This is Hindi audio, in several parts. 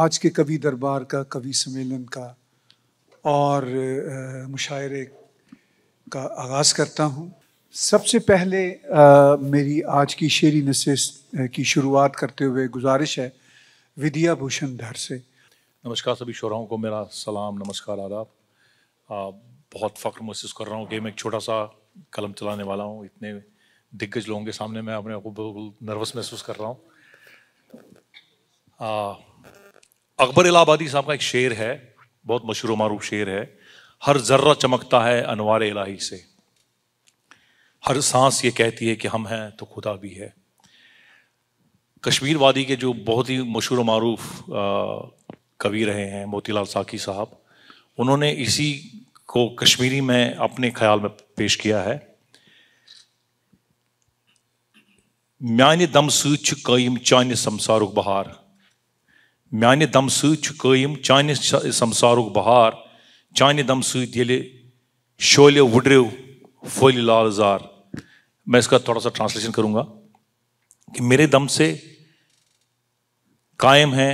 आज के कवि दरबार का कवि सम्मेलन का और मुशायरे का आगाज़ करता हूँ सबसे पहले आ, मेरी आज की शेरी नशे की शुरुआत करते हुए गुजारिश है विद्या भूषण धर से नमस्कार सभी शुराओं को मेरा सलाम नमस्कार आदाब बहुत फ़ख्र महसूस कर रहा हूँ कि मैं एक छोटा सा कलम चलाने वाला हूँ इतने दिग्गज लोगों के सामने मैं अपने आप को बिल्कुल नर्वस महसूस कर रहा हूँ अकबर इलाहाबादी साहब का एक शेर है बहुत मशहूर मारूफ शेर है हर जर्रा चमकता है अनवार इलाही से हर सांस ये कहती है कि हम हैं तो खुदा भी है कश्मीर वादी के जो बहुत ही मशहूर मारूफ कवि रहे हैं मोतीलाल साकी साहब उन्होंने इसी को कश्मीरी में अपने ख्याल में पेश किया है म्यान दम सूच कईम चान समसारुक बहार میانہِ दम سۭتۍ چھُ قٲیِم बहार سمسارُک दम چانہِ शोले سۭتۍ ییٚلہِ लाल जार मैं इसका थोड़ा सा ट्रांसलेशन करूंगा कि मेरे दम से कायम है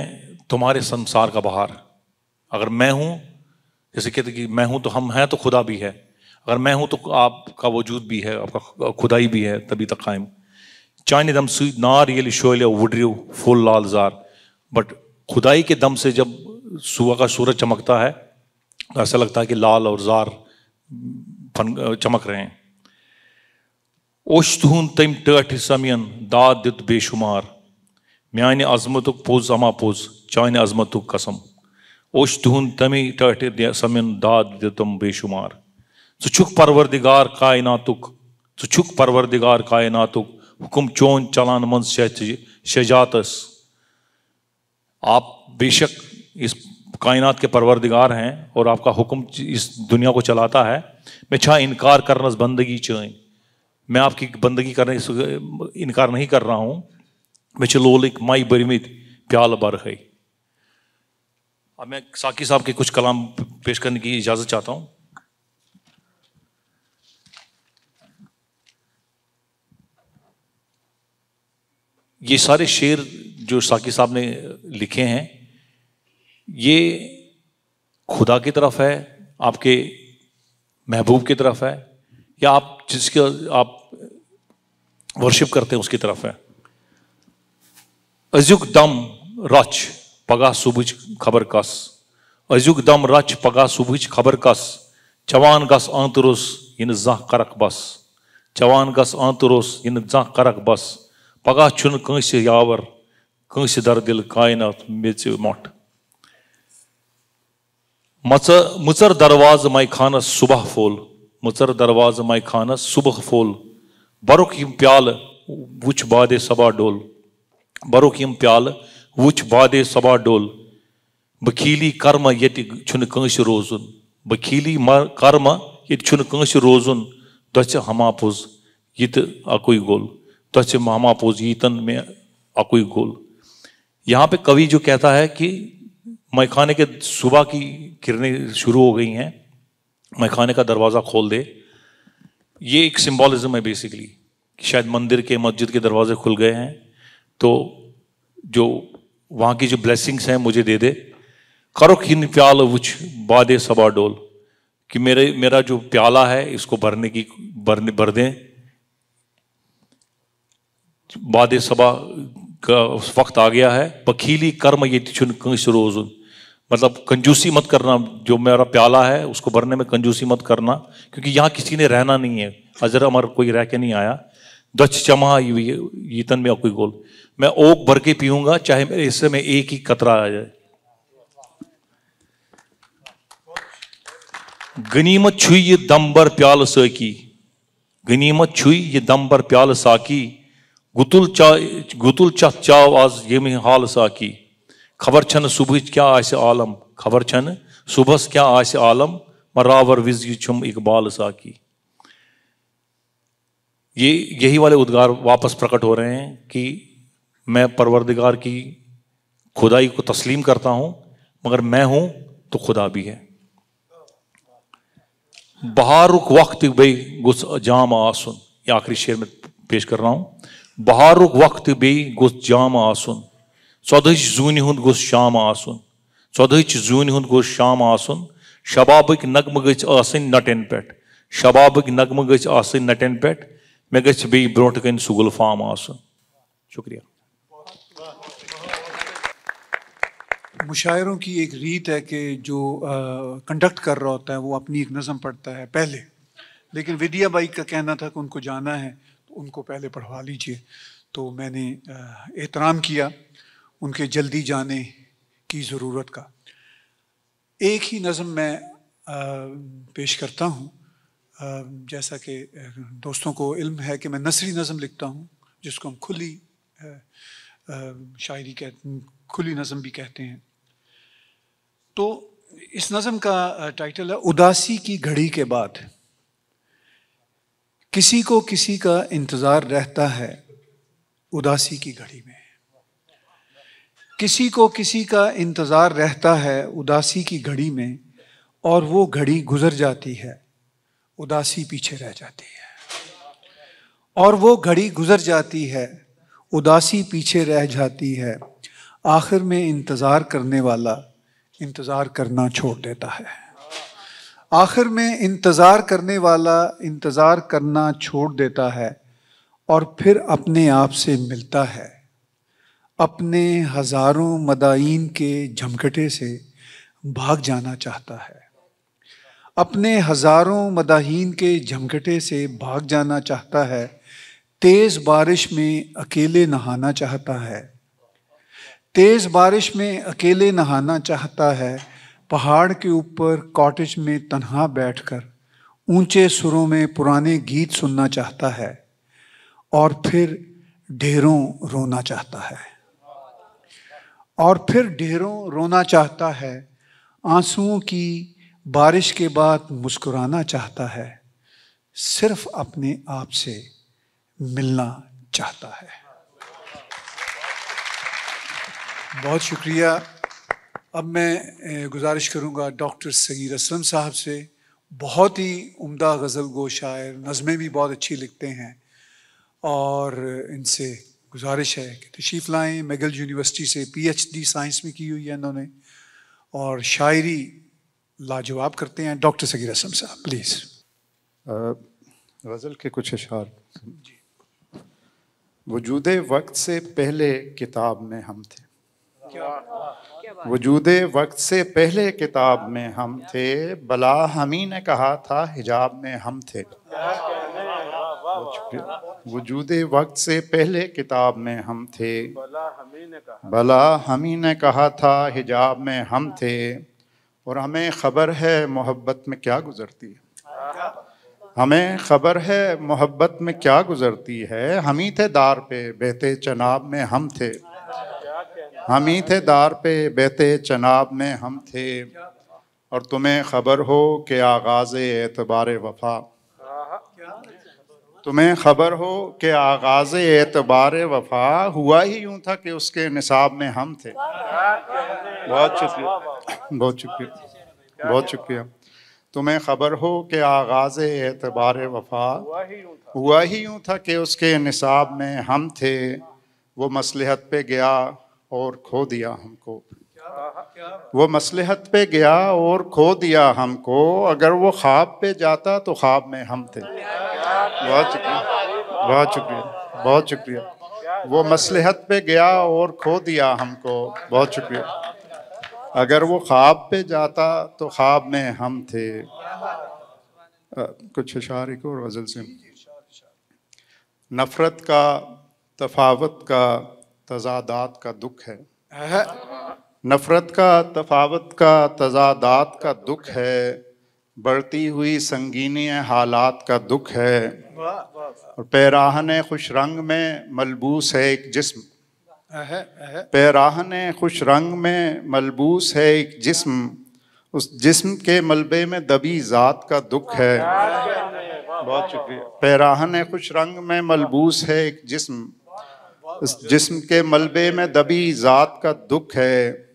तुम्हारे संसार का बहार अगर मैं हूं जैसे कहते कि मैं हूं तो हम हैं तो खुदा भी है अगर मैं हूं तो आपका वजूद भी है आपका खुदाई भी है तभी तक कायम चाइनी दम सुई नार ये शोल वुडरियो फुल लाल जार बट खुदाई के दम से जब सुबह का सूरज चमकता है तो ऐसा लगता है कि लाल और जार फन चमक रहे हैं ओशतून तम टठ समियन दाद दित बेशुमार म्यान अजमत पोज अमा पोज चान अजमत कसम ओशतून तमी टठ समियन दाद दितम बेशुमार ژٕ چھُکھ پروردِگار کایناتُک ژٕ چھُکھ پروردِگار کایناتُک حُکُم چون چلان आप बेशक इस कायनात के परवरदिगार हैं और आपका हुक्म इस दुनिया को चलाता है मैं छा इनकार करना बंदगी चैन मैं आपकी बंदगी करने इनकार नहीं कर रहा हूं मैं चलो लिख माई बरमित प्याल बर है अब मैं साकी साहब के कुछ कलाम पेश करने की इजाज़त चाहता हूं ये सारे शेर जो साकी साहब ने लिखे हैं ये खुदा की तरफ है आपके महबूब की तरफ है या आप जिसके आप वर्शिप करते हैं उसकी तरफ है अजुक दम रच पगा सुबुज खबर कस अजुक दम रच पगा सुबुज खबर कस चवान गस आंतरुस इन जह करक बस चवान गस आंतरुस इन जह करक बस पगा चुन कंस यावर कंसी दर्दिल कायनात मेचि मट मच मुचर दरवाज माय खानस सुबह फोल मुचर दरवाज माय खानस सुबह फोल बरुक यम प्याल वुच बादे सबा डोल बरुक यम प्याल वुच बादे सबा डोल बखीली कर्म यति छुन कंसी रोजुन बखीली मर कर्म यति छुन कंसी रोजुन दच हमा पुज यित अकुई गोल दच मामा पुज यीतन में अकुई गोल यहाँ पे कवि जो कहता है कि मैखाने के सुबह की किरणें शुरू हो गई हैं मैखाने का दरवाज़ा खोल दे ये एक सिंबोलिज्म है बेसिकली कि शायद मंदिर के मस्जिद के दरवाजे खुल गए हैं तो जो वहां की जो ब्लेसिंग्स हैं मुझे दे दे करो खिन प्याल उछ बादे सबा डोल कि मेरे मेरा जो प्याला है इसको भरने की भर दें बादे सबा का वक्त आ गया है बखीली कर्म ये छुन कंश रोज मतलब कंजूसी मत करना जो मेरा प्याला है उसको भरने में कंजूसी मत करना क्योंकि यहाँ किसी ने रहना नहीं है अजर अमर कोई रह के नहीं आया दच चमा यीतन में कोई गोल मैं ओक भर के पीऊंगा चाहे मेरे हिस्से में एक ही कतरा आ जाए गनीमत छुई ये दम्बर प्याल सकी गनीमत छुई ये दम्बर प्याल साकी गुतुल चा गुतुल चत चाव आज यम हाल साकी खबर छन सुबह क्या आस आलम खबर छन सुबह क्या आस आलम मरावर विज छम इकबाल साकी ये यही वाले उद्गार वापस प्रकट हो रहे हैं कि मैं परवरदिगार की खुदाई को तस्लीम करता हूं मगर मैं हूं तो खुदा भी है बहारुक वक्त भाई गुस जाम आसुन ये आखिरी शेर में पेश कर रहा हूं बहारुक वक्त बे गाम आसन चौदह जून हूं गोस शाम आसन चौदह जून हूं गोस शाम आसन शबाबक नगम गसन नटन पे शबाबक नगम गसन नटन पे मे गे ब्रोट कन सह शुक्रिया मुशायरों की एक रीत है कि जो कंडक्ट कर रहा होता है वो अपनी एक नज़म पढ़ता है पहले लेकिन विद्या बाई का कहना था कि उनको जाना है उनको पहले पढ़वा लीजिए तो मैंने एहतराम किया उनके जल्दी जाने की ज़रूरत का एक ही नज़म मैं पेश करता हूँ जैसा कि दोस्तों को इल्म है कि मैं नसरी नज़म लिखता हूँ जिसको हम खुली शायरी कह खुली नज़म भी कहते हैं तो इस नज़म का टाइटल है उदासी की घड़ी के बाद किसी को किसी का इंतज़ार रहता है उदासी की घड़ी में किसी को किसी का इंतज़ार रहता है उदासी की घड़ी में और वो घड़ी गुजर जाती है उदासी पीछे रह जाती है और वो घड़ी गुजर जाती है उदासी पीछे रह जाती है आखिर में इंतज़ार करने वाला इंतज़ार करना छोड़ देता है आखिर में इंतज़ार करने वाला इंतज़ार करना छोड़ देता है और फिर अपने आप से मिलता है अपने हज़ारों मदाइन के झमकटे से भाग जाना चाहता है अपने हज़ारों मदाहीन के झमकटे से भाग जाना चाहता है तेज़ बारिश में अकेले नहाना चाहता है तेज़ बारिश में अकेले नहाना चाहता है पहाड़ के ऊपर कॉटेज में तन्हा बैठकर ऊंचे सुरों में पुराने गीत सुनना चाहता है और फिर ढेरों रोना चाहता है और फिर ढेरों रोना चाहता है आंसुओं की बारिश के बाद मुस्कुराना चाहता है सिर्फ अपने आप से मिलना चाहता है बहुत शुक्रिया अब मैं गुजारिश करूँगा डॉक्टर सगीर असलम साहब से बहुत ही उम्दा गज़ल गो शायर नज़में भी बहुत अच्छी लिखते हैं और इनसे गुजारिश है कि तशीफ लाएँ मेगल यूनिवर्सिटी से पीएचडी साइंस में की हुई है इन्होंने और शायरी लाजवाब करते हैं डॉक्टर सगीर असलम साहब प्लीज़ गज़ल के कुछ अशार वजूद वक्त से पहले किताब में हम थे क्या वजूद वक्त से पहले किताब में हम थे बला हमी ने कहा था हिजाब में हम थे वजूद वक्त से पहले किताब में हम थे भला हमी ने कहा था हिजाब में हम थे और हमें ख़बर है मोहब्बत में क्या गुज़रती है हमें ख़बर है मोहब्बत में क्या गुज़रती है हम ही थे दार पे बहते चनाब में हम थे हम ही थे दार पे बहते चनाब में हम थे और तुम्हें खबर हो कि आगाज़ एतबार वफा तुम्हें खबर हो कि आगाज़ एतबार वफा हुआ ही यूं था कि उसके निसाब में हम थे बहुत शुक्रिया बहुत शुक्रिया बहुत शुक्रिया तुम्हें खबर हो कि आगाज़ एतबार वफा हुआ ही यूं था कि उसके निसाब में हम थे वो मसलहत पे गया और खो दिया हमको वो मसलहत पे गया और खो दिया हमको अगर वो ख्वाब पे जाता तो ख्वाब में हम थे बहुत शुक्रिया बहुत शुक्रिया बहुत शुक्रिया वो मसलहत पे गया और खो दिया हमको बहुत शुक्रिया अगर वो ख्वाब पे जाता तो ख्वाब में हम थे कुछ इशारे को और गज़ल से नफ़रत का तफावत का तजादात का दुख है नफ़रत का तफावत का तजादात का दुख है बढ़ती हुई संगीन हालात का दुख है और पैराहन खुश रंग में मलबूस है एक जिस्म पैराहन खुश रंग में मलबूस है एक जिस्म उस जिस्म के मलबे में दबी ज़ात का दुख है बहुत शुक्रिया पैराहन खुश रंग में मलबूस है एक जिस्म इस जिस्म के मलबे में दबी ज़ात का दुख है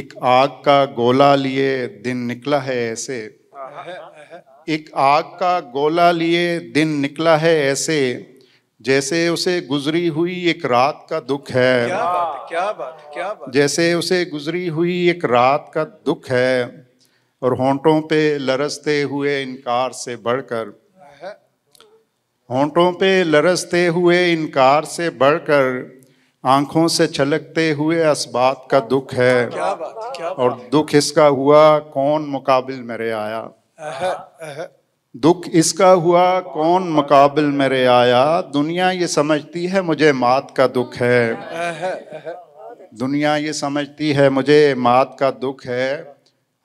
एक आग का गोला लिए दिन निकला है ऐसे एक आग का गोला लिए दिन निकला है ऐसे जैसे उसे गुजरी हुई एक रात का दुख है क्या क्या बात क्या बात जैसे उसे गुजरी हुई एक रात का दुख है और होंठों पे लरसते हुए इनकार से बढ़कर होंठों पे लरसते हुए इनकार से बढ़कर आंखों से छलकते हुए असबात का दुख है क्या बात, क्या बात। और दुख इसका हुआ कौन मुकाबिल मेरे आया दुख इसका हुआ कौन मुकाबिल मेरे आया दुनिया ये समझती है मुझे मात का दुख है दुनिया ये समझती है मुझे मात का दुख है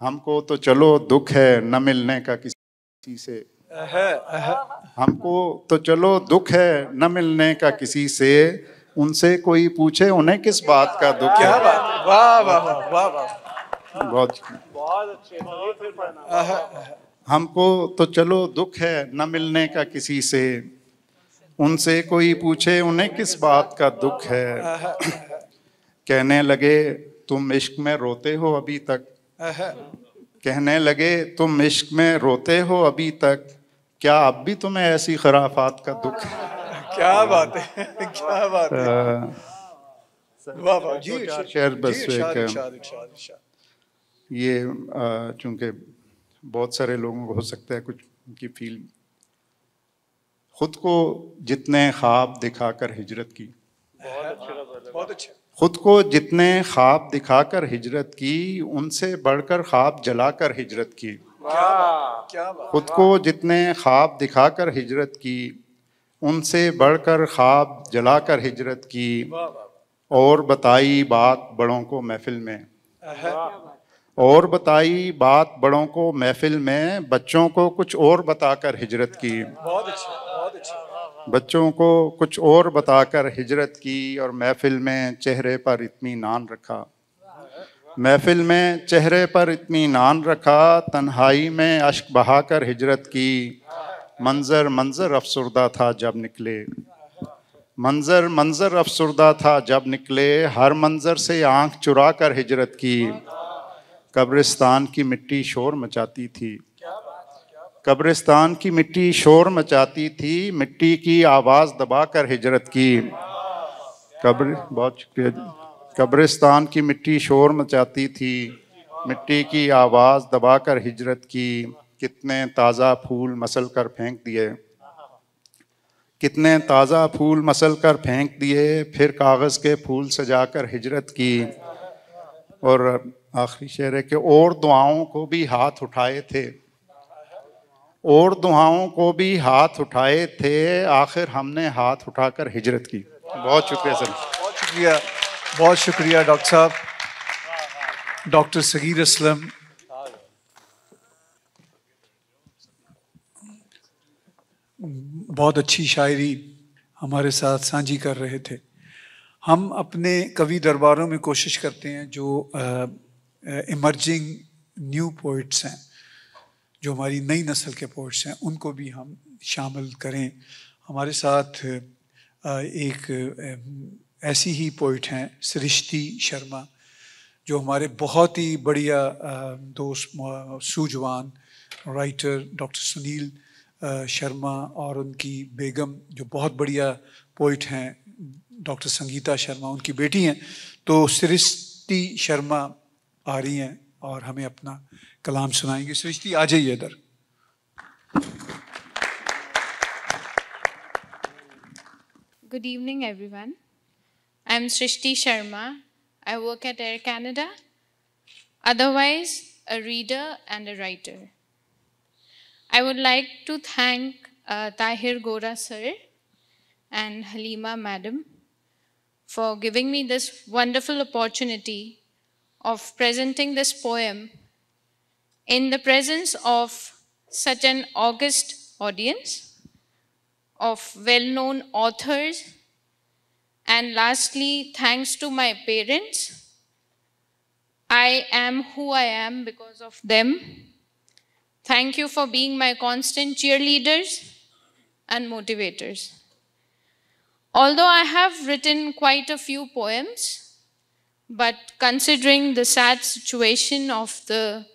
हमको तो चलो दुख है न मिलने का किसी से हमको तो चलो दुख है न मिलने का किसी से उनसे कोई पूछे उन्हें किस बात का दुख है बहुत हमको तो चलो दुख है न मिलने का किसी से उनसे कोई पूछे उन्हें किस बात का दुख है कहने लगे तुम इश्क में रोते हो अभी तक कहने लगे तुम इश्क में रोते हो अभी तक क्या अब भी तुम्हें ऐसी खराफात का दुख क्या बात है क्या बात है तो शेर बस ये चूंकि बहुत सारे लोगों को हो सकता है कुछ उनकी फील खुद को जितने ख्वाब दिखाकर हिजरत की बहुत अच्छा, अच्छा। खुद को जितने ख्वाब दिखाकर हिजरत की उनसे बढ़कर ख्वाब जलाकर हिजरत की खुद को जितने ख्वाब दिखाकर हिजरत की उनसे बढ़कर ख्वाब जलाकर हिजरत की और बताई बात बड़ों को महफिल में और बताई बात बड़ों को महफिल में बच्चों को कुछ और बताकर हिजरत की बच्चों को कुछ और बताकर हिजरत की और महफिल में चेहरे पर इतनी नान रखा महफिल में चेहरे पर इतनी नान रखा तन्हाई में अश्क बहाकर हिजरत की मंज़र मंज़र अफसरदा था जब निकले मंज़र मंज़र अफसरदा था जब निकले हर मंज़र से आंख चुरा कर हिजरत की कब्रिस्तान की मिट्टी शोर मचाती थी कब्रिस्तान की मिट्टी शोर मचाती थी मिट्टी की आवाज़ दबा कर हिजरत की कब्र बहुत शुक्रिया कब्रिस्तान की मिट्टी शोर मचाती थी मिट्टी की आवाज़ दबाकर हिजरत की कितने ताज़ा फूल मसल कर फेंक दिए कितने ताज़ा फूल मसल कर फेंक दिए फिर कागज़ के फूल सजाकर हिजरत की और आखिरी शेर के और दुआओं को भी हाथ उठाए थे और दुआओं को भी हाथ उठाए थे आखिर हमने हाथ उठाकर हिजरत की बहुत शुक्रिया सर बहुत शुक्रिया बहुत शुक्रिया डॉक्टर साहब डॉक्टर सगीर असलम बहुत अच्छी शायरी हमारे साथ साझी कर रहे थे हम अपने कवि दरबारों में कोशिश करते हैं जो इमर्जिंग न्यू पोइट्स हैं जो हमारी नई नस्ल के पोइट्स हैं उनको भी हम शामिल करें हमारे साथ आ, एक ऐसी ही पोइट हैं सृष्टि शर्मा जो हमारे बहुत ही बढ़िया दोस्त सूजवान राइटर डॉक्टर सुनील शर्मा और उनकी बेगम जो बहुत बढ़िया पोइट हैं डॉक्टर संगीता शर्मा उनकी बेटी हैं तो सृष्टि शर्मा आ रही हैं और हमें अपना कलाम सुनाएंगे सृष्टि आ जाइए इधर good evening everyone I'm Srishti Sharma. I work at Air Canada, otherwise, a reader and a writer. I would like to thank uh, Tahir Gora sir and Halima madam for giving me this wonderful opportunity of presenting this poem in the presence of such an august audience of well-known authors and lastly, thanks to my parents, I am who I am because of them. Thank you for being my constant cheerleaders and motivators. Although I have written quite a few poems, but considering the sad situation of the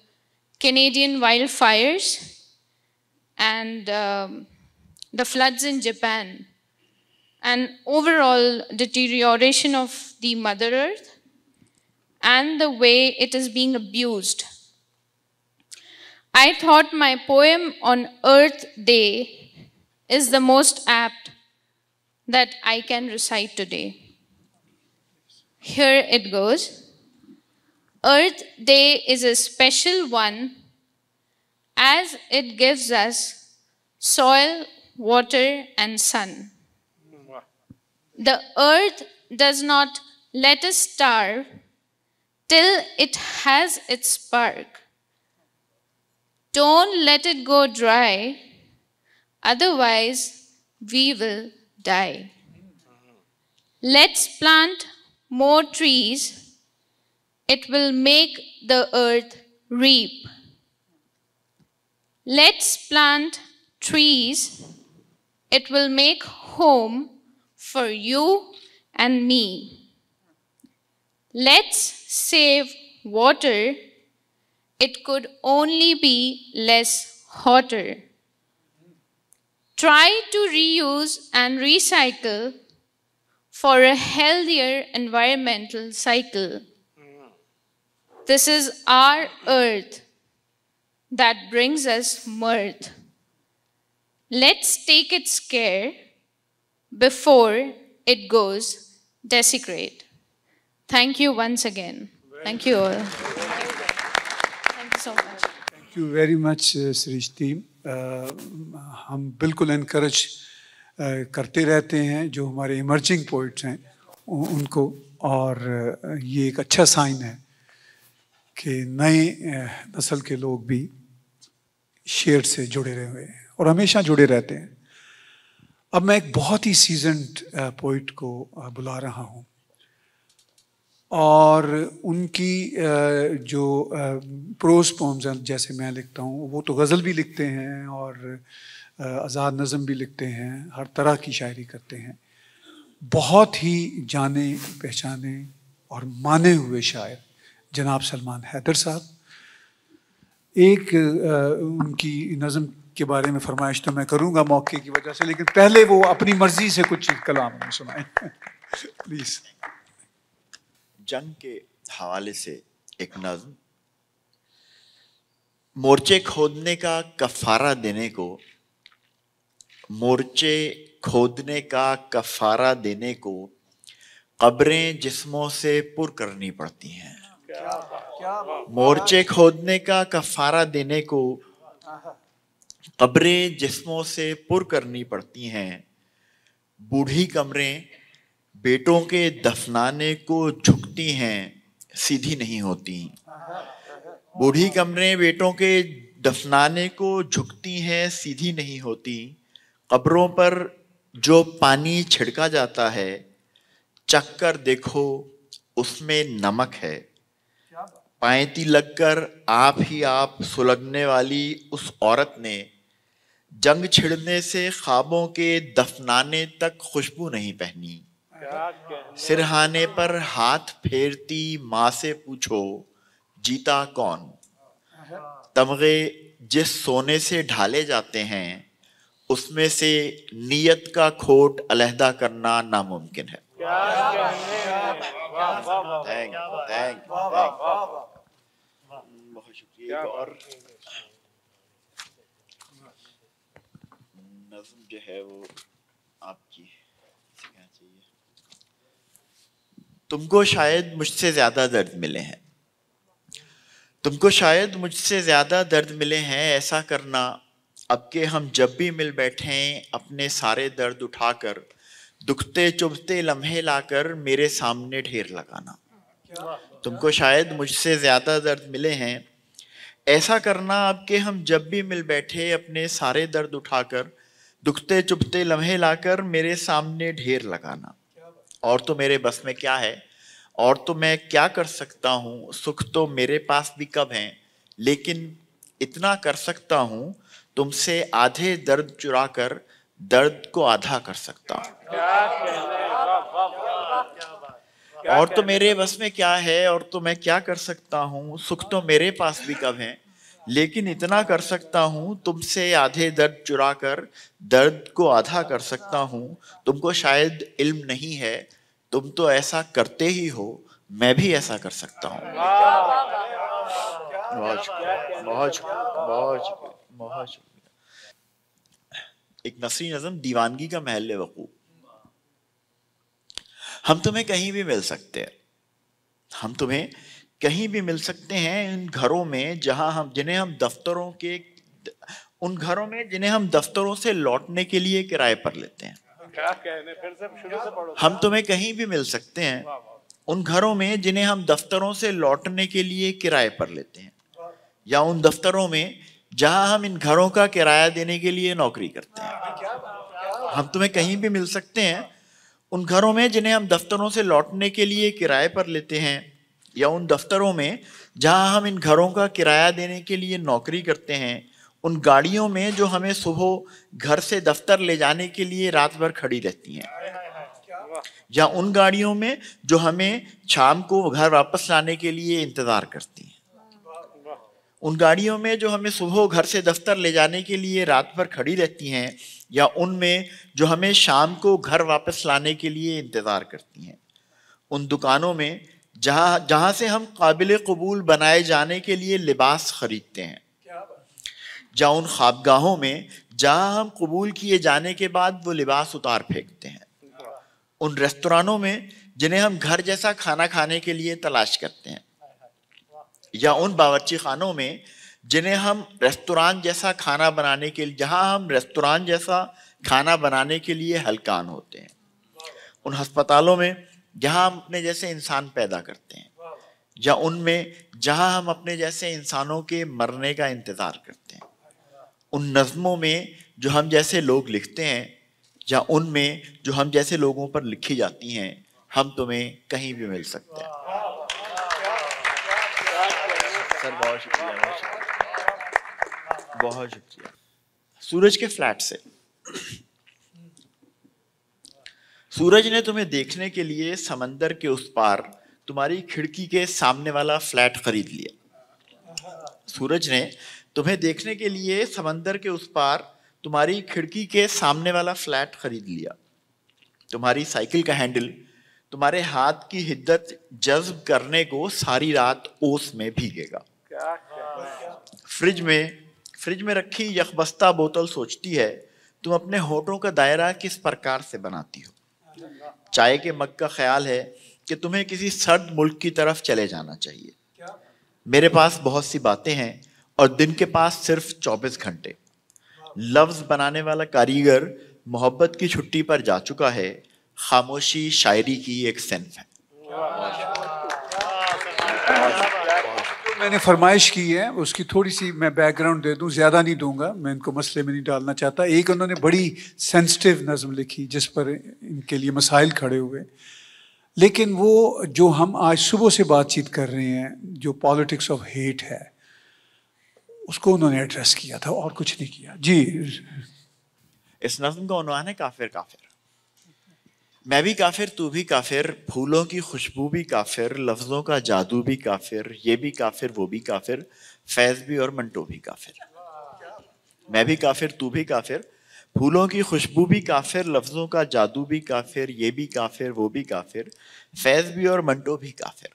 Canadian wildfires and um, the floods in Japan, an overall deterioration of the Mother Earth and the way it is being abused. I thought my poem on Earth Day is the most apt that I can recite today. Here it goes. Earth Day is a special one as it gives us soil, water, and sun. The earth does not let us starve till it has its spark. Don't let it go dry, otherwise, we will die. Let's plant more trees, it will make the earth reap. Let's plant trees, it will make home for you and me. Let's save water. It could only be less hotter. Try to reuse and recycle for a healthier environmental cycle. This is our earth that brings us mirth. Let's take its care before it goes desecrate. Thank you once again. Thank you all. Thank you so much. Thank you very much, uh, Srishti. Uh, हम बिल्कुल इनक्रेज uh, करते रहते हैं जो हमारे इमर्जिंग पोइट्स हैं उनको और ये एक अच्छा साइन है कि नए नस्ल के लोग भी शेर से जुड़े रहे हुए हैं और हमेशा जुड़े रहते हैं अब मैं एक बहुत ही सीजनड पोइट uh, को uh, बुला रहा हूँ और उनकी uh, जो प्रोज पोम्स हैं जैसे मैं लिखता हूँ वो तो गज़ल भी लिखते हैं और आज़ाद नज़म भी लिखते हैं हर तरह की शायरी करते हैं बहुत ही जाने पहचाने और माने हुए शायर जनाब सलमान हैदर साहब एक उनकी नज़म के बारे में फरमाइश तो मैं करूंगा मौके की वजह से लेकिन पहले वो अपनी मर्जी से कुछ कलाम सुनाए प्लीज जंग के हवाले से एक नज्म मोर्चे खोदने का कफारा देने को मोर्चे खोदने का कफारा देने को कब्रें जिस्मों से पुर करनी पड़ती हैं मोर्चे खोदने का कफारा देने को कब्रें जिस्मों से पुर करनी पड़ती हैं बूढ़ी कमरें बेटों के दफनाने को झुकती हैं सीधी नहीं होती बूढ़ी कमरें बेटों के दफनाने को झुकती हैं सीधी नहीं होती कब्रों पर जो पानी छिड़का जाता है चक्कर देखो उसमें नमक है पायती लगकर आप ही आप सुलगने वाली उस औरत ने जंग छिड़ने से ख्वाबों के दफनाने तक खुशबू नहीं पहनी सिरहाने पर हाथ फेरती माँ से पूछो जीता कौन तमगे जिस सोने से ढाले जाते हैं उसमें से नीयत का खोट अलहदा करना नामुमकिन है बहुत शुक्रिया नज़म जो है वो आपकी चाहिए तुमको शायद मुझसे ज़्यादा दर्द मिले हैं तुमको शायद मुझसे ज़्यादा दर्द मिले हैं ऐसा करना अब के हम जब भी मिल बैठें अपने सारे दर्द उठाकर दुखते चुभते लम्हे लाकर मेरे सामने ढेर लगाना तुमको शायद मुझसे ज़्यादा दर्द मिले हैं ऐसा करना अब के हम जब भी मिल बैठे अपने सारे दर्द उठाकर दुखते चुभते लम्हे लाकर मेरे सामने ढेर लगाना और तो मेरे बस में क्या है और तो मैं क्या कर सकता हूँ सुख तो मेरे पास भी कब हैं लेकिन इतना कर सकता हूँ तुमसे आधे दर्द चुरा कर दर्द को आधा कर सकता हूँ और तो मेरे बस में क्या है और तो मैं क्या कर सकता हूँ सुख तो मेरे पास भी कब है लेकिन इतना कर सकता हूँ तुमसे आधे दर्द चुरा कर दर्द को आधा कर सकता हूँ तुमको शायद इल्म नहीं है तुम तो ऐसा करते ही हो मैं भी ऐसा कर सकता हूँ एक नसरी नज़म दीवानगी का महल वकू हम तुम्हें कहीं भी मिल सकते हैं हम तुम्हें कहीं भी मिल सकते हैं इन घरों में जहां हम जिन्हें हम दफ्तरों के उन घरों में जिन्हें हम दफ्तरों से लौटने के लिए किराए पर लेते हैं फिर से शुरू से पढ़ो हम तुम्हें कहीं भी मिल सकते हैं उन घरों में जिन्हें हम दफ्तरों से लौटने के लिए किराए पर लेते हैं या उन दफ्तरों में जहां हम इन घरों का किराया देने के लिए नौकरी करते हैं हम तुम्हें कहीं भी मिल सकते हैं उन घरों में जिन्हें हम दफ्तरों से लौटने के लिए किराए पर लेते हैं या उन दफ्तरों में जहां हम इन घरों का किराया देने के लिए नौकरी करते हैं उन गाड़ियों में जो हमें सुबह घर से दफ्तर ले जाने के लिए रात भर खड़ी रहती हैं या उन गाड़ियों में जो हमें शाम को घर वापस लाने के लिए इंतज़ार करती हैं उन गाड़ियों में जो हमें सुबह घर से दफ्तर ले जाने के लिए रात भर खड़ी रहती हैं या उनमें जो हमें शाम को घर वापस लाने के लिए इंतज़ार करती हैं उन दुकानों में जहाँ जहाँ से हम काबिल कबूल बनाए जाने के लिए लिबास ख़रीदते हैं जहाँ उन ख्वाबगाहों में जहाँ हम कबूल किए जाने के बाद वो लिबास उतार फेंकते हैं उन रेस्तरानों में जिन्हें हम घर जैसा खाना खाने के लिए तलाश करते हैं या उन बावची खानों में जिन्हें हम रेस्तरान जैसा खाना बनाने के लिए जहाँ हम रेस्तरान जैसा खाना बनाने के लिए हलकान होते हैं उन हस्पतालों में जहाँ हम अपने जैसे इंसान पैदा करते हैं या उनमें जहाँ हम अपने जैसे इंसानों के मरने का इंतज़ार करते हैं उन नज़मों में जो हम जैसे लोग लिखते हैं या उनमें जो हम जैसे लोगों पर लिखी जाती हैं हम तुम्हें कहीं भी मिल सकते हैं सर बहुत शुक्रिया बहुत शुक्रिया बहुत शुक्रिया सूरज के फ्लैट से सूरज ने तुम्हें देखने के लिए समंदर के उस पार तुम्हारी खिड़की के सामने वाला फ्लैट खरीद लिया सूरज ने तुम्हें देखने के लिए समंदर के उस पार तुम्हारी खिड़की के सामने वाला फ्लैट खरीद लिया तुम्हारी साइकिल का हैंडल तुम्हारे हाथ की हिद्दत जज्ब करने को सारी रात ओस में भीगेगा फ्रिज में फ्रिज में रखी यखबस्ता बोतल सोचती है तुम अपने होठों का दायरा किस प्रकार से बनाती हो चाय के मग का ख्याल है कि तुम्हें किसी सर्द मुल्क की तरफ चले जाना चाहिए मेरे पास बहुत सी बातें हैं और दिन के पास सिर्फ 24 घंटे लफ्ज़ बनाने वाला कारीगर मोहब्बत की छुट्टी पर जा चुका है खामोशी शायरी की एक सेंफ है मैंने फरमाइश की है उसकी थोड़ी सी मैं बैकग्राउंड दे दूं ज़्यादा नहीं दूंगा मैं इनको मसले में नहीं डालना चाहता एक उन्होंने बड़ी सेंसिटिव नज़म लिखी जिस पर इनके लिए मसाइल खड़े हुए लेकिन वो जो हम आज सुबह से बातचीत कर रहे हैं जो पॉलिटिक्स ऑफ हेट है उसको उन्होंने एड्रेस किया था और कुछ नहीं किया जी इस नज़म का उन्होंने काफिर काफिर मैं भी काफिर तू भी काफिर फूलों की खुशबू भी काफिर लफ्ज़ों का जादू भी काफिर ये भी काफिर वो भी काफिर फैज़ भी और मंटो भी काफिर मैं भी काफिर तू भी काफिर फूलों की खुशबू भी काफिर लफ्ज़ों का जादू भी काफिर ये भी काफिर वो भी काफिर फैज़ भी और मंटो भी काफिर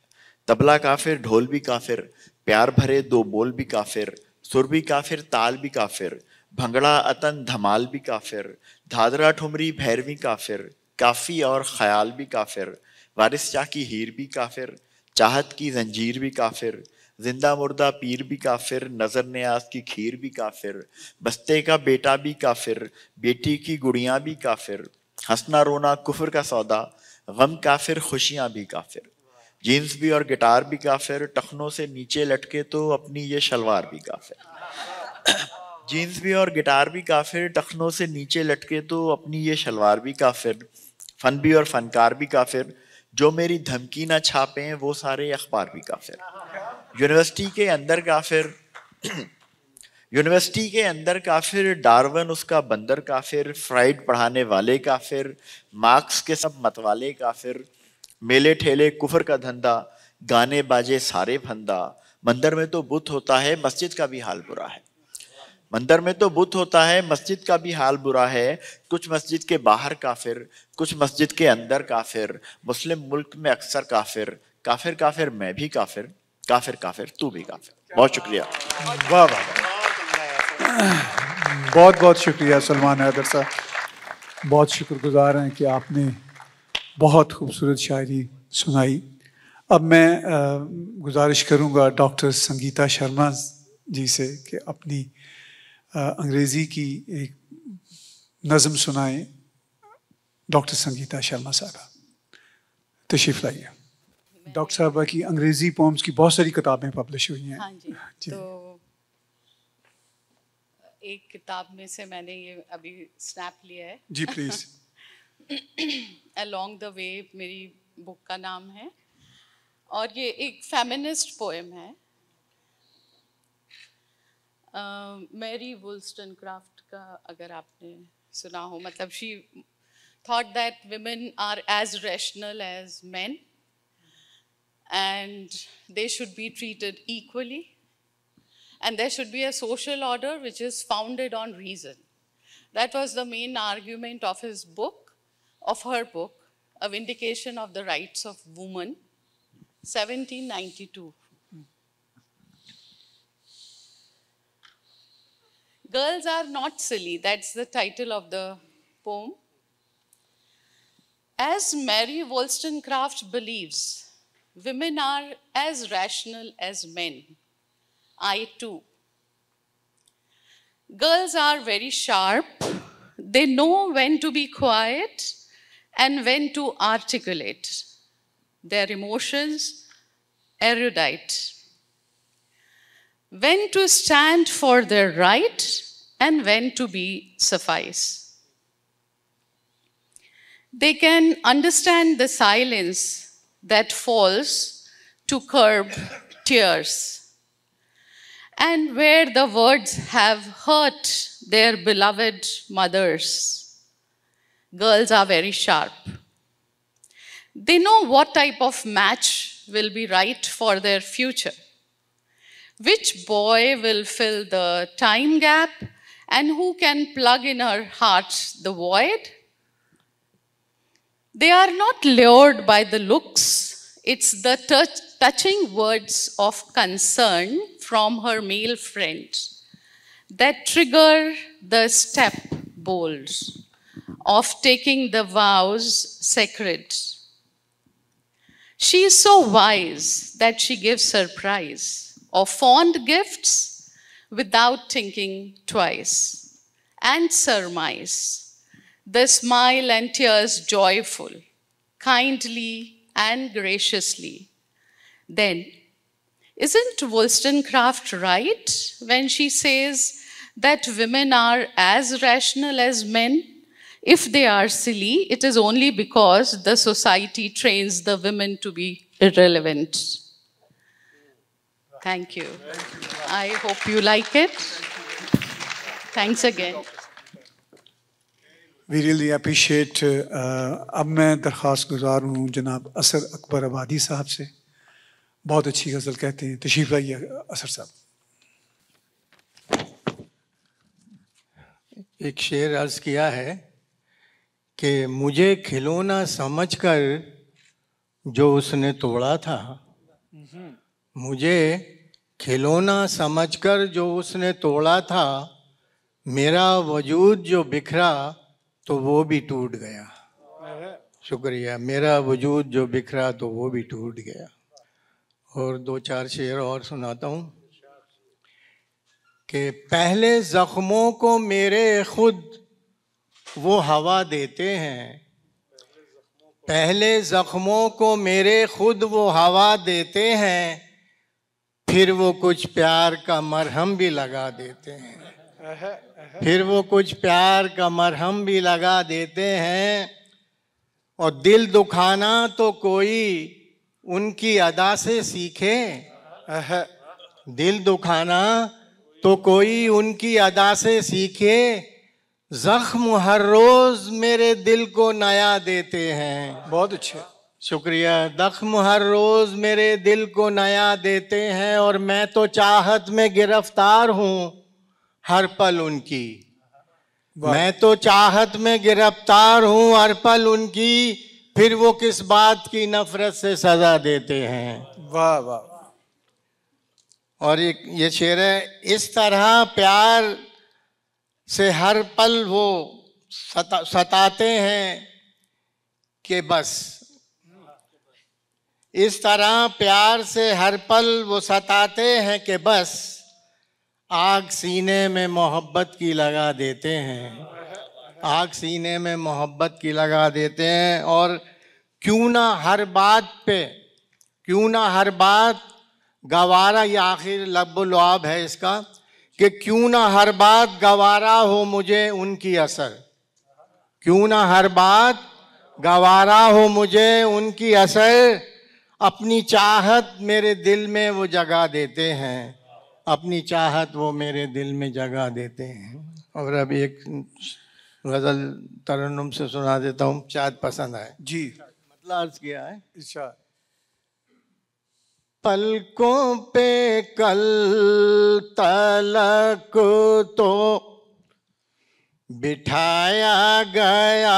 तबला काफिर ढोल भी काफिर प्यार भरे दो बोल भी काफिर सुर भी काफिर ताल भी काफिर भंगड़ा अतन धमाल भी काफिर धादरा ठुमरी भैरवी काफिर काफ़ी और ख्याल भी काफिर वारिस शाह की हीर भी काफिर चाहत की जंजीर भी काफिर जिंदा मुर्दा पीर भी काफिर नज़र न्याज की खीर भी काफिर बस्ते का बेटा भी काफिर बेटी की गुड़ियाँ भी काफिर हंसना रोना कुफर का सौदा गम काफिर खुशियाँ भी काफिर जीन्स भी और गिटार भी काफिर टखनों से नीचे लटके तो अपनी ये शलवार भी काफिर जीन्स भी और गिटार भी काफिर टखनों से नीचे लटके तो अपनी ये शलवार भी काफिर फन भी और फनकार भी काफिर जो मेरी धमकी ना छापे हैं वो सारे अखबार भी काफिर यूनिवर्सिटी के अंदर काफिर यूनिवर्सिटी के अंदर काफिर डार्वन उसका बंदर काफिर फ्राइड पढ़ाने वाले काफिर मार्क्स के सब मतवाले काफिर मेले ठेले कुफर का धंधा गाने बाजे सारे फंदा मंदिर में तो बुत होता है मस्जिद का भी हाल बुरा है मंदिर में तो बुत होता है मस्जिद का भी हाल बुरा है कुछ मस्जिद के बाहर काफिर कुछ मस्जिद के अंदर काफिर मुस्लिम मुल्क में अक्सर काफिर काफिर काफिर मैं भी काफिर काफिर काफिर तू भी काफिर बहुत शुक्रिया वाह वाह बहुत बहुत शुक्रिया सलमान हैदर साहब बहुत शुक्रगुजार हैं कि आपने बहुत खूबसूरत शायरी सुनाई अब मैं गुजारिश करूंगा डॉक्टर संगीता शर्मा जी से कि अपनी अंग्रेज़ी की एक नज़म सुनाएं डॉक्टर संगीता शर्मा साहबा तशीफ लाइए डॉक्टर साहबा की अंग्रेज़ी पोम्स की बहुत सारी किताबें पब्लिश हुई हैं हाँ जी, हाँ जी। तो एक किताब में से मैंने ये अभी स्नैप लिया है जी प्लीज़ अलोंग द वे मेरी बुक का नाम है और ये एक फेमिनिस्ट पोएम है Mary वुल्स्टनक्राफ्ट का अगर आपने सुना हो मतलब she women are as rational as men and they should be treated equally. And there should be a social order which is founded on reason. That was the main argument of his book, of her book, A Vindication of the Rights of Woman, 1792. Girls Are Not Silly, that's the title of the poem. As Mary Wollstonecraft believes, women are as rational as men. I too. Girls are very sharp. They know when to be quiet and when to articulate. Their emotions erudite when to stand for their right and when to be suffice. They can understand the silence that falls to curb tears and where the words have hurt their beloved mothers. Girls are very sharp. They know what type of match will be right for their future. Which boy will fill the time gap? And who can plug in her heart the void? They are not lured by the looks. It's the touch, touching words of concern from her male friend that trigger the step bold of taking the vows sacred. She is so wise that she gives her prize or fond gifts without thinking twice. And surmise, the smile and tears joyful, kindly and graciously. Then, isn't Wollstonecraft right when she says that women are as rational as men? If they are silly, it is only because the society trains the women to be irrelevant. Thank you. I hope you like it. Thanks again. We really appreciate. अब मैं दरख्वास्त गुजार हूँ जनाब असर अकबर आबादी साहब से बहुत अच्छी गज़ल कहते हैं तशीफ लाइए असर साहब एक शेर अर्ज़ किया है कि मुझे खिलौना समझ कर जो उसने तोड़ा था हम्म। मुझे खिलौना समझकर जो उसने तोड़ा था मेरा वजूद जो बिखरा तो वो भी टूट गया शुक्रिया मेरा वजूद जो बिखरा तो वो भी टूट गया और दो चार शेर और सुनाता हूँ कि पहले ज़ख्मों को मेरे खुद वो हवा देते हैं पहले ज़ख्मों को मेरे खुद वो हवा देते हैं फिर वो कुछ प्यार का मरहम भी लगा देते हैं फिर वो कुछ प्यार का मरहम भी लगा देते हैं और दिल दुखाना तो कोई उनकी अदा से सीखे दिल दुखाना तो कोई उनकी अदा से सीखे जख्म हर रोज मेरे दिल को नया देते हैं बहुत अच्छे शुक्रिया दख्म हर रोज मेरे दिल को नया देते हैं और मैं तो चाहत में गिरफ्तार हूँ हर पल उनकी मैं तो चाहत में गिरफ्तार हूँ हर पल उनकी फिर वो किस बात की नफरत से सजा देते हैं वाह वाह और ये ये शेर है इस तरह प्यार से हर पल वो सता, सताते हैं कि बस इस तरह प्यार से हर पल वो सताते हैं कि बस आग सीने में मोहब्बत की लगा देते हैं आग सीने में मोहब्बत की लगा देते हैं और क्यों ना हर बात पे क्यों ना हर बात गवारा या आखिर लुआब है इसका कि क्यों ना हर बात गवारा हो मुझे उनकी असर क्यों ना हर बात गवारा हो मुझे उनकी असर अपनी चाहत मेरे दिल में वो जगा देते हैं अपनी चाहत वो मेरे दिल में जगा देते हैं और अब एक गज़ल तरन्नुम से सुना देता हूँ शायद पसंद आए जी मतलब अर्ज किया है अच्छा पलकों पे कल तलक तो बिठाया गया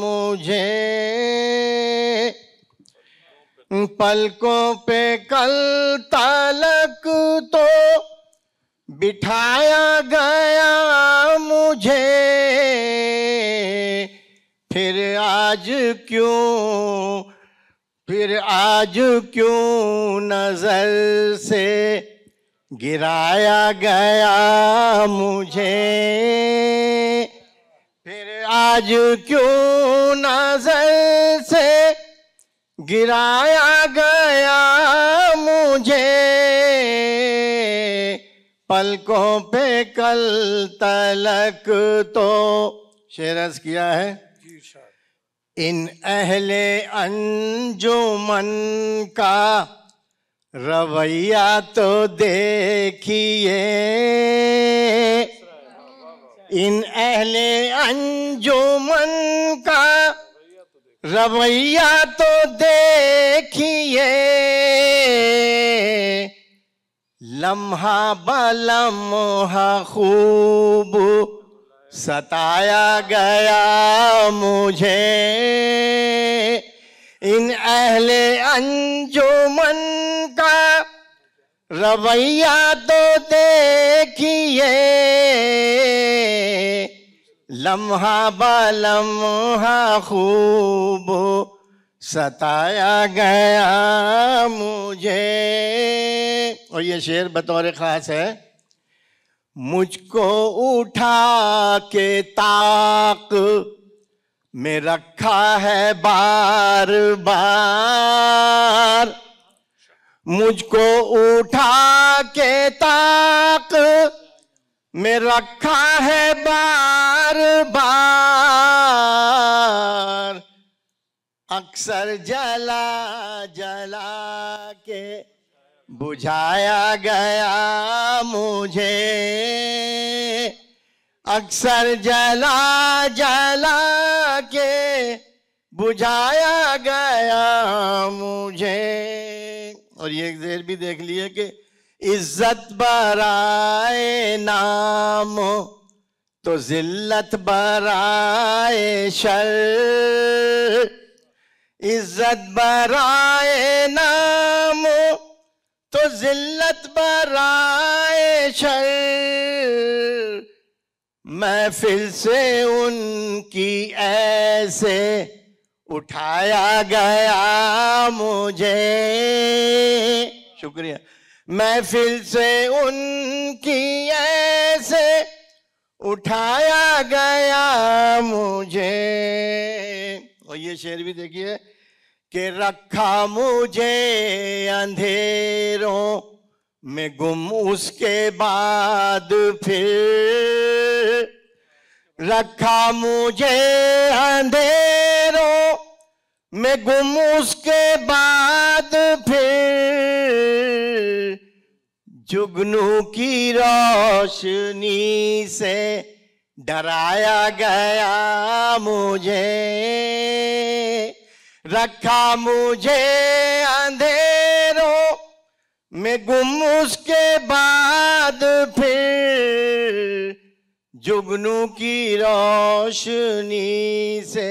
मुझे पलकों पे कल तलक तो बिठाया गया मुझे फिर आज क्यों फिर आज क्यों नजर से गिराया गया मुझे फिर आज क्यों नजर से गिराया गया मुझे पलकों पे कल तलक तो शेरस किया है इन अहले अंजुमन का रवैया तो देखिए इन अहले अंजुमन का रवैया तो देखिए लम्हा बलम्हा खूब सताया गया मुझे इन अहले अंजुमन का रवैया तो देखिए लम्हा बालम्हा खूब सताया गया मुझे और ये शेर बतौर ख़ास है मुझको उठा के ताक में रखा है बार बार मुझको उठा के ताक में रखा है बार दरबार अक्सर जला जला के बुझाया गया मुझे अक्सर जला जला के बुझाया गया मुझे और ये एक देर भी देख लिए कि इज्जत बराए नाम तो जिल्लत बराए शर इज्जत बराए नाम तो जिल्लत बराए शर महफिल से उनकी ऐसे उठाया गया मुझे शुक्रिया महफिल से उनकी ऐसे उठाया गया मुझे और ये शेर भी देखिए कि रखा मुझे अंधेरों में गुम उसके बाद फिर रखा मुझे अंधेरों में गुम उसके बाद फिर जुगनू की रोशनी से डराया गया मुझे रखा मुझे अंधेरों में गुम उसके बाद फिर जुगनू की रोशनी से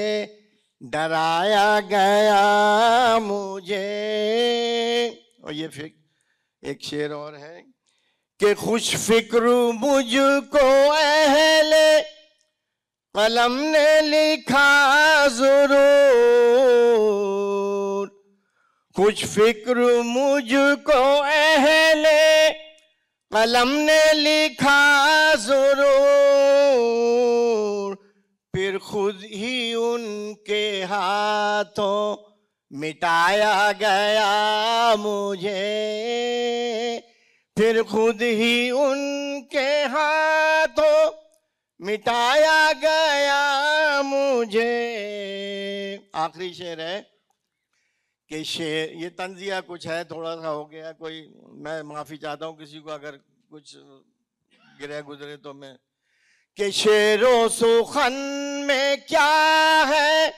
डराया गया मुझे और ये फिर एक शेर और है कि खुश फिक्र मुझको अहले कलम ने लिखा जरूर खुश फिक्र मुझको अहले कलम ने लिखा जरूर फिर खुद ही उनके हाथों मिटाया गया मुझे फिर खुद ही उनके हाथों मिटाया गया मुझे आखिरी शेर है कि शेर ये तंजिया कुछ है थोड़ा सा हो गया कोई मैं माफ़ी चाहता हूँ किसी को अगर कुछ गिरे गुजरे तो मैं कि शेरों सुखन में क्या है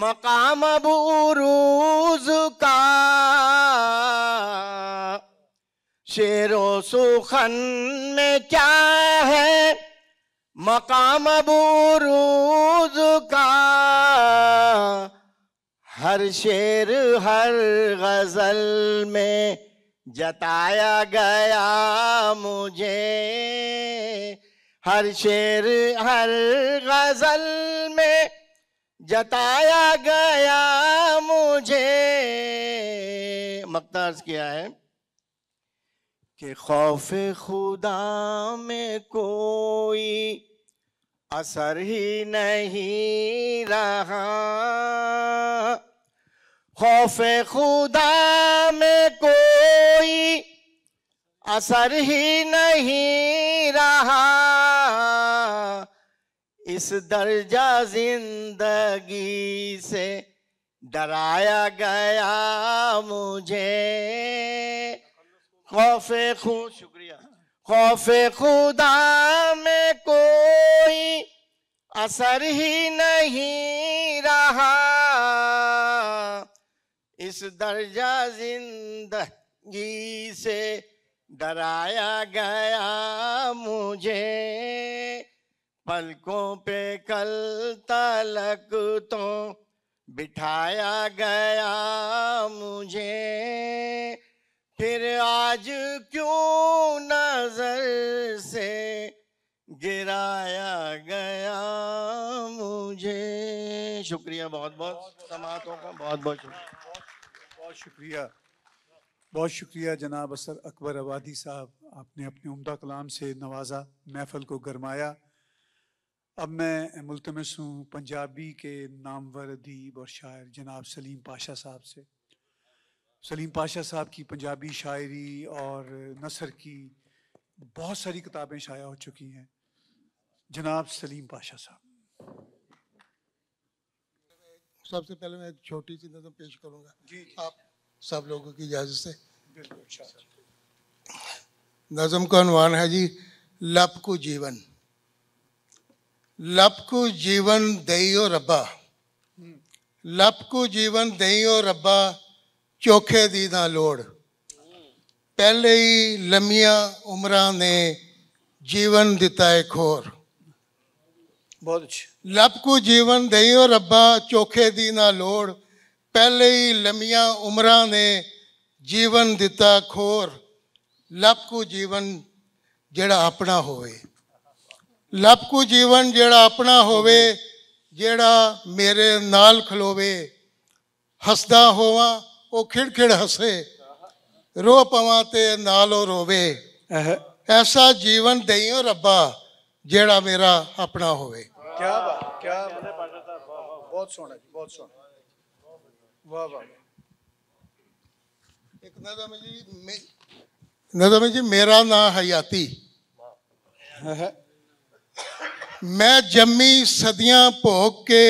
मकाम बूरूज का शेरो सुखन में क्या है मकाम बूरूज का हर शेर हर गजल में जताया गया मुझे हर शेर हर गजल में जताया गया मुझे मकदाज किया है कि खौफ खुदा में कोई असर ही नहीं रहा खौफ खुदा में कोई असर ही नहीं रहा इस दर्जा जिंदगी से डराया गया मुझे खौफे खू शुक्रिया खौफे खुदा में कोई असर ही नहीं रहा इस दर्जा जिंदगी से डराया गया मुझे पलकों पे कल तलक तो बिठाया गया मुझे फिर आज क्यों नजर से गिराया गया मुझे शुक्रिया बहुत बहुत समातों का बहुत बहुत शुक्रिया बहुत शुक्रिया बहुत शुक्रिया जनाब असर अकबर आबादी साहब आपने अपने उम्दा कलाम से नवाजा महफल को गरमाया अब मैं मुलतमस हूँ पंजाबी के नामवर अदीब और शायर जनाब सलीम पाशा साहब से सलीम पाशा साहब की पंजाबी शायरी और नसर की बहुत सारी किताबें शाया हो चुकी हैं जनाब सलीम पाशा साहब सबसे पहले मैं एक छोटी सी नज़म पेश करूंगा जी, आप सब लोगों की इजाज़त से नज़म का अनुमान है जी लप को जीवन ਕੋ ਜੀਵਨ ਦਈਓ ਰੱਬਾ ਕੋ ਜੀਵਨ ਦਈਓ ਰੱਬਾ ਚੋਖੇ ਦੀ ਦਾ ਲੋੜ ਪਹਿਲੇ ਹੀ ਲੰਮੀਆਂ ਉਮਰਾਂ ਨੇ ਜੀਵਨ ਦਿੱਤਾ ਏ ਖੋਰ ਬਹੁਤ ਅੱਛਾ ਕੋ ਜੀਵਨ ਦਈਓ ਰੱਬਾ ਚੋਖੇ ਦੀ ਨਾ ਲੋੜ ਪਹਿਲੇ ਹੀ ਲੰਮੀਆਂ ਉਮਰਾਂ ਨੇ ਜੀਵਨ ਦਿੱਤਾ ਖੋਰ ਕੋ ਜੀਵਨ ਜਿਹੜਾ ਆਪਣਾ ਹੋਵੇ ਲਪਕੂ ਜੀਵਨ ਜਿਹੜਾ ਆਪਣਾ ਹੋਵੇ ਜਿਹੜਾ ਮੇਰੇ ਨਾਲ ਖਲੋਵੇ ਹੱਸਦਾ ਹੋਵਾਂ ਉਹ ਖਿੜਖਿੜ ਹੱਸੇ ਰੋ ਪਵਾਂ ਤੇ ਨਾਲ ਉਹ ਰੋਵੇ ਐਸਾ ਜੀਵਨ ਦੇਈਓ ਰੱਬਾ ਜਿਹੜਾ ਮੇਰਾ ਆਪਣਾ ਹੋਵੇ ਕੀ ਬਾਤ ਕੀ ਬਹੁਤ ਸੋਹਣਾ ਜੀ ਬਹੁਤ ਸੋਹਣਾ ਵਾਹ ਵਾਹ ਇੱਕ ਨਜ਼ਮ ਜੀ ਨਜ਼ਮ ਜੀ ਮੇਰਾ ਨਾਂ ਹਯਾਤੀ ਹੈ ਮੈਂ ਜੰਮੀ ਸਦੀਆਂ ਭੋਗ ਕੇ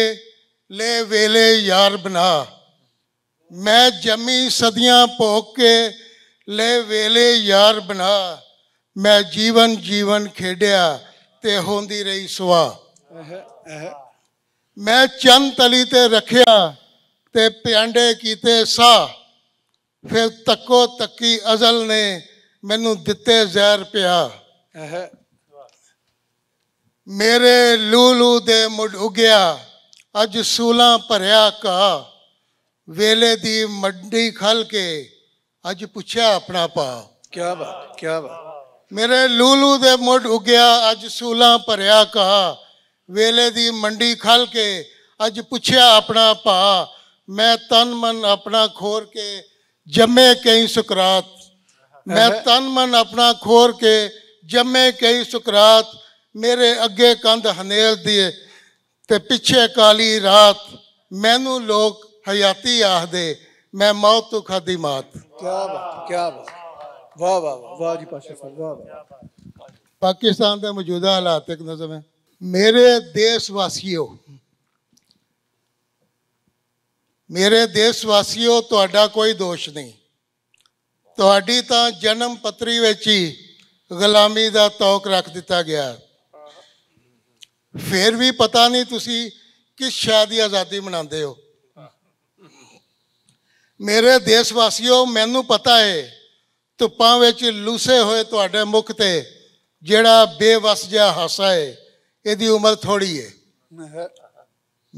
ਲੈ ਵੇਲੇ ਯਾਰ ਬਣਾ ਮੈਂ ਜੰਮੀ ਸਦੀਆਂ ਭੋਗ ਕੇ ਲੈ ਵੇਲੇ ਯਾਰ ਬਣਾ ਮੈਂ ਜੀਵਨ ਜੀਵਨ ਖੇਡਿਆ ਤੇ ਹੁੰਦੀ ਰਹੀ ਸੁਆ ਮੈਂ ਚੰਨ ਤਲੀ ਤੇ ਰੱਖਿਆ ਤੇ ਪਿਆਂਡੇ ਕੀਤੇ ਸਾ ਫਿਰ ਤੱਕੋ ਤੱਕੀ ਅਜ਼ਲ ਨੇ ਮੈਨੂੰ ਦਿੱਤੇ ਜ਼ਹਿਰ ਪਿਆ मेरे लूलू दे मुड़ गया अज सूला भरिया का वेले दी मंडी खल के अज पुछा अपना पा क्या बात क्या बात मेरे लूलू दे मुड़ गया अज सूला भरिया का वेले दी मंडी खल के अज पुछया अपना पा मैं तन मन अपना खोर के जमे कई सुकरात मैं तन मन अपना खोर के जमे कई सुकरात ਮੇਰੇ ਅੱਗੇ ਕੰਧ ਹਨੇਰ ਦੀਏ ਤੇ ਪਿੱਛੇ ਕਾਲੀ ਰਾਤ ਮੈਨੂੰ ਲੋਕ ਹਯਾਤੀ ਆਖਦੇ ਮੈਂ ਮੌਤ ਤੋਂ ਖਾਦੀ ਮਾਤ ਕੀ ਬਾਤ ਕੀ ਬਾਤ ਵਾਹ ਵਾਹ ਵਾਹ ਜੀ ਪਾਸ਼ਾ ਸਾਹਿਬ ਵਾਹ ਵਾਹ ਪਾਕਿਸਤਾਨ ਦੇ ਮੌਜੂਦਾ ਹਾਲਾਤ ਇੱਕ ਨਜ਼ਮ ਹੈ ਮੇਰੇ ਦੇਸ਼ ਵਾਸੀਓ ਮੇਰੇ ਦੇਸ਼ ਵਾਸੀਓ ਤੁਹਾਡਾ ਕੋਈ ਦੋਸ਼ ਨਹੀਂ ਤੁਹਾਡੀ ਤਾਂ ਜਨਮ ਪੱਤਰੀ ਵਿੱਚ ਹੀ ਗੁਲਾਮੀ ਦਾ ਤੌਕ ਰੱਖ ਦਿੱਤਾ ਗਿਆ ਹੈ ਫਿਰ ਵੀ ਪਤਾ ਨਹੀਂ ਤੁਸੀਂ ਕਿਸ ਸ਼ਾਇਦ ਦੀ ਆਜ਼ਾਦੀ ਮਨਾਉਂਦੇ ਹੋ ਮੇਰੇ ਦੇਸ਼ ਵਾਸੀਓ ਮੈਨੂੰ ਪਤਾ ਹੈ ਧੁੱਪਾਂ ਵਿੱਚ ਲੂਸੇ ਹੋਏ ਤੁਹਾਡੇ ਮੁਖ ਤੇ ਜਿਹੜਾ ਬੇਵਸ ਜਿਹਾ ਹਾਸਾ ਹੈ ਇਹਦੀ ਉਮਰ ਥੋੜੀ ਹੈ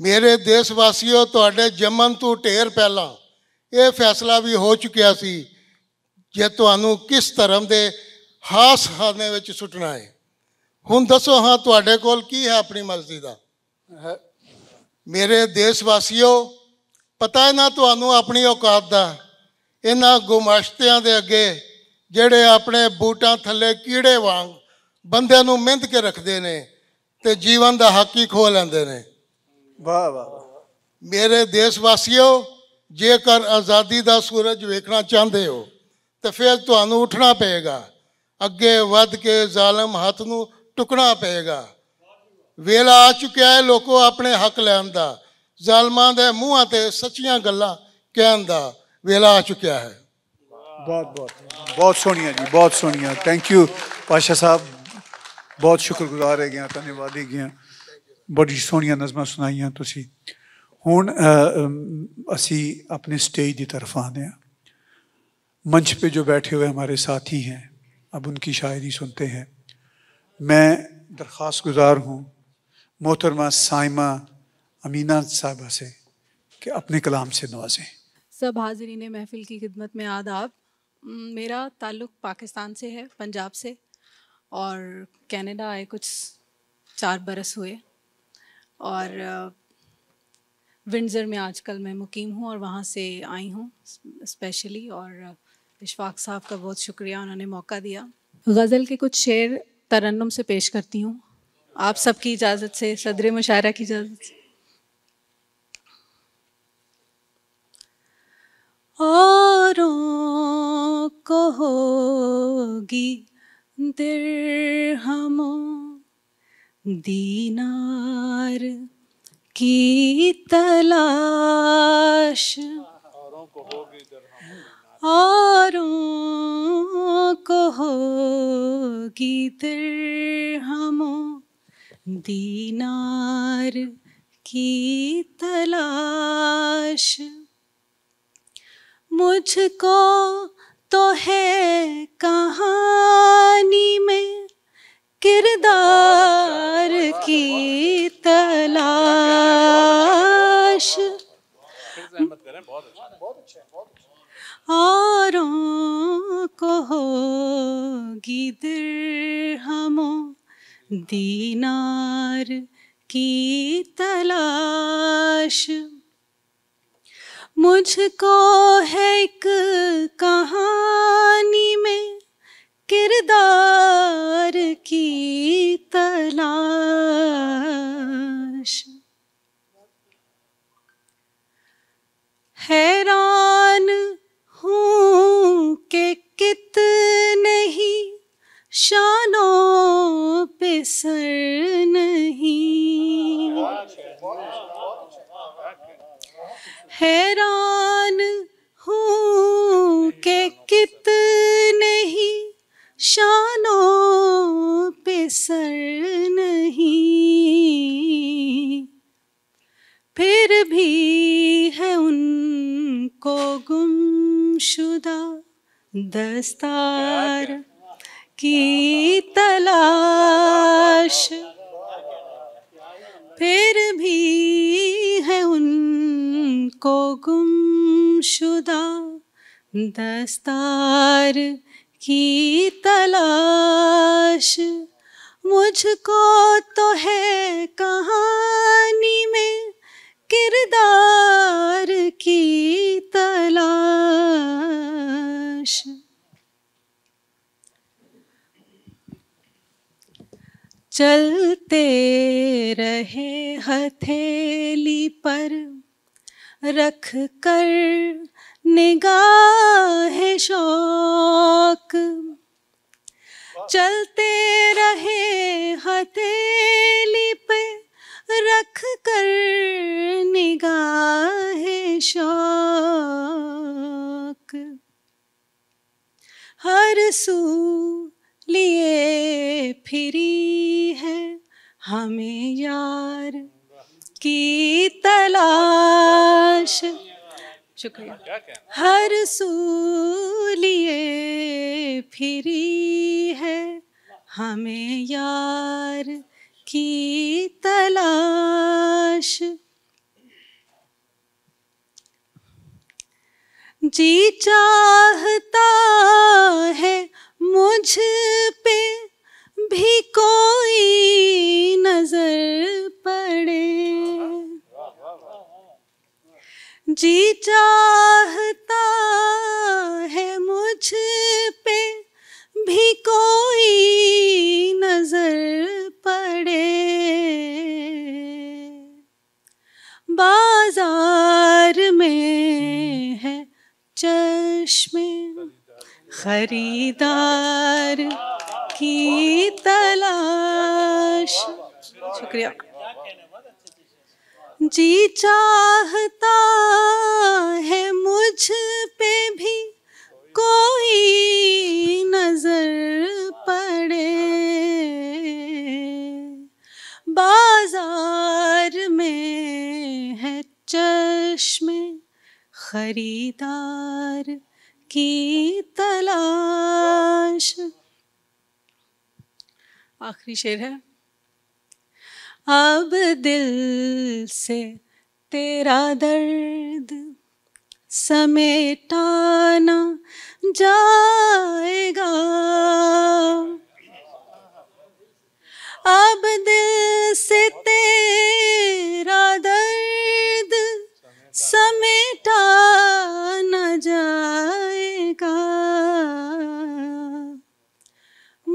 ਮੇਰੇ ਦੇਸ਼ ਵਾਸੀਓ ਤੁਹਾਡੇ ਜਮਨ ਤੋਂ ਢੇਰ ਪਹਿਲਾਂ ਇਹ ਫੈਸਲਾ ਵੀ ਹੋ ਚੁੱਕਿਆ ਸੀ ਜੇ ਤੁਹਾਨੂੰ ਕਿਸ ਧਰਮ ਦੇ ਹਾਸ ਹਾਨੇ ਵਿੱਚ ਸੁੱਟਣਾ ਹੈ ਹੁਣ ਦੱਸੋ ਹਾਂ ਤੁਹਾਡੇ ਕੋਲ ਕੀ ਹੈ ਆਪਣੀ ਮਰਜ਼ੀ ਦਾ ਮੇਰੇ ਦੇਸ਼ ਵਾਸੀਓ ਪਤਾ ਹੈ ਨਾ ਤੁਹਾਨੂੰ ਆਪਣੀ ਔਕਾਤ ਦਾ ਇਹਨਾਂ ਗੁਮਾਸ਼ਤਿਆਂ ਦੇ ਅੱਗੇ ਜਿਹੜੇ ਆਪਣੇ ਬੂਟਾਂ ਥੱਲੇ ਕੀੜੇ ਵਾਂਗ ਬੰਦਿਆਂ ਨੂੰ ਮਿੰਦ ਕੇ ਰੱਖਦੇ ਨੇ ਤੇ ਜੀਵਨ ਦਾ ਹੱਕ ਹੀ ਖੋ ਲੈਂਦੇ ਨੇ ਵਾਹ ਵਾਹ ਮੇਰੇ ਦੇਸ਼ ਵਾਸੀਓ ਜੇਕਰ ਆਜ਼ਾਦੀ ਦਾ ਸੂਰਜ ਵੇਖਣਾ ਚਾਹੁੰਦੇ ਹੋ ਤਾਂ ਫਿਰ ਤੁਹਾਨੂੰ ਉੱਠਣਾ ਪਏਗਾ ਅੱਗੇ ਵੱਧ ਕੇ ਜ਼ਾਲਮ ਹੱਥ ਨੂੰ ਟੁਕਣਾ ਪਏਗਾ ਵੇਲਾ ਆ ਚੁੱਕਿਆ ਹੈ ਲੋਕੋ ਆਪਣੇ ਹੱਕ ਲੈਣ ਦਾ ਜ਼ਾਲਮਾਂ ਦੇ ਮੂੰਹਾਂ ਤੇ ਸੱਚੀਆਂ ਗੱਲਾਂ ਕਹਿਣ ਦਾ ਵੇਲਾ ਆ ਚੁੱਕਿਆ ਹੈ ਬਹੁਤ ਬਹੁਤ ਬਹੁਤ ਸੋਹਣੀਆਂ ਜੀ ਬਹੁਤ ਸੋਹਣੀਆਂ ਥੈਂਕ ਯੂ ਪਾਸ਼ਾ ਸਾਹਿਬ ਬਹੁਤ ਸ਼ੁਕਰਗੁਜ਼ਾਰ ਹੈ ਗਿਆ ਧੰਨਵਾਦ ਹੈ ਗਿਆ ਬੜੀ ਸੋਹਣੀਆਂ ਨਜ਼ਮਾਂ ਸੁਣਾਈਆਂ ਤੁਸੀਂ ਹੁਣ ਅਸੀਂ अपने स्टेज की तरफ आते हैं मंच पे जो बैठे हुए हमारे साथी हैं अब उनकी शायरी सुनते हैं मैं दरख्वास्त गुजार हूँ मोहतरमा साइमा अमीना साहबा से कि अपने कलाम से नवाजें सब हाजरीन महफिल की खिदमत में आदाब मेरा ताल्लुक़ पाकिस्तान से है पंजाब से और कनाडा आए कुछ चार बरस हुए और विंडज़र में आजकल मैं मुकीम हूँ और वहाँ से आई हूँ स्पेशली और इशफाक साहब का बहुत शुक्रिया उन्होंने मौका दिया गज़ल के कुछ शेर तरन्नम से पेश करती हूँ आप सबकी इजाज़त से सदर मुशायरा की इजाज़त से औरों को होगी दिर दीनार की तलाश औरों को होगी औरों को होगी हम दीनार की तलाश मुझको तो है कहानी में किरदार की तलाश औरों को होगी दिरहमों दीनार की तलाश मुझको है एक कहानी में किरदार की तलाश हैरान हूँ के कितने ही शानों पे सर नहीं हैरान हूँ के कितने ही शानों पे सर नहीं फिर भी है उनको गुमशुदा दस्तार की तलाश फिर भी है उनको गुमशुदा दस्तार की तलाश मुझको तो है कहानी में किरदार की तलाश चलते रहे हथेली पर रख कर निगाह शौक चलते रहे हथेली पर रख कर निगाह शौक हर सू लिए फिरी है हमें यार की तलाश शुक्रिया हर सू लिए फिरी है हमें यार की तलाश जी चाहता है मुझ पे भी कोई नजर पड़े जी चाहता है मुझ पे भी कोई नजर पड़े बाजार में है चश्मे खरीदार की तलाश शुक्रिया जी चाहता है मुझ पे भी कोई नजर पड़े बाजार में है चश्मे खरीदार की तलाश आखिरी शेर है अब दिल से तेरा दर्द समेटाना जाएगा अब दिल से तेरा दर्द समेटा न जाएगा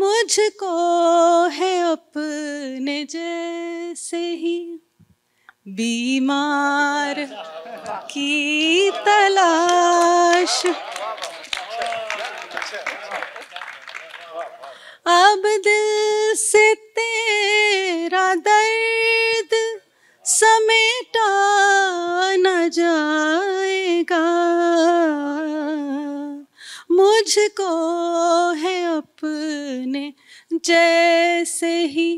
मुझको है अपने जैसे ही बीमार की तलाश अब दिल से तेरा दर्द समेटा न जाएगा मुझको है अपने जैसे ही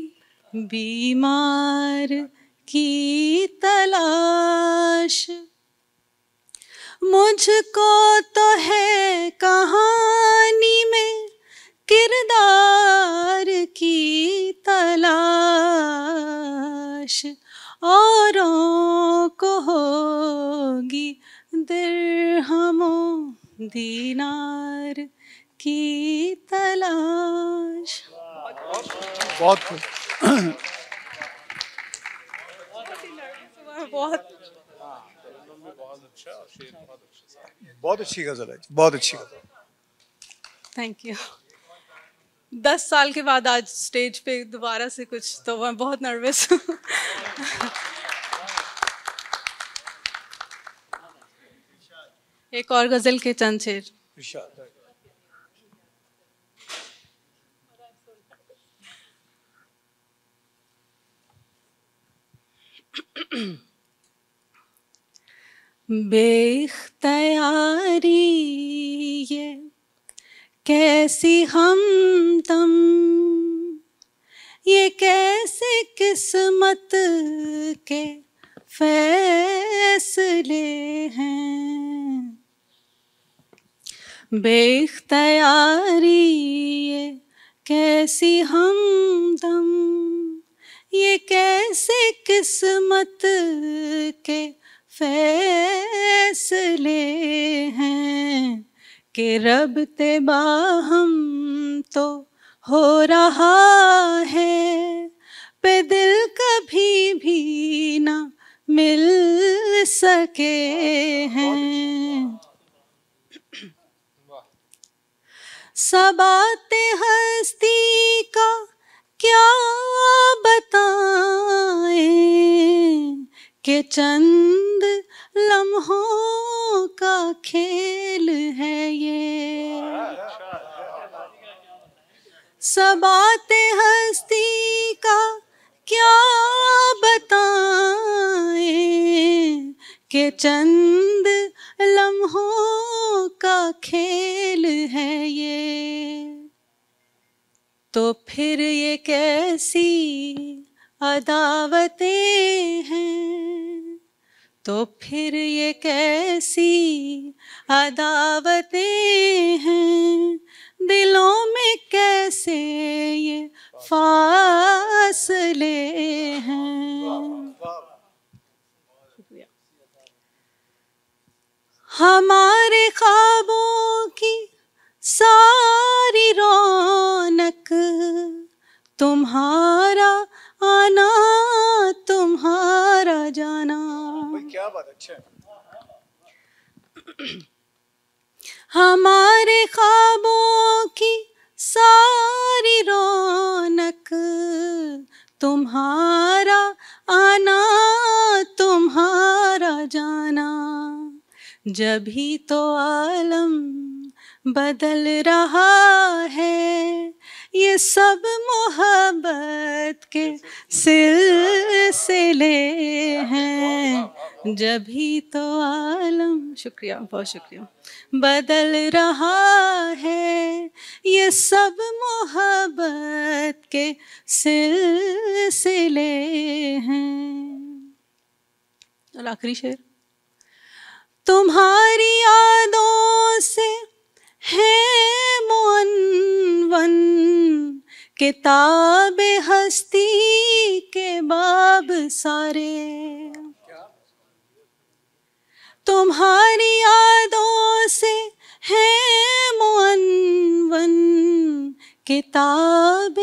बीमार की तलाश मुझको तो है कहानी में किरदार की तलाश औरों को होगी दिरहमों दीनार की तलाश बहुत बहुत बहुत अच्छी गजल है बहुत अच्छी गजल थैंक यू दस साल के बाद आज स्टेज पे दोबारा से कुछ तो मैं बहुत नर्वस हूँ एक और गजल के चंद शेर Mm-hmm. बेख्तियारी ये कैसी तम ये कैसे किस्मत के फैसले हैं बेख्तियारी ये कैसी हम तम ये कैसे किस्मत के फैसले हैं कि रब ते बाहम तो हो रहा है पे दिल कभी भी ना मिल सके हैं आते हस्ती का क्या बताएं के चंद लम्हों का खेल है ये सब आते हस्ती का क्या बताएं के चंद लम्हों का खेल है ये तो फिर ये कैसी अदावतें हैं तो फिर ये कैसी अदावतें हैं दिलों में कैसे ये फासले हैं हमारे ख्वाबों की सारी रौनक तुम्हारा आना तुम्हारा जाना क्या बात अच्छा है हमारे ख्वाबों की सारी रौनक तुम्हारा आना तुम्हारा जाना जब ही तो आलम बदल रहा है ये सब मोहब्बत के सिलसिले हैं जब ही तो आलम शुक्रिया बहुत शुक्रिया बदल रहा है ये सब मोहब्बत के सिलसिले हैं और आखिरी शेर तुम्हारी यादों से है वन किताब हस्ती के बाब सारे तुम्हारी यादों से है वन किताब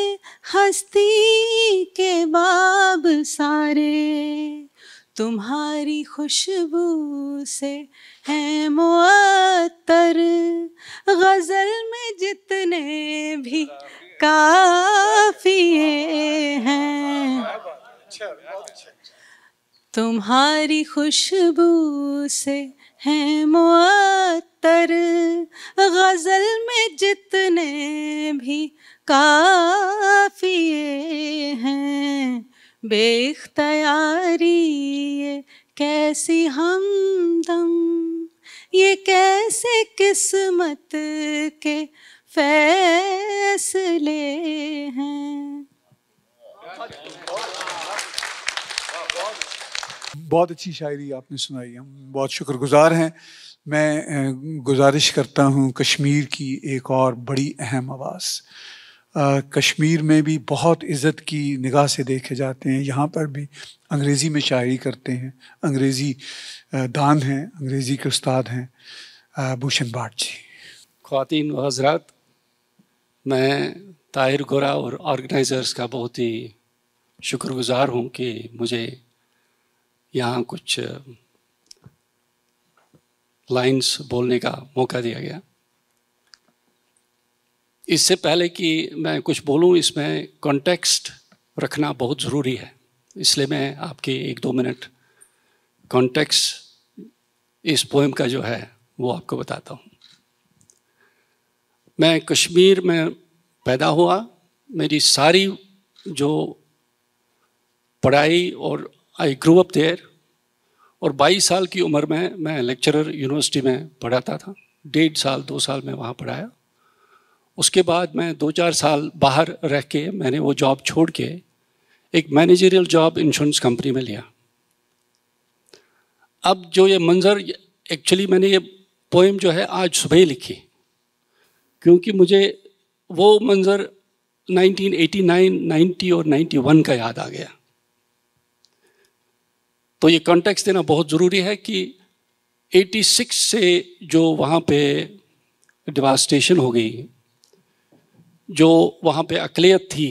हस्ती के बाब सारे तुम्हारी खुशबू से है मुअत्तर गज़ल में जितने भी काफिए हैं तुम्हारी खुशबू से है मुअत्तर गज़ल में जितने भी काफिए हैं बेख्तयारी कैसी हमदम ये कैसे किस्मत के फैसले हैं बहुत अच्छी शायरी आपने सुनाई हम बहुत शुक्रगुजार हैं मैं गुजारिश करता हूँ कश्मीर की एक और बड़ी अहम आवाज़ कश्मीर में भी बहुत इज़्ज़त की निगाह से देखे जाते हैं यहाँ पर भी अंग्रेज़ी में शायरी करते हैं अंग्रेज़ी दान हैं अंग्रेज़ी के उस्ताद हैं भूषण भाट जी खातिन हजरात मैं ताहिर गोरा और ऑर्गेनाइज़र्स का बहुत ही शुक्रगुज़ार हूँ कि मुझे यहाँ कुछ लाइंस बोलने का मौका दिया गया इससे पहले कि मैं कुछ बोलूं इसमें कॉन्टेक्स्ट रखना बहुत ज़रूरी है इसलिए मैं आपके एक दो मिनट कॉन्टेक्स इस पोएम का जो है वो आपको बताता हूँ मैं कश्मीर में पैदा हुआ मेरी सारी जो पढ़ाई और आई ग्रो अप देयर और 22 साल की उम्र में मैं लेक्चरर यूनिवर्सिटी में पढ़ाता था डेढ़ साल दो साल में वहाँ पढ़ाया उसके बाद मैं दो चार साल बाहर रह के मैंने वो जॉब छोड़ के एक मैनेजरियल जॉब इंश्योरेंस कंपनी में लिया अब जो ये मंज़र एक्चुअली मैंने ये पोइम जो है आज सुबह ही लिखी क्योंकि मुझे वो मंज़र 1989, 90 और 91 का याद आ गया तो ये कॉन्टेक्स्ट देना बहुत ज़रूरी है कि 86 से जो वहाँ पे डिवास्टेशन हो गई जो वहाँ पे अकलियत थी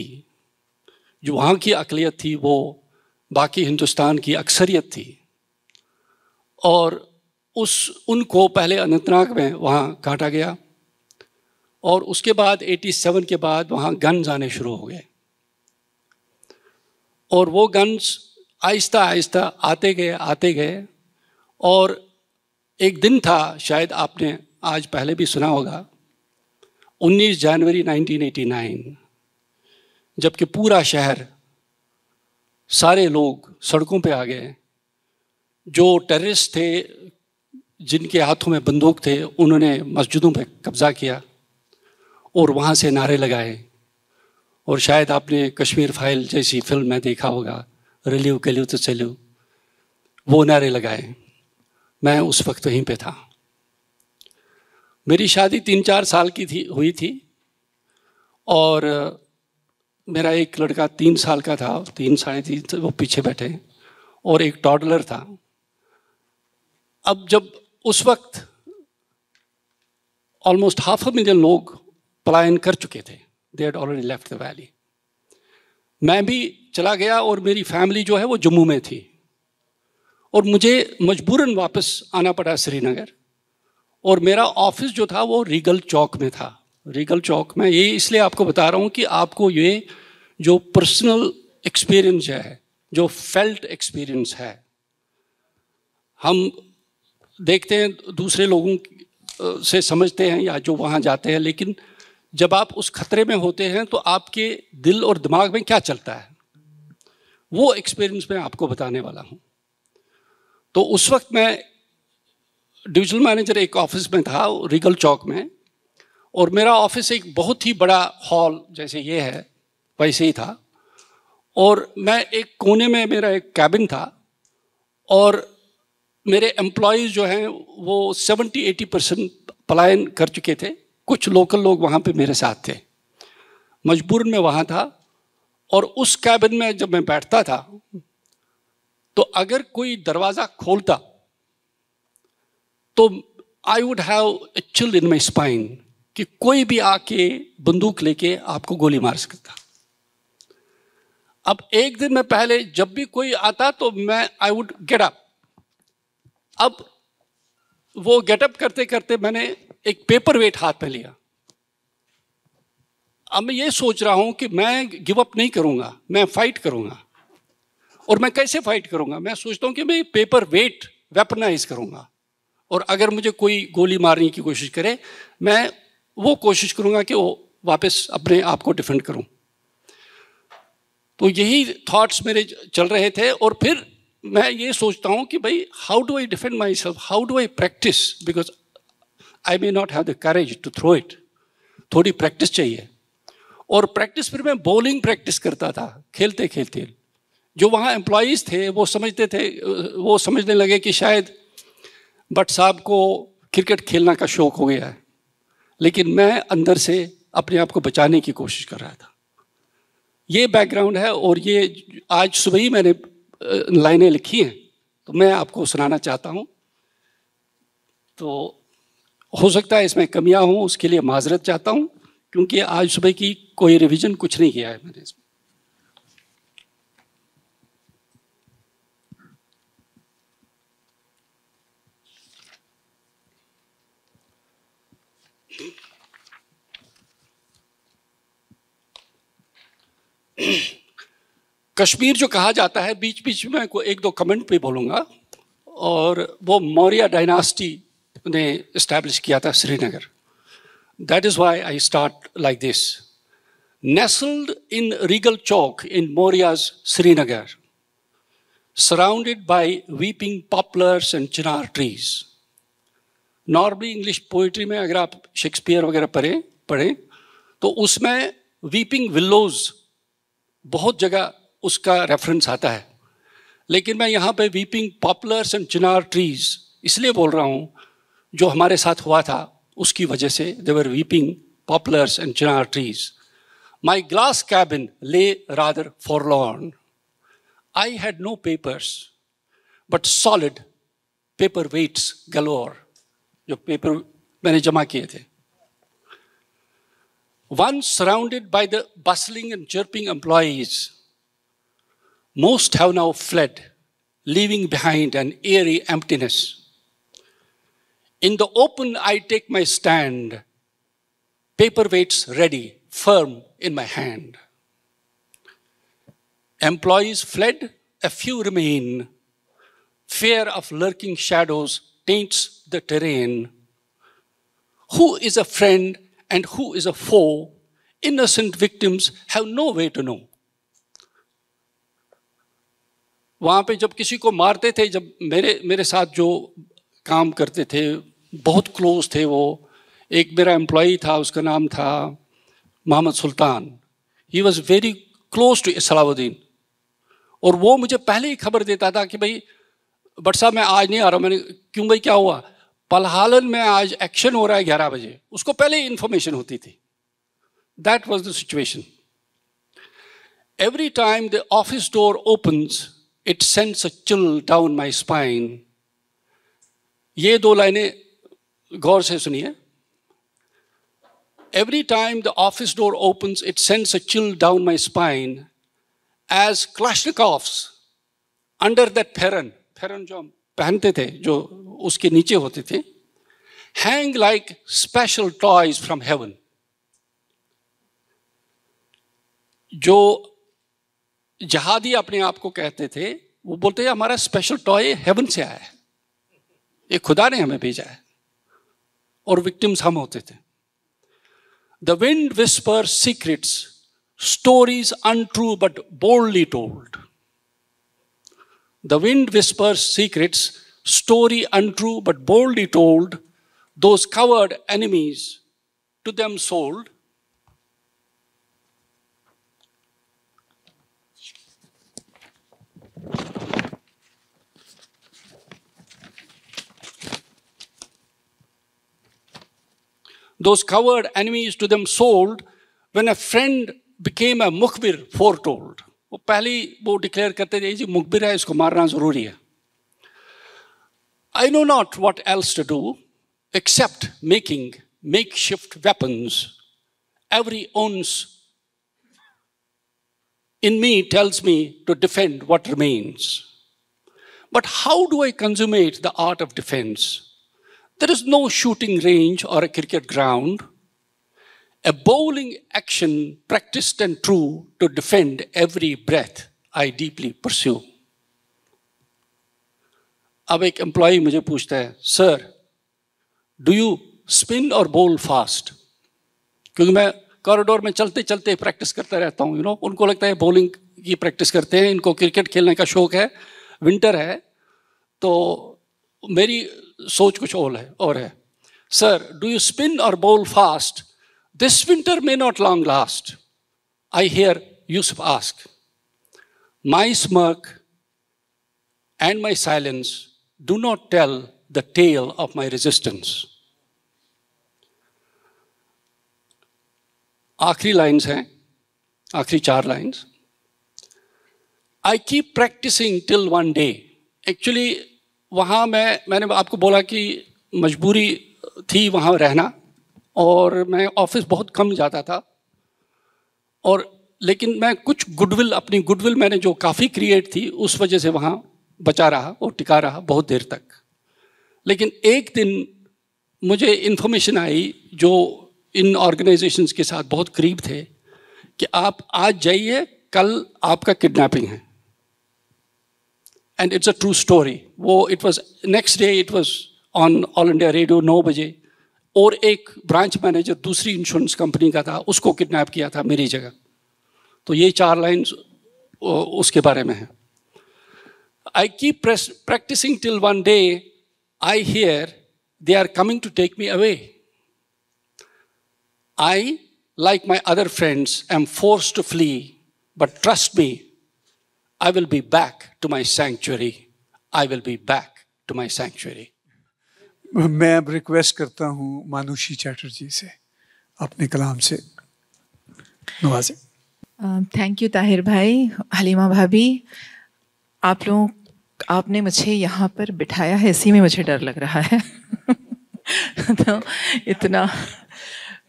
जो वहाँ की अकलियत थी वो बाकी हिंदुस्तान की अक्सरियत थी और उस उनको पहले अनंतनाग में वहाँ काटा गया और उसके बाद 87 के बाद वहाँ गन्स आने शुरू हो गए और वो गन्स आहिस्ता आहिस्ता आते गए आते गए और एक दिन था शायद आपने आज पहले भी सुना होगा 19 जनवरी 1989 जबकि पूरा शहर सारे लोग सड़कों पे आ गए जो टेररिस्ट थे जिनके हाथों में बंदूक थे उन्होंने मस्जिदों पर कब्ज़ा किया और वहाँ से नारे लगाए और शायद आपने कश्मीर फाइल जैसी फिल्म में देखा होगा रिलीव कल्यू तो चलू वो नारे लगाए मैं उस वक्त वहीं पे था मेरी शादी तीन चार साल की थी हुई थी और मेरा एक लड़का तीन साल का था तीन साढ़े तीन तो वो पीछे बैठे और एक टॉडलर था अब जब उस वक्त ऑलमोस्ट हाफ अ मिलियन लोग पलायन कर चुके थे they had already left the valley मैं भी चला गया और मेरी फैमिली जो है वो जम्मू में थी और मुझे मजबूरन वापस आना पड़ा श्रीनगर और मेरा ऑफिस जो था वो रीगल चौक में था रीगल चौक में ये इसलिए आपको बता रहा हूँ कि आपको ये जो पर्सनल एक्सपीरियंस है जो फेल्ट एक्सपीरियंस है हम देखते हैं दूसरे लोगों से समझते हैं या जो वहाँ जाते हैं लेकिन जब आप उस खतरे में होते हैं तो आपके दिल और दिमाग में क्या चलता है वो एक्सपीरियंस मैं आपको बताने वाला हूँ तो उस वक्त मैं डिविजनल मैनेजर एक ऑफिस में था रिगल चौक में और मेरा ऑफिस एक बहुत ही बड़ा हॉल जैसे ये है वैसे ही था और मैं एक कोने में मेरा एक कैबिन था और मेरे एम्प्लॉज जो हैं वो 70 80 परसेंट पलायन कर चुके थे कुछ लोकल लोग वहाँ पे मेरे साथ थे मजबूर में वहाँ था और उस कैबिन में जब मैं बैठता था तो अगर कोई दरवाज़ा खोलता तो I would have a chill in my spine कि कोई भी आके बंदूक लेके आपको गोली मार सकता अब एक दिन में पहले जब भी कोई आता तो मैं आई वुड गेट अप अब वो गेटअप करते करते मैंने एक पेपर वेट हाथ में लिया अब मैं ये सोच रहा हूं कि मैं गिव अप नहीं करूंगा मैं फाइट करूंगा और मैं कैसे फाइट करूंगा मैं सोचता हूं कि मैं पेपर वेट वेपनाइज करूंगा और अगर मुझे कोई गोली मारने की कोशिश करे मैं वो कोशिश करूँगा कि वो वापस अपने आप को डिफेंड करूँ तो यही थॉट्स मेरे चल रहे थे और फिर मैं ये सोचता हूँ कि भाई how do I defend myself how do I practise because I may not have the courage to throw it थोड़ी प्रैक्टिस चाहिए और प्रैक्टिस फिर मैं बॉलिंग प्रैक्टिस करता था खेलते खेलते जो वहाँ एम्प्लॉज थे वो समझते थे वो समझने लगे कि शायद बट साहब को क्रिकेट खेलना का शौक हो गया है लेकिन मैं अंदर से अपने आप को बचाने की कोशिश कर रहा था ये बैकग्राउंड है और ये आज सुबह ही मैंने लाइनें लिखी हैं तो मैं आपको सुनाना चाहता हूँ तो हो सकता है इसमें कमियाँ हों उसके लिए माजरत चाहता हूँ क्योंकि आज सुबह की कोई रिवीजन कुछ नहीं किया है मैंने इसमें कश्मीर जो कहा जाता है बीच बीच में को एक दो कमेंट भी बोलूँगा और वो मौर्य डायनास्टी ने इस्टेब्लिश किया था Srinagar that is why I start like this nestled in Regal Chowk in मौर्याज Srinagar surrounded by weeping poplars and chinar trees normally English poetry में अगर आप शेक्सपियर वगैरह पढ़े पढ़ें तो उसमें वीपिंग विलोज बहुत जगह उसका रेफरेंस आता है लेकिन मैं यहाँ पे weeping poplars and chinar trees इसलिए बोल रहा हूँ जो हमारे साथ हुआ था उसकी वजह से देवर weeping poplars and chinar trees my glass cabin lay rather forlorn I had no papers but solid paperweights galore जो पेपर मैंने जमा किए थे Once surrounded by the bustling and chirping employees, most have now fled, leaving behind an eerie emptiness. In the open, I take my stand, paperweights ready, firm in my hand. Employees fled, a few remain. Fear of lurking shadows taints the terrain. Who is a friend and who is a foe, innocent victims have no way to know. वहाँ पे जब किसी को मारते थे जब मेरे मेरे साथ जो काम करते थे बहुत क्लोज थे वो एक मेरा एम्प्लॉ था उसका नाम था Mohammad Sultan he was very close to Islahuddin और वो मुझे पहले ही खबर देता था कि भाई बट साहब मैं आज नहीं आ रहा मैंने क्यों भाई क्या हुआ पलहालन में आज एक्शन हो रहा है ग्यारह बजे उसको पहले इंफॉर्मेशन होती थी that was the situation every time the office door opens it sends a chill down my spine ये दो लाइनें गौर से सुनिए every time the office door open it sends a chill down my spine as Kalashnikovs under that pheran pheran जो पहनते थे जो उसके नीचे होते थे hang like special toys from heaven जो जहादी अपने आप को कहते थे वो बोलते हैं हमारा स्पेशल टॉय हेवन से आया है ये खुदा ने हमें भेजा है और विक्टिम्स हम होते थे the wind whisper secrets stories untrue but boldly told The wind whispers secrets, story untrue but boldly told, those coward enemies to them sold. Those coward enemies to them sold when a friend became a mukbir foretold. वो पहले वो डिक्लेयर करते थे जी मुखबिर है इसको मारना ज़रूरी है I know not what else to do except making makeshift weapons. Every ounce in me tells me to defend what remains. But how do I consummate the art of defense? There is no shooting range or a cricket ground. a bowling action practiced and true to defend every breath I deeply pursue. अब एक एम्प्लॉय मुझे पूछता है sir do you spin or bowl fast क्योंकि मैं कॉरिडोर में चलते चलते प्रैक्टिस करता रहता हूँ यू नो उनको लगता है बॉलिंग की प्रैक्टिस करते हैं इनको क्रिकेट खेलने का शौक है विंटर है तो मेरी सोच कुछ और है और है sir do you spin or bowl fast This winter may not long last. I hear Yusuf ask. My smirk and my silence do not tell the tale of my resistance. Akri lines हैं आखिरी चार lines. I keep practicing till one day. Actually, वहाँ मैं मैंने आपको बोला कि मजबूरी थी वहाँ रहना और मैं ऑफिस बहुत कम जाता था और लेकिन मैं कुछ गुडविल अपनी गुडविल मैंने जो काफ़ी क्रिएट थी उस वजह से वहाँ बचा रहा और टिका रहा बहुत देर तक लेकिन एक दिन मुझे इन्फॉर्मेशन आई जो इन ऑर्गेनाइजेशंस के साथ बहुत करीब थे कि आप आज जाइए कल आपका किडनैपिंग है and it's a true story वो it was next day it was on All India Radio नौ बजे और एक ब्रांच मैनेजर दूसरी इंश्योरेंस कंपनी का था उसको किडनैप किया था मेरी जगह तो ये चार लाइन उसके बारे में है I keep practising till one day I hear they are coming to take me away I like my other friends I am force to flee but trust me I will be back to my sanctuary I will be back to my sanctuary मैं अब रिक्वेस्ट करता हूँ मानुषी चैटर्जी से अपने कलाम से नवाजे थैंक यू ताहिर भाई हलीमा भाभी आप लोग आपने मुझे यहाँ पर बिठाया है इसी में मुझे डर लग रहा है तो इतना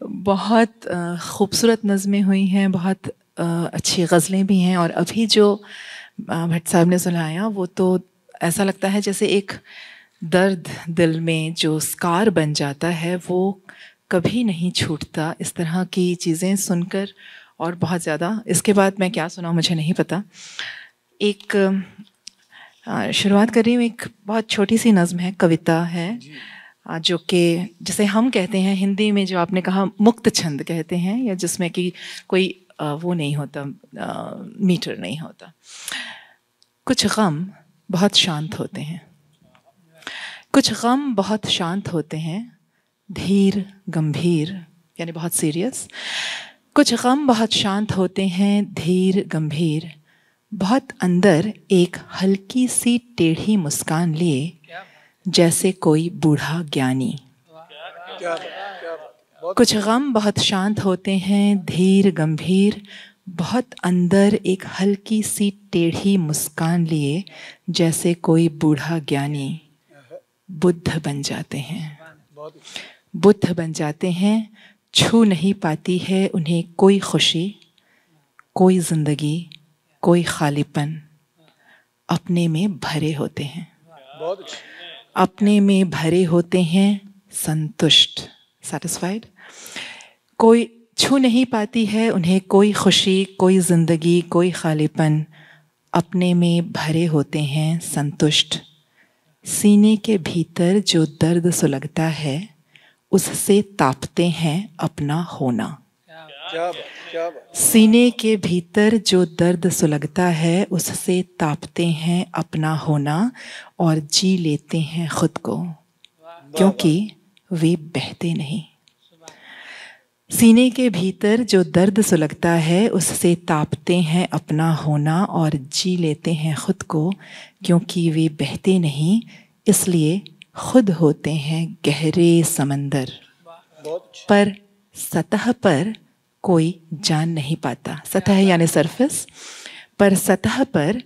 बहुत खूबसूरत नज़में हुई हैं बहुत अच्छी गज़लें भी हैं और अभी जो भट्ट साहब ने सुनाया वो तो ऐसा लगता है जैसे एक दर्द दिल में जो स्कार बन जाता है वो कभी नहीं छूटता इस तरह की चीज़ें सुनकर और बहुत ज़्यादा इसके बाद मैं क्या सुना मुझे नहीं पता एक शुरुआत कर रही हूँ एक बहुत छोटी सी नज़म है कविता है जो कि जिसे हम कहते हैं हिंदी में जो आपने कहा मुक्त छंद कहते हैं या जिसमें कि कोई वो नहीं होता मीटर नहीं होता कुछ गम बहुत शांत होते हैं कुछ गम बहुत शांत होते हैं धीर गंभीर यानी बहुत सीरियस कुछ गम बहुत शांत होते हैं धीर गंभीर बहुत अंदर एक हल्की सी टेढ़ी मुस्कान लिए जैसे कोई बूढ़ा ज्ञानी कुछ गम बहुत शांत होते हैं धीर गंभीर बहुत अंदर एक हल्की सी टेढ़ी मुस्कान लिए जैसे कोई बूढ़ा ज्ञानी बुद्ध बन जाते हैं बुद्ध बन जाते हैं छू नहीं पाती है उन्हें कोई खुशी कोई ज़िंदगी कोई खालीपन अपने में भरे होते हैं अपने में भरे होते हैं संतुष्ट सेटिस्फाइड कोई छू नहीं पाती है उन्हें कोई खुशी कोई ज़िंदगी कोई खालीपन अपने में भरे होते हैं संतुष्ट सीने के भीतर जो दर्द सुलगता है उससे तापते हैं अपना होना सीने के भीतर जो दर्द सुलगता है उससे तापते हैं अपना होना और जी लेते हैं खुद को क्योंकि वे बहते नहीं सीने के भीतर जो दर्द सुलगता है उससे तापते हैं अपना होना और जी लेते हैं खुद को क्योंकि वे बहते नहीं इसलिए खुद होते हैं गहरे समंदर पर सतह पर कोई जान नहीं पाता सतह यानी सरफेस पर सतह पर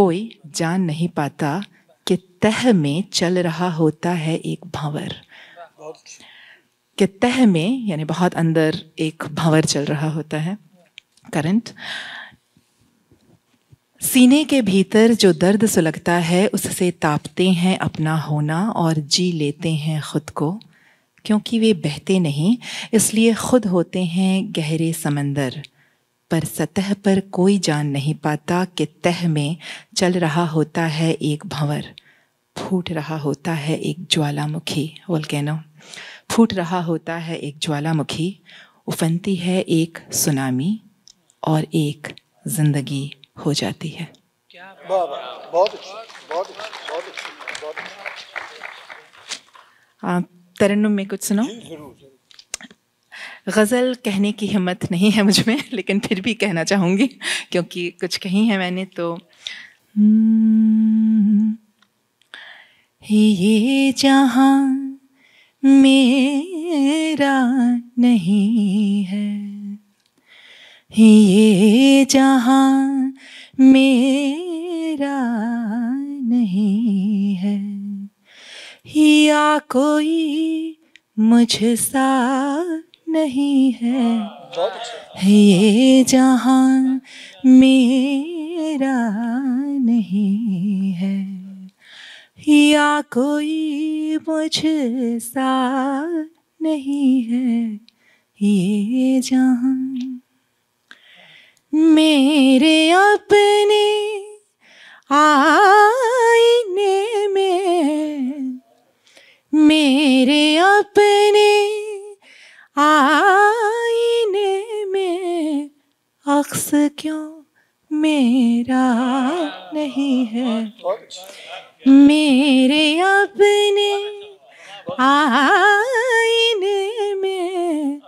कोई जान नहीं पाता कि तह में चल रहा होता है एक भंवर के तह में यानी बहुत अंदर एक भंवर चल रहा होता है करंट सीने के भीतर जो दर्द सुलगता है उससे तापते हैं अपना होना और जी लेते हैं खुद को क्योंकि वे बहते नहीं इसलिए खुद होते हैं गहरे समंदर पर सतह पर कोई जान नहीं पाता कि तह में चल रहा होता है एक भंवर फूट रहा होता है एक ज्वालामुखी वोल्केनो फूट रहा होता है एक ज्वालामुखी उफनती है एक सुनामी और एक जिंदगी हो जाती है आप तरन्नुम में कुछ सुनो गज़ल कहने की हिम्मत नहीं है मुझ में लेकिन फिर भी कहना चाहूँगी क्योंकि कुछ कही है मैंने तो हम्म, ये जहाँ मेरा नहीं है ये जहाँ मेरा नहीं है या कोई मुझसा नहीं है ये जहाँ मेरा नहीं है या कोई मुझ सा नहीं है ये जहां मेरे अपने आईने में मेरे अपने आईने में अक्स क्यों मेरा नहीं है मेरे अपने आईने में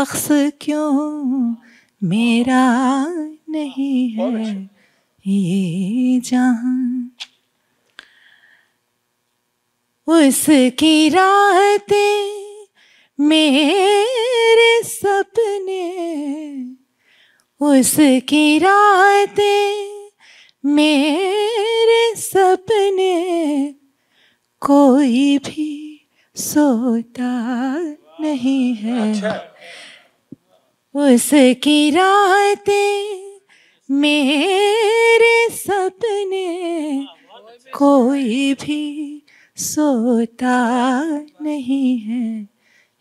अक्स क्यों मेरा नहीं है ये जहां उसकी राहते मेरे सपने उसकी राहते मेरे सपने कोई भी सोता नहीं है अच्छा। उसकी रातें मेरे सपने कोई भी सोता नहीं है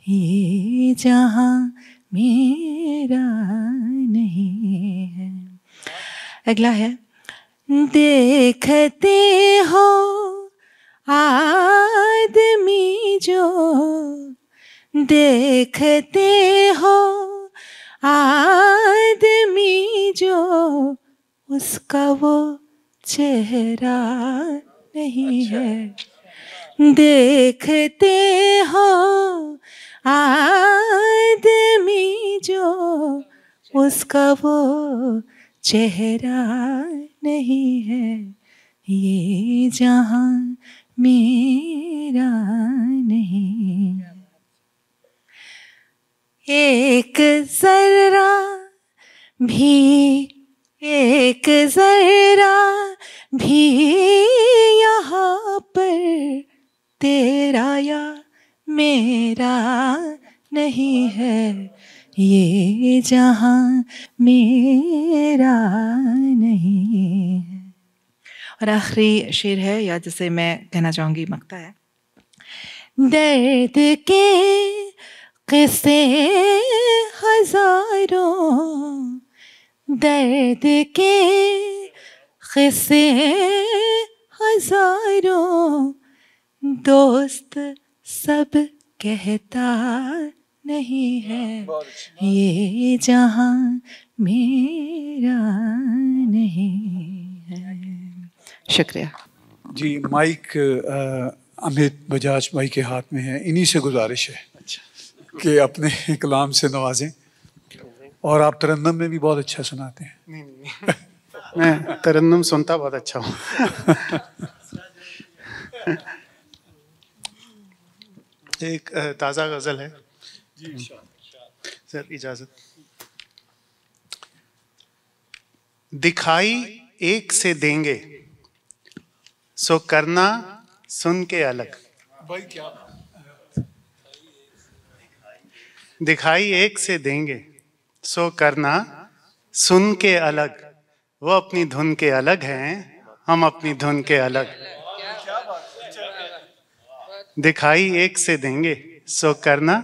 ये जहाँ मेरा नहीं है अगला है देखते हो आदमी जो देखते हो आदमी जो उसका वो चेहरा नहीं अच्छा। है देखते हो आदमी जो उसका वो चेहरा नहीं है ये जहाँ मेरा नहीं एक जरा भी एक जरा भी यहाँ पर तेरा या मेरा नहीं है ये जहाँ मेरा नहीं है और आखिरी शेर है या जिसे मैं कहना चाहूँगी मकता है दर्द के किस्से हजारों दर्द के किस्से हजारों दोस्त सब कहता नहीं है ये जहाँ मेरा नहीं है शुक्रिया जी माइक अमित बजाज भाई के हाथ में है इन्हीं से गुजारिश है अच्छा। कि अपने कलाम से नवाजें और आप तरन्नम में भी बहुत अच्छा सुनाते हैं नहीं नहीं मैं तरन्नम सुनता बहुत अच्छा हूँ एक ताज़ा गज़ल है हम्म। सर इजाजत दिखाई एक से देंगे सो करना सुन के अलग भाई क्या दिखाई एक से देंगे सो करना सुन के अलग वो अपनी धुन के अलग हैं हम अपनी धुन के अलग दिखाई एक से देंगे सो करना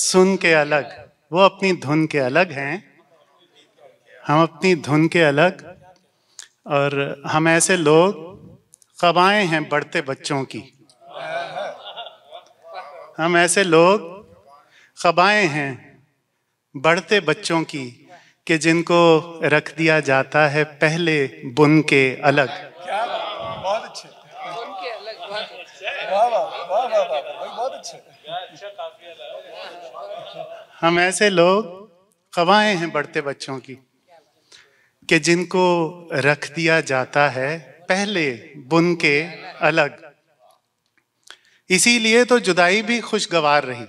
सुन के अलग वो अपनी धुन के अलग हैं हम अपनी धुन के अलग और हम ऐसे लोग कबाएँ हैं बढ़ते बच्चों की हम ऐसे लोग कबाएँ हैं बढ़ते बच्चों की कि जिनको रख दिया जाता है पहले बुन के अलग हम ऐसे लोग कवाएं हैं बढ़ते बच्चों की कि जिनको रख दिया जाता है पहले बुन के अलग इसीलिए तो जुदाई भी खुशगवार रही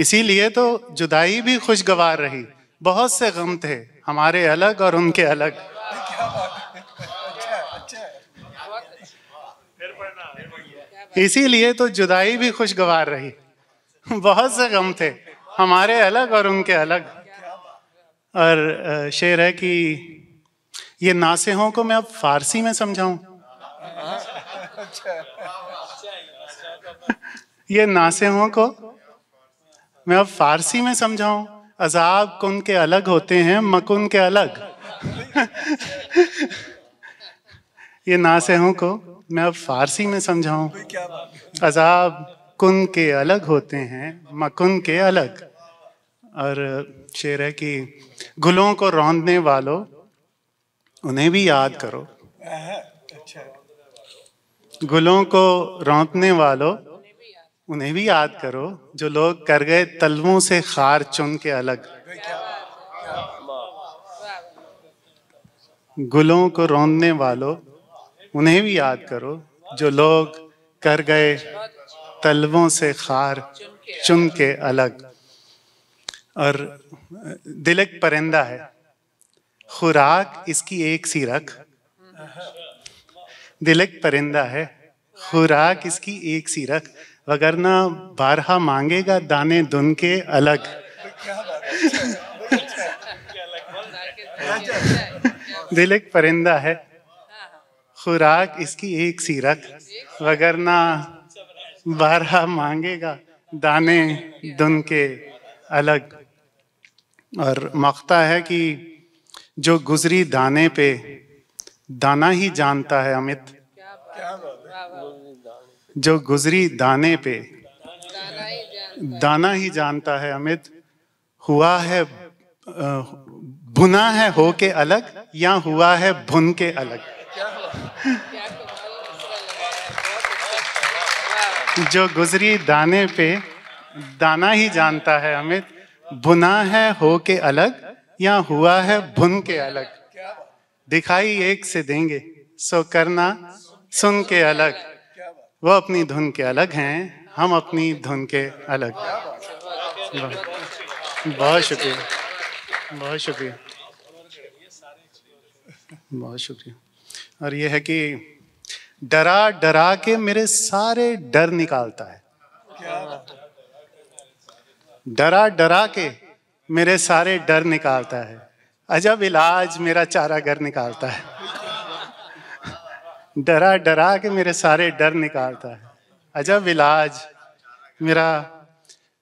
इसीलिए तो जुदाई भी खुशगवार रही बहुत से गम थे हमारे अलग और उनके अलग इसीलिए तो जुदाई भी खुशगवार रही बहुत से गम थे हमारे अलग और उनके अलग और शेर है कि ये नासेहों को मैं अब फारसी में समझाऊं ये नासेहों को मैं अब फारसी में समझाऊं अजाब कुन के अलग होते हैं मकुन के अलग ये नासेहों को मैं अब फारसी में समझाऊं अजाब कुन के अलग होते हैं मकुन के अलग और शेर है कि गुलों को रौंदने वालों उन्हें भी याद करो गुलों को रौंदने वालों उन्हें भी याद करो जो लोग कर गए तलवों से खार चुन के अलग गुलों को रौंदने वालों મને એની યાદ કરો જો લોગ કર ગય તલવો સે ખાર ચુમ કે અલગ અર દિલેક પરંદા હે ખુરાક ઇસકી એક સીરક દિલેક પરંદા હે ખુરાક ઇસકી એક સીરક વગર ના બારહા માંગેગા દાને ધન કે અલગ દિલેક પરંદા હે खुराक इसकी एक सी रख वगरना बारह मांगेगा दाने दुन के अलग और मखता है कि जो गुजरी दाने पे दाना ही जानता है अमित जो गुजरी दाने पे दाना ही जानता है अमित हुआ है भुना है हो के अलग या हुआ है भुन के अलग जो गुजरी दाने पे दाना ही जानता है अमित बुना है हो के अलग या हुआ है भुन के अलग दिखाई एक से देंगे सो करना सुन के अलग वो अपनी धुन के अलग हैं हम अपनी धुन के अलग बहुत शुक्रिया बहुत शुक्रिया बहुत शुक्रिया और ये है कि डरा डरा के मेरे सारे डर निकालता है डरा डरा के मेरे सारे डर निकालता है अजब इलाज मेरा चारा घर निकालता है डरा डरा के मेरे सारे डर निकालता है अजब इलाज मेरा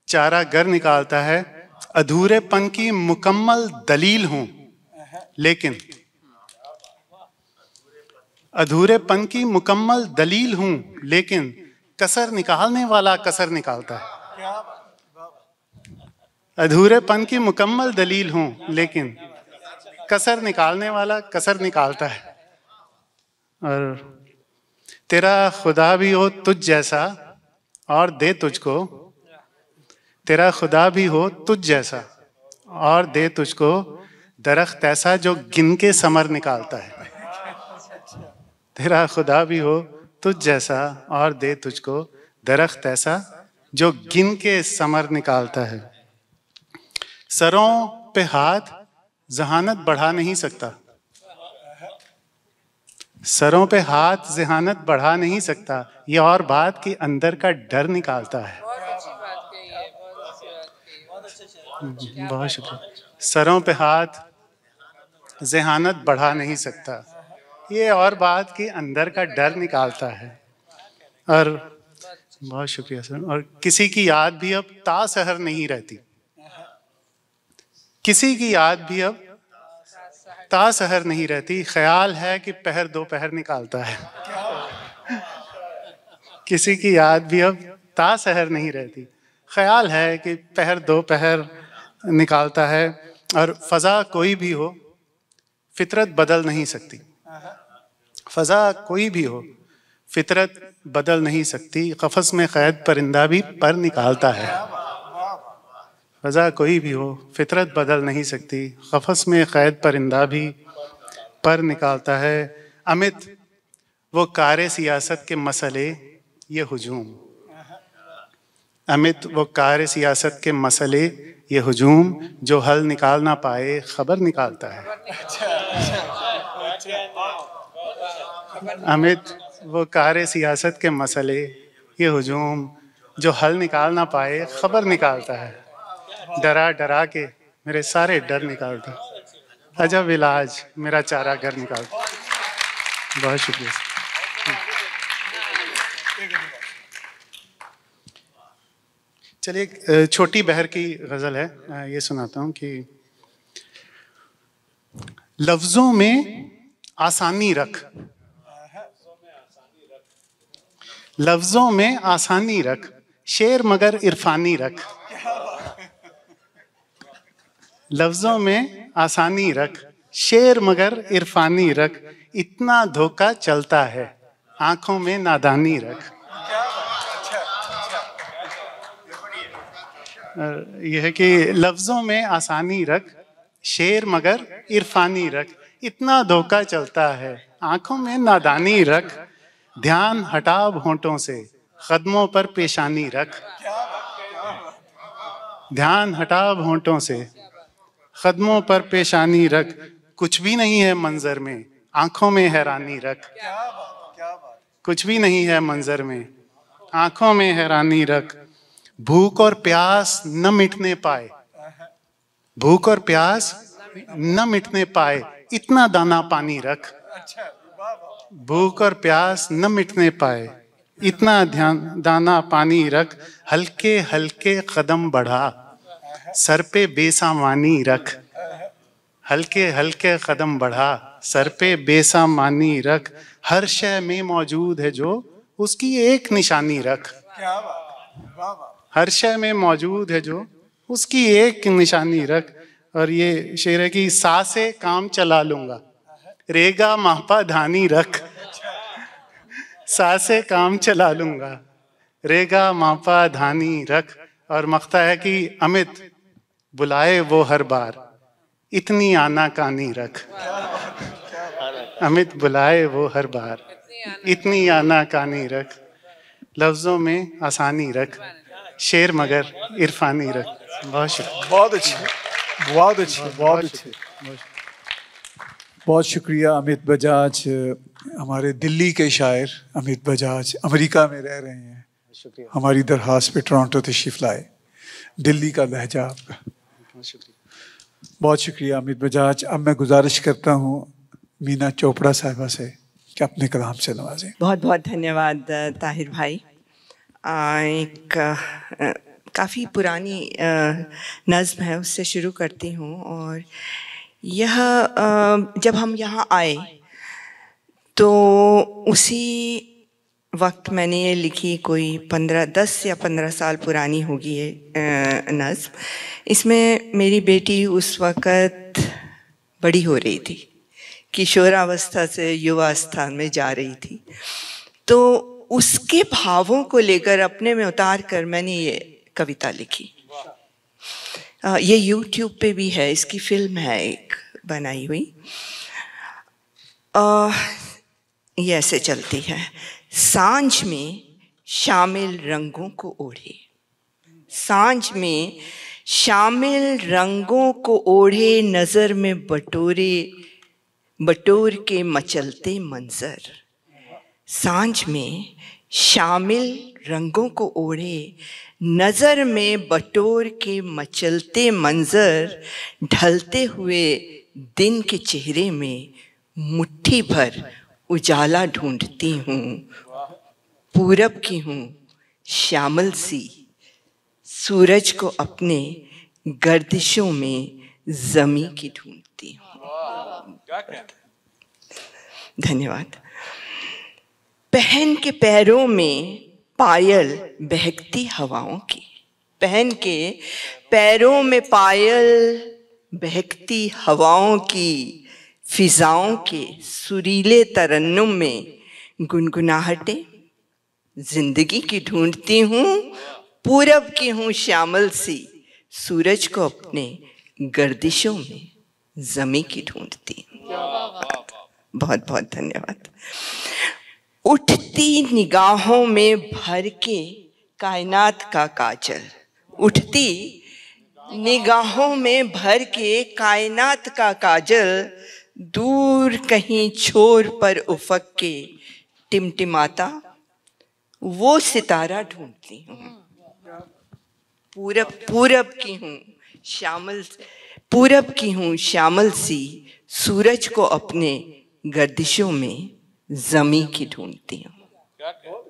चारा घर निकालता है अधूरेपन की मुकम्मल दलील हूँ लेकिन अधूरेपन की मुकम्मल दलील हूं लेकिन कसर निकालने वाला कसर निकालता है अधूरेपन की मुकम्मल दलील हूं लेकिन कसर निकालने वाला कसर निकालता है और तेरा खुदा भी हो तुझ जैसा और दे तुझको तेरा खुदा भी हो तुझ जैसा और दे तुझको दरख्त ऐसा जो गिन के समर निकालता है तेरा खुदा भी हो तुझ जैसा और दे तुझको दरख्त ऐसा जो गिन के समर निकालता है सरों पे हाथ जहानत बढ़ा नहीं सकता सरों पे हाथ जहानत बढ़ा नहीं सकता ये और बात कि अंदर का डर निकालता है बहुत शुक्रिया सरों पे हाथ जहानत बढ़ा नहीं सकता ये और बात कि अंदर का डर निकालता है और बहुत शुक्रिया सर और किसी की याद भी अब ताशहर नहीं रहती किसी की याद भी अब ताशहर नहीं रहती ख्याल है कि पहर दोपहर निकालता है किसी की याद भी अब ताशहर नहीं रहती ख्याल है कि पहर दोपहर निकालता है और फजा कोई भी हो फितरत बदल नहीं सकती फ़ज़ा कोई भी हो फितरत बदल नहीं सकती कफस में कैद परिंदा भी पर निकालता है फ़ज़ा कोई भी हो फितरत बदल नहीं सकती कफस में कैद परिंदा भी पर निकालता है अमित वो कार सियासत के मसले ये हजूम अमित वो कार सियासत के मसले ये हजूम जो हल निकाल ना पाए खबर निकालता है अच्छा। अमित वो कार सियासत के मसले ये हजूम जो हल निकाल ना पाए खबर निकालता है डरा डरा के मेरे सारे डर निकालता अजब इलाज मेरा चारा घर निकालता बहुत शुक्रिया चलिए छोटी बहर की गज़ल है ये सुनाता हूँ कि लफ्ज़ों में आसानी रख लफ्जों में आसानी रख शेर मगर इरफानी रख लफ्जों में आसानी रख शेर मगर इरफानी रख इतना धोखा चलता है आंखों में नादानी रख यह है कि लफ्ज़ों में आसानी रख शेर मगर इरफानी रख इतना धोखा चलता है आंखों में नादानी रख ध्यान हटाव होंठों से कदमों पर पेशानी रख ध्यान हटाव होंठों से कदमों पर पेशानी रख कुछ भी नहीं है मंजर में आंखों में हैरानी रख कुछ भी नहीं है मंजर में आंखों में हैरानी रख भूख और प्यास न मिटने पाए भूख और प्यास न मिटने पाए इतना दाना पानी रख भूख और प्यास न मिटने पाए इतना ध्यान दाना पानी रख हल्के हल्के कदम बढ़ा सर पे बेसामानी रख हल्के हल्के कदम बढ़ा सर पे बेसामानी रख हर शय में मौजूद है जो उसकी एक निशानी रख हर शय में मौजूद है जो उसकी एक निशानी रख और ये शेर है कि सा से काम चला लूंगा रेगा मापा धानी रख सा काम चला लूंगा रेगा मापा धानी रख और मखता है कि अमित बुलाए वो हर बार इतनी आना कानी रख अमित बुलाए वो हर बार इतनी आना कानी रख लफ्जों में आसानी रख शेर मगर इरफानी रख बहुत शुक्रिया बहुत अच्छी बहुत अच्छी बहुत अच्छी बहुत शुक्रिया अमित बजाज हमारे दिल्ली के शायर अमित बजाज अमेरिका में रह रहे हैं शुक्रिया हमारी दरख्वास्त पे टोरंटो तशरीफ लाए दिल्ली का लहजा आपका बहुत शुक्रिया बहुत शुक्रिया अमित बजाज अब मैं गुजारिश करता हूँ मीना चोपड़ा साहिबा से कि अपने कलाम से नवाजें बहुत बहुत धन्यवाद ताहिर भाई आ, एक काफ़ी पुरानी नज़म है उससे शुरू करती हूँ और यह जब हम यहाँ आए तो उसी वक्त मैंने ये लिखी कोई पंद्रह दस या पंद्रह साल पुरानी होगी ये नज़ इसमें मेरी बेटी उस वक़्त बड़ी हो रही थी किशोरावस्था से स्थान में जा रही थी तो उसके भावों को लेकर अपने में उतार कर मैंने ये कविता लिखी ये यूट्यूब पे भी है इसकी फिल्म है एक बनाई हुई ये ऐसे चलती है सांझ में शामिल रंगों को ओढ़े सांझ में शामिल रंगों को ओढ़े नज़र में बटोरे बटोर के मचलते मंजर सांझ में शामिल रंगों को ओढ़े नज़र में बटोर के मचलते मंजर ढलते हुए दिन के चेहरे में मुट्ठी भर उजाला ढूंढती हूँ पूरब की हूँ श्यामल सी सूरज को अपने गर्दिशों में जमी की ढूंढती हूँ धन्यवाद पहन के पैरों में पायल बहकती हवाओं की पहन के पैरों में पायल बहकती हवाओं की फिजाओं के सुरीले तरन्नुम में गुनगुनाहटे जिंदगी की ढूंढती हूँ पूरब की हूँ श्यामल सी सूरज को अपने गर्दिशों में जमी की ढूंढती हूँ बहुत बहुत धन्यवाद उठती निगाहों में भर के कायनात का काजल उठती निगाहों में भर के कायनात का काजल दूर कहीं छोर पर उफक के टिमटिमाता वो सितारा ढूंढती हूँ पूरब पूरब की हूँ श्यामल पूरब की हूँ श्यामल सी सूरज को अपने गर्दिशों में जमी की ढूंढती हूँ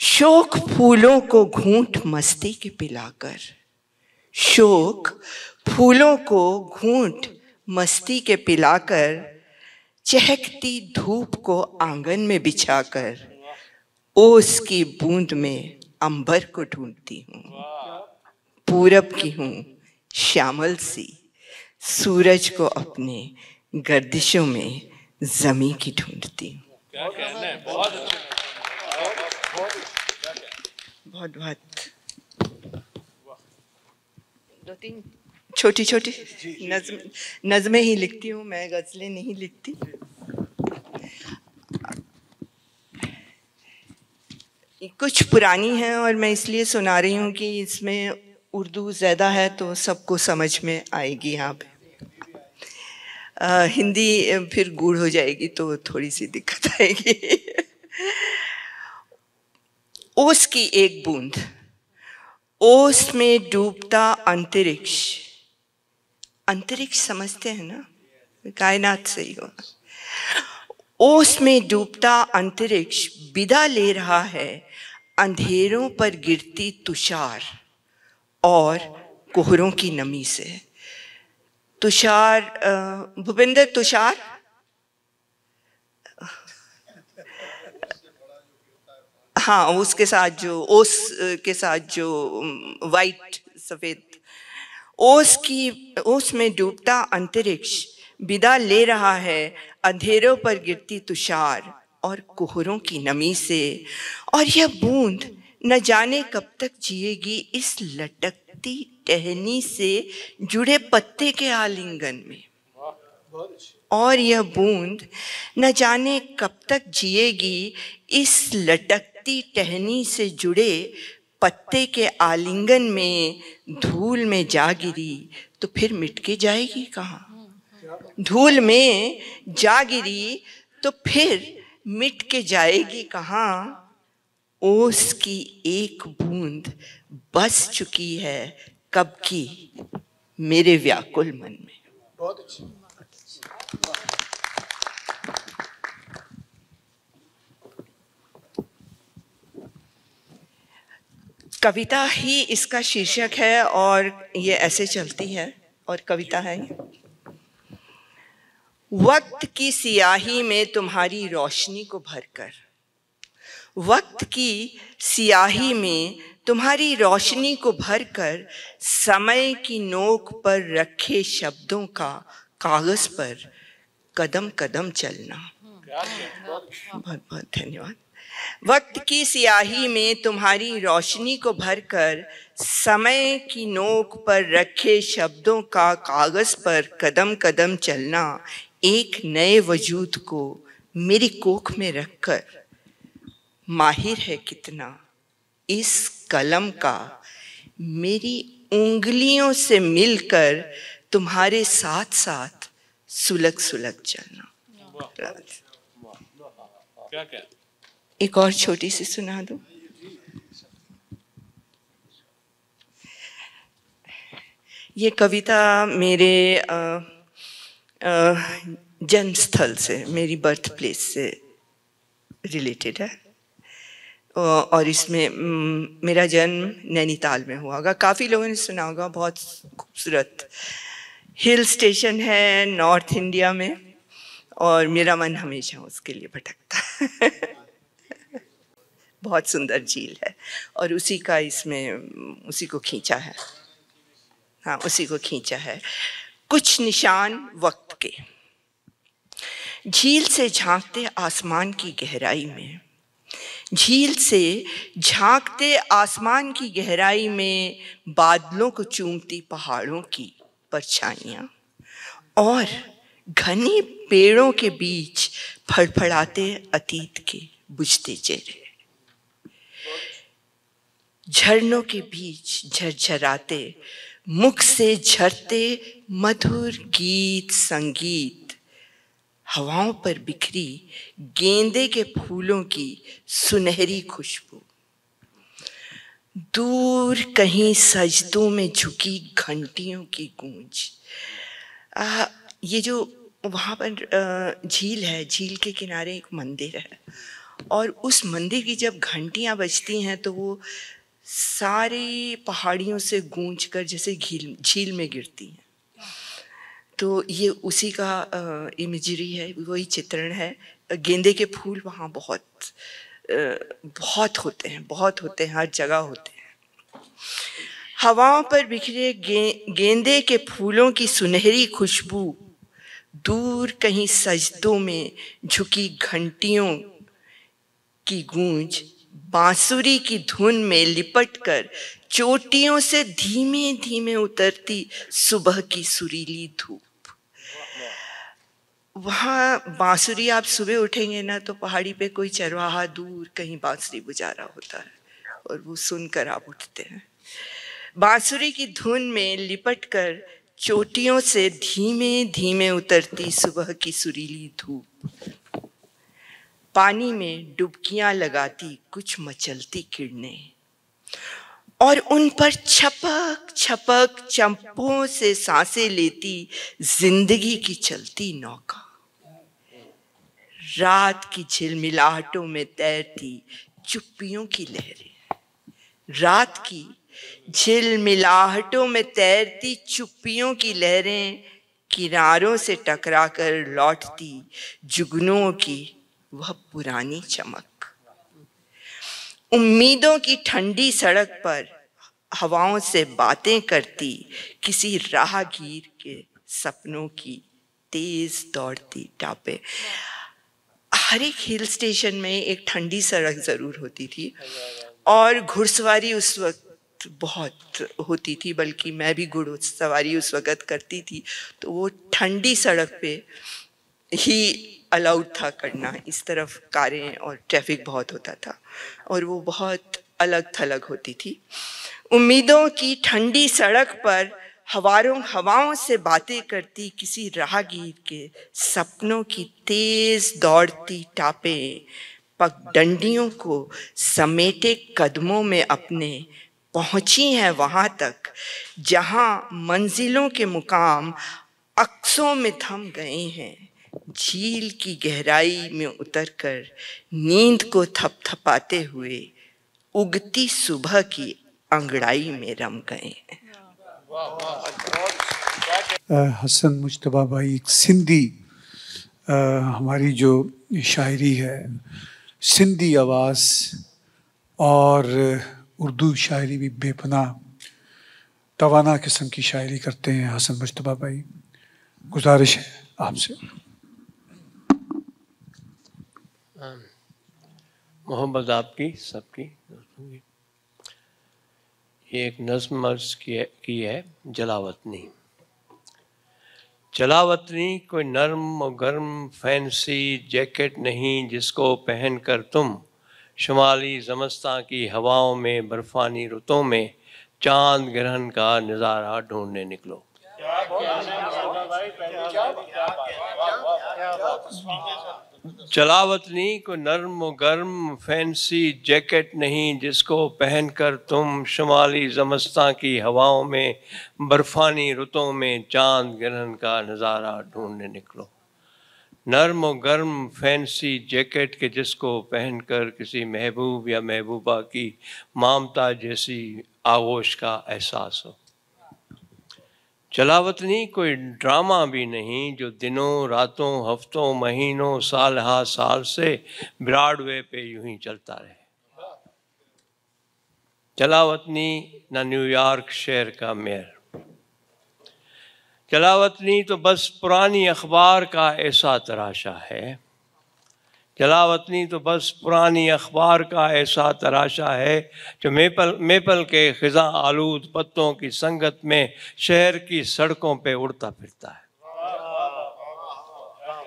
शोक फूलों को घूंट मस्ती के पिलाकर शोक फूलों को घूंट मस्ती के पिलाकर चहकती धूप को आंगन में बिछाकर ओस की बूंद में अंबर को ढूंढती हूँ पूरब की हूँ श्यामल सी सूरज को अपने गर्दिशों में जमी की ढूंढती हूँ बहुत बहुत दो तीन छोटी छोटी नज्म नज्में ही लिखती हूँ मैं गज़लें नहीं लिखती कुछ पुरानी हैं और मैं इसलिए सुना रही हूँ कि इसमें उर्दू ज़्यादा है तो सबको समझ में आएगी यहाँ पे आ, हिंदी फिर गूढ़ हो जाएगी तो थोड़ी सी दिक्कत आएगी ओस की एक बूंद ओस में डूबता अंतरिक्ष अंतरिक्ष समझते हैं ना कायनात सही हो ओस में डूबता अंतरिक्ष विदा ले रहा है अंधेरों पर गिरती तुषार और कोहरों की नमी से तुषार भूपिंदर तुषार हाँ उसके साथ जो ओस के साथ जो वाइट सफेद ओस की ओस में डूबता अंतरिक्ष विदा ले रहा है अंधेरों पर गिरती तुषार और कोहरों की नमी से और यह बूंद न जाने कब तक जिएगी इस लटक पत्ती टहनी से जुड़े पत्ते के आलिंगन में और यह बूंद न जाने कब तक जिएगी इस लटकती टहनी से जुड़े पत्ते के आलिंगन में धूल में जा गिरी तो फिर मिट के जाएगी कहाँ धूल में जा गिरी तो फिर मिट के जाएगी कहाँ ओस की एक बूंद बस चुकी है कब की मेरे व्याकुल मन में बहुत अच्छी कविता ही इसका शीर्षक है और ये ऐसे चलती है और कविता है वक्त की सियाही में तुम्हारी रोशनी को भरकर वक्त की सियाही में तुम्हारी रोशनी को भरकर समय की नोक पर रखे शब्दों का कागज पर कदम कदम चलना बहुत बहुत धन्यवाद वक्त की सियाही में तुम्हारी रोशनी को भरकर समय की नोक पर रखे शब्दों का कागज पर कदम कदम चलना एक नए वजूद को मेरी कोख में रखकर माहिर है कितना इस कलम का मेरी उंगलियों से मिलकर तुम्हारे साथ साथ सुलग सुलग चलना एक और छोटी सी सुना दो ये कविता मेरे जन्मस्थल से मेरी बर्थ प्लेस से रिलेटेड है और इसमें मेरा जन्म नैनीताल में हुआ होगा काफ़ी लोगों ने सुना होगा बहुत खूबसूरत हिल स्टेशन है नॉर्थ इंडिया में और मेरा मन हमेशा उसके लिए भटकता बहुत सुंदर झील है और उसी का इसमें उसी को खींचा है हाँ उसी को खींचा है कुछ निशान वक्त के झील से झांकते आसमान की गहराई में झील से झांकते आसमान की गहराई में बादलों को चूमती पहाड़ों की परछाइयाँ और घने पेड़ों के बीच फड़फड़ाते अतीत के बुझते चेहरे झरनों के बीच झरझराते मुख से झरते मधुर गीत संगीत हवाओं पर बिखरी गेंदे के फूलों की सुनहरी खुशबू दूर कहीं सजदों में झुकी घंटियों की गूंज ये जो वहाँ पर झील है झील के किनारे एक मंदिर है और उस मंदिर की जब घंटियाँ बजती हैं तो वो सारी पहाड़ियों से गूंज कर जैसे झील झील में गिरती हैं तो ये उसी का इमेजरी है वही चित्रण है गेंदे के फूल वहाँ बहुत बहुत होते हैं बहुत होते हैं हर जगह होते हैं हवाओं पर बिखरे गेंदे के फूलों की सुनहरी खुशबू दूर कहीं सजदों में झुकी घंटियों की गूंज बांसुरी की धुन में लिपट कर चोटियों से धीमे धीमे उतरती सुबह की सुरीली धूप वहाँ बांसुरी आप सुबह उठेंगे ना तो पहाड़ी पे कोई चरवाहा दूर कहीं बांसुरी बुझा रहा होता है और वो सुनकर आप उठते हैं बांसुरी की धुन में लिपट कर चोटियों से धीमे धीमे उतरती सुबह की सुरीली धूप पानी में डुबकियां लगाती कुछ मचलती किरणें और उन पर छपक छपक चंपों से सांसें लेती जिंदगी की चलती नौका रात की झिलमिलाहटों में तैरती चुप्पियों की लहरें रात की झिलमिलाहटों में तैरती चुप्पियों की लहरें किनारों से टकराकर लौटती जुगनुओं की वह पुरानी चमक उम्मीदों की ठंडी सड़क पर हवाओं से बातें करती किसी राहगीर के सपनों की तेज दौड़ती टापे हर एक हिल स्टेशन में एक ठंडी सड़क ज़रूर होती थी और घुड़सवारी उस वक्त बहुत होती थी बल्कि मैं भी घुड़सवारी उस वक्त करती थी तो वो ठंडी सड़क पे ही अलाउड था करना इस तरफ कारें और ट्रैफिक बहुत होता था और वो बहुत अलग थलग होती थी उम्मीदों की ठंडी सड़क पर हवारों हवाओं से बातें करती किसी राहगीर के सपनों की तेज दौड़ती टापें पगडंडियों को समेटे कदमों में अपने पहुंची हैं वहाँ तक जहाँ मंजिलों के मुकाम अक्सों में थम गए हैं झील की गहराई में उतरकर नींद को थपथपाते हुए उगती सुबह की अंगड़ाई में रम गए हसन मुशतबा भाई एक सिंधी आ, हमारी जो शायरी है सिंधी आवाज़ और उर्दू शायरी भी बेपना तोाना किस्म की शायरी करते हैं हसन मुशतबा भाई गुजारिश है आपसे मोहब्बत आपकी सबकी एक नज्म की है जलावतनी जलावतनी कोई नर्म और गर्म फैंसी जैकेट नहीं जिसको पहनकर तुम शुमाली जमस्ता की हवाओं में बर्फानी रुतों में चांद ग्रहण का नज़ारा ढूंढने निकलो क्या, क्या, क्या, क्या, क्या, क्या, क्या, क्या, जलावत नहीं को नर्म गर्म फैंसी जैकेट नहीं जिसको पहनकर तुम शुमाली जमस्ता की हवाओं में बर्फानी रुतों में चांद ग्रहण का नज़ारा ढूंढने निकलो नर्म गर्म फैंसी जैकेट के जिसको पहनकर किसी महबूब या महबूबा की मामता जैसी आगोश का एहसास हो चलावतनी कोई ड्रामा भी नहीं जो दिनों रातों हफ्तों महीनों साल हा साल से ब्रॉडवे पे यूं ही चलता रहे चलावतनी ना न्यूयॉर्क शहर का मेयर चलावतनी तो बस पुरानी अखबार का ऐसा तराशा है जलावतनी तो बस पुरानी अखबार का ऐसा तराशा है जो मेपल मेपल के ख़ज़ा आलूद पत्तों की संगत में शहर की सड़कों पे उड़ता फिरता है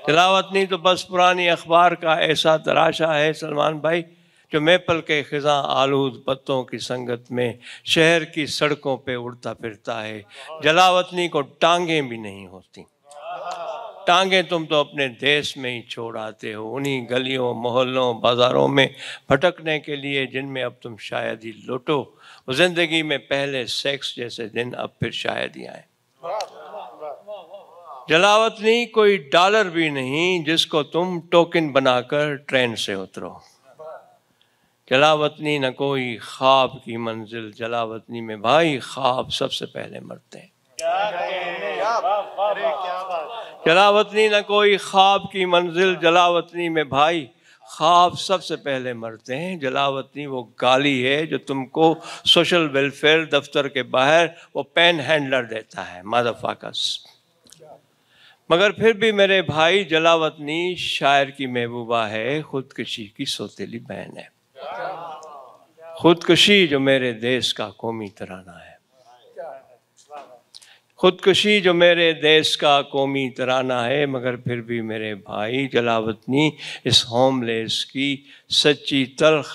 जलावतनी तो बस पुरानी अखबार का ऐसा तराशा है सलमान भाई जो मेपल के ख़ज़ा आलूद पत्तों की संगत में शहर की सड़कों पे उड़ता फिरता है जलावतनी को टांगें भी नहीं होती टांगे तुम तो अपने देश में ही छोड़ आते हो उन्हीं गलियों मोहल्लों बाज़ारों में भटकने के लिए जिनमें अब तुम शायद ही लौटो ज़िंदगी में पहले सेक्स जैसे दिन अब फिर शायद ही आए जलावत नहीं कोई डॉलर भी नहीं जिसको तुम टोकन बनाकर ट्रेन से उतरो जलावतनी न कोई ख्वाब की मंजिल जलावतनी में भाई ख्वाब सबसे पहले मरते हैं क्या क्या बात जलावतनी ना कोई ख्वाब की मंजिल जलावतनी में भाई ख्वाब सबसे पहले मरते हैं जलावतनी वो गाली है जो तुमको सोशल वेलफेयर दफ्तर के बाहर वो पेन हैंडलर देता है मादफाकस मगर फिर भी मेरे भाई जलावतनी शायर की महबूबा है खुदकशी की सोतीली बहन है खुदकशी जो मेरे देश का कौमी तराना है खुदकुशी जो मेरे देश का कौमी तराना है मगर फिर भी मेरे भाई जलावतनी इस होमलेस की सच्ची तलख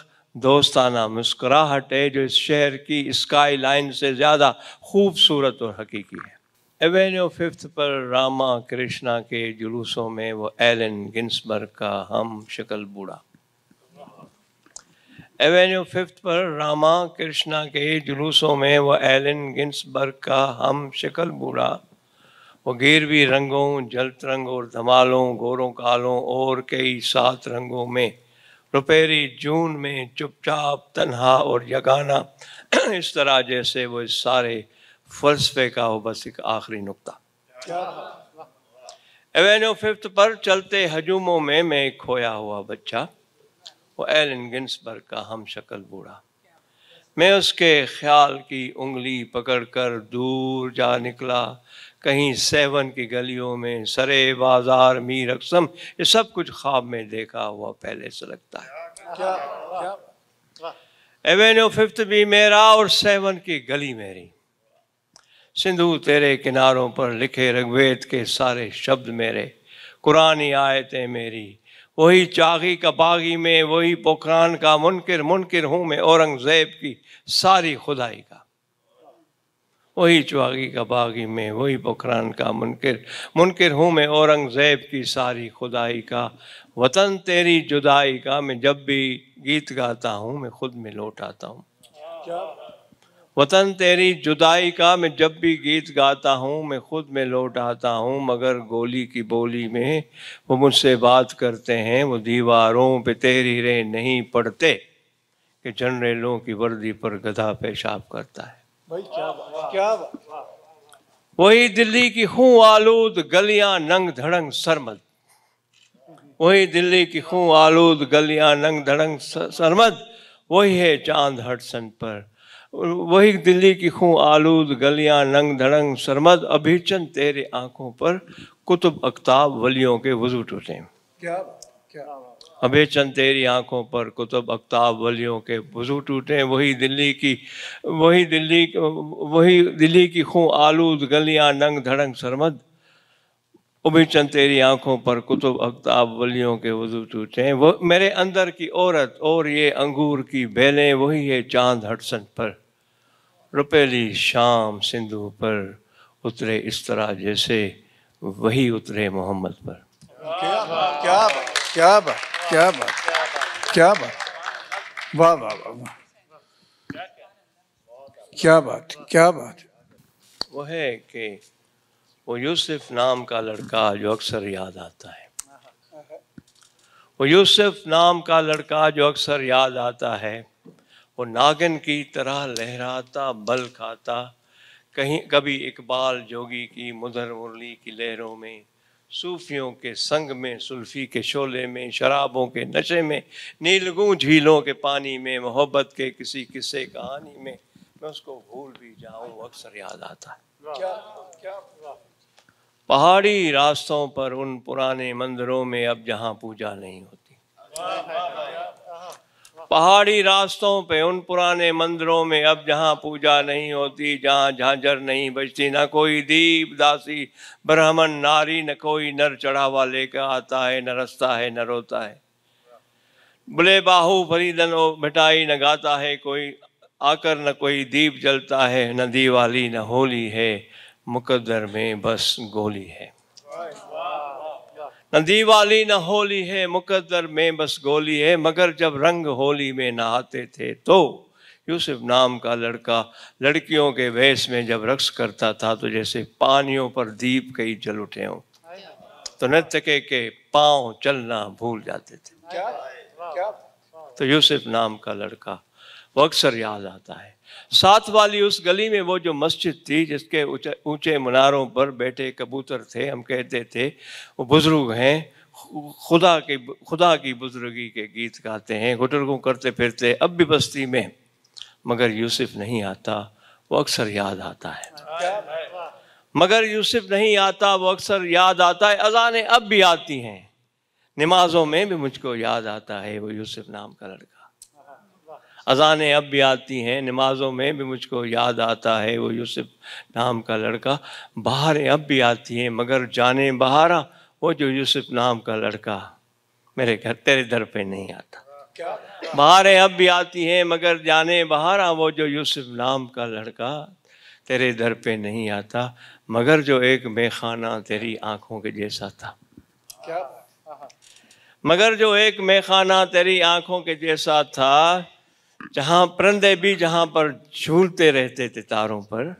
दोस्ताना मुस्कुराहट है जो इस शहर की स्काई लाइन से ज़्यादा खूबसूरत और हकीकी है एवेन्यू फिफ्थ पर रामा कृष्णा के जुलूसों में वो एलन गिन्सबर्ग का हम शक्ल बूढ़ा एवेन्यू फिफ्थ पर रामा कृष्णा के जुलूसों में वह एलिन गिन्सबर्ग का हम शिकल बूढ़ा वो गिरवी रंगों जल तरंग और धमालों गोरों कालों और कई सात रंगों में रुपेरी जून में चुपचाप तन्हा और यगाना इस तरह जैसे वो इस सारे फलसफे का हो बस एक आखिरी नुकता एवेन्यू फिफ्थ पर चलते हजूमों में मैं खोया हुआ बच्चा वो एलन गिन्सबर्ग का हम शक्ल बूढ़ा मैं उसके ख्याल की उंगली पकड़कर दूर जा निकला कहीं सेवन की गलियों में सरे बाजार मीर अक्सम ये सब कुछ ख्वाब में देखा हुआ पहले से लगता है एवेन्यू फिफ्थ भी मेरा और सेवन की गली मेरी सिंधु तेरे किनारों पर लिखे रघुवेद के सारे शब्द मेरे कुरानी आयतें मेरी वही चागी का बागी में वही पोखरान का मुनकर मुनकर हूँ मैं औरंगज़ेब की सारी खुदाई का वही चागी का बागी में वही पोखरान का मुनकर मुनकर हूँ मैं औरंगज़ेब की सारी खुदाई का वतन तेरी जुदाई का मैं जब भी गीत गाता हूँ मैं खुद में लौट आता हूँ वतन तेरी जुदाई का मैं जब भी गीत गाता हूँ मैं खुद में लौट आता हूँ मगर गोली की बोली में वो मुझसे बात करते हैं वो दीवारों पे तेरी रे नहीं पड़ते कि जनरलों की वर्दी पर गधा पेशाब करता है भाई क्या बात क्या बात वही दिल्ली की खूं आलूद गलियां नंग धड़ंग सरमद वही दिल्ली की खूं आलूद गलियां नंग धड़ंग सरमद वही है चांद हटसन पर वही दिल्ली की खूं आलूद गलियां नंग धड़ंग सरमद अभिचन तेरे आंखों पर कुतुब अख्ताब वलियों के वजू टूटे क्या क्या तेरी आंखों पर कुतुब अख्ताब वलियों के वजू टूटे वही दिल्ली की वही दिल्ली वही दिल्ली की खूं आलूद गलियां नंग धड़ंग सरमद उभी चंद तेरी आंखों पर कुतुब अख्ताब वलियों के वजू टूटे वो मेरे अंदर की औरत और ये अंगूर की बेलें वही है चांद हटसन पर रुपेली शाम सिंधु पर उतरे इस तरह जैसे वही उतरे मोहम्मद पर क्या बात क्या बात क्या बात क्या बात क्या बात वाह वाह वाह वाह क्या बात क्या बात वो है कि वो यूसुफ नाम का लड़का जो अक्सर याद आता है वो यूसुफ नाम का लड़का जो अक्सर याद आता है वो नागिन की तरह लहराता बल खाता कहीं कभी इकबाल जोगी की मुधर मुरली की लहरों में सूफियों के संग में सुल्फी के शोले में शराबों के नशे में नीलगू झीलों के पानी में मोहब्बत के किसी किस्से कहानी में मैं उसको भूल भी जाऊं अक्सर याद आता है क्या क्या पहाड़ी रास्तों पर उन पुराने मंदिरों में अब जहाँ पूजा नहीं होती पहाड़ी रास्तों पे उन पुराने मंदिरों में अब जहाँ पूजा नहीं होती जहाँ झांझर नहीं बजती ना कोई दीप दासी ब्राह्मण नारी न कोई नर चढ़ावा लेकर आता है न रस्ता है न रोता है बुले बाहू फरीदन भिटाई न गाता है कोई आकर न कोई दीप जलता है न दिवाली न होली है मुकद्दर में बस गोली है न दिवाली न होली है मुकद्दर में बस गोली है मगर जब रंग होली में नहाते थे तो यूसुफ नाम का लड़का लड़कियों के वेश में जब रक्स करता था तो जैसे पानियों पर दीप कई जल उठे हों तो नृत्य के, के पांव चलना भूल जाते थे क्या? क्या? तो यूसुफ नाम का लड़का वो अक्सर याद आता है साथ वाली उस गली में वो जो मस्जिद थी जिसके ऊंचे मनारों पर बैठे कबूतर थे हम कहते थे वो बुज़ुर्ग हैं खुदा के खुदा की बुजुर्गी के गीत गाते हैं घुटरगों करते फिरते अब भी बस्ती में मगर यूसुफ नहीं आता वो अक्सर याद आता है मगर यूसुफ नहीं आता वो अक्सर याद आता है अजानें अब भी आती हैं नमाज़ों में भी मुझको याद आता है वो यूसुफ नाम का लड़का अजानें अब भी आती हैं नमाज़ों में भी मुझको याद आता है वो यूसुफ नाम का लड़का बाहरें अब भी आती हैं मगर जाने बहारा वो जो यूसुफ नाम का लड़का मेरे घर तेरे दर पे नहीं आता बाहरें अब भी आती हैं मगर जाने बहारा वो जो यूसुफ नाम का लड़का तेरे दर पे नहीं आता मगर जो एक मेखाना तेरी आँखों के जैसा था क्या मगर जो एक मेखाना तेरी आँखों के जैसा था जहाँ भी जहाँ पर झूलते रहते थे तारों पर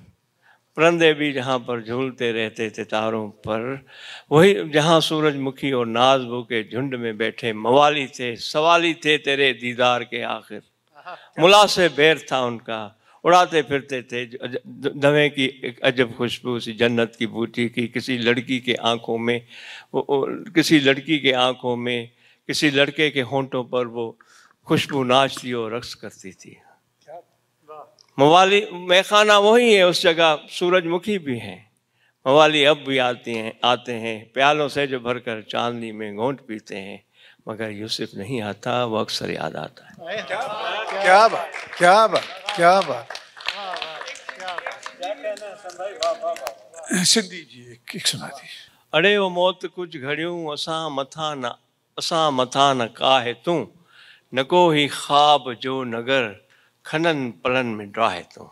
भी जहाँ पर झूलते रहते थे तारों पर वही जहाँ सूरजमुखी और नाजबू के झुंड में बैठे मवाली थे सवाली थे तेरे दीदार के आखिर मुलासे बैर था उनका उड़ाते फिरते थे दवे की एक अजब खुशबू सी जन्नत की बूटी की किसी लड़की के आंखों में वो, वो किसी लड़की के आंखों में किसी लड़के के होंठों पर वो खुशबू नाचती और रक्स करती थी मवाली मैखाना वही है उस जगह सूरजमुखी भी हैं मवाली अब भी आती हैं आते हैं प्यालों से जो भरकर चांदनी में घोंट पीते हैं मगर यूसुफ नहीं आता वो अक्सर याद आता है क्या बात क्या बात क्या बात सिंधी जी एक, एक सुना दी अड़े वो मौत कुछ घड़ियों असा मथा न असा मथा न काहे तू नको ही खाब जो नगर खनन पलन में ड्राहे तूं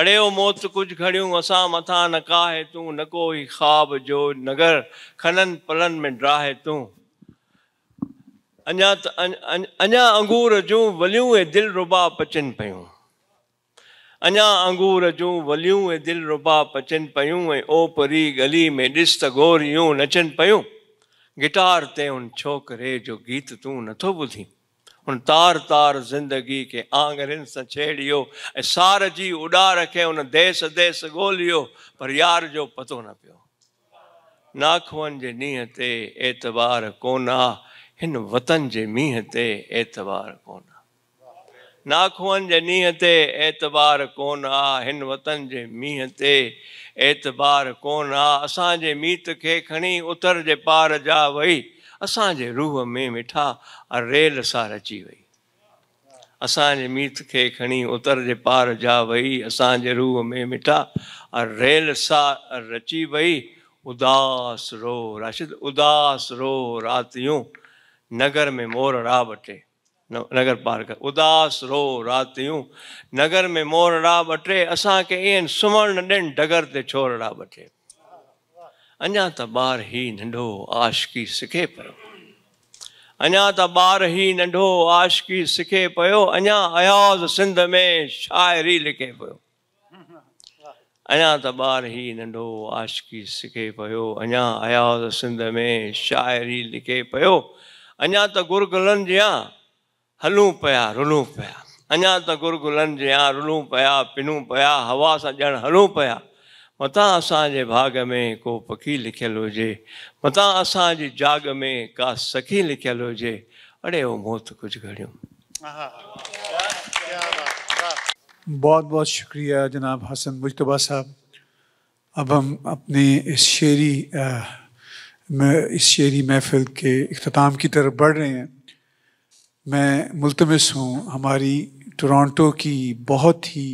अड़े ओ मौत कुझु खड़ियूं असां मथां न काहे तू नको ही खाब जो नगर खनन पलन में ड्राहे तू अञा त अञा अंगूर जूं वलियूं ऐं दिलि रुबा पचनि पयूं अञा अंगूर जूं वलियूं ऐं दिलि रुबा पचनि पयूं ऐं ओपरी गली में ॾिस त गोरियूं नचनि पयूं गिटार ते उन छोकरे जो गीत तू नथो ॿुधी हुन तार तार ज़िंदगी के आंगरिन से छेड़ियो ऐं सार जी उॾार खे हुन देस देस ॻोल्हियो पर यार जो पतो न पियो नाखुअनि जे ॾींहं ते एतबार कोन आहे हिन वतन जे मींहं ते एतबार कोन आहे नाखुअनि जे ॾींहं ते एतबार कोन हिन वतन जे मींहं ते एतबार कोन आहे मीत के खी उतर जे पार जा वही असांजे रूह में मिठा रेल सा रची वई असांजे मीत के खी उतर जे पार जा वही असांजे रूह में मिठा और रेल सा रची वई उदास रो राशिद उदास रो रातियूं नगर में मोर राबटे नगर पार कर उदास रो रातियूं नगर में रा बटे असा के सुम्हण न ॾियनि डगर ते छोरड़ा बटे अञा त बार ई नंढो आशकी सिखे पियो अञा त ॿार नंढो आशकी सिखे पियो अञा अयाज़ सिंध में शायरी लिखे पियो अञा त ॿार ई नंढो आशकी सिखे पियो अञा अयाज़ सिंध में शायरी लिखे पियो अञा त गुरगुलनि हलूं पिया रुलूं पिया अञा त गुरगुलनि जे या रुलूं पिया पिनूं पिया हवा सां ॼण हलूं पिया मतां असांजे भाग में को पखी लिखियलु हुजे मतां असांजी जाग में का सखी लिखियलु हुजे अड़े उहो मौत कुझु घड़ियूं बहुत बहुत शुक्रिया जनाब हसन मुशतबा साहब अब हम अपने इस शेरी आ, इस शेरी महफिल के अख्ताम की तरफ बढ़ रहे हैं मैं मुलतमस हूँ हमारी टोरंटो की बहुत ही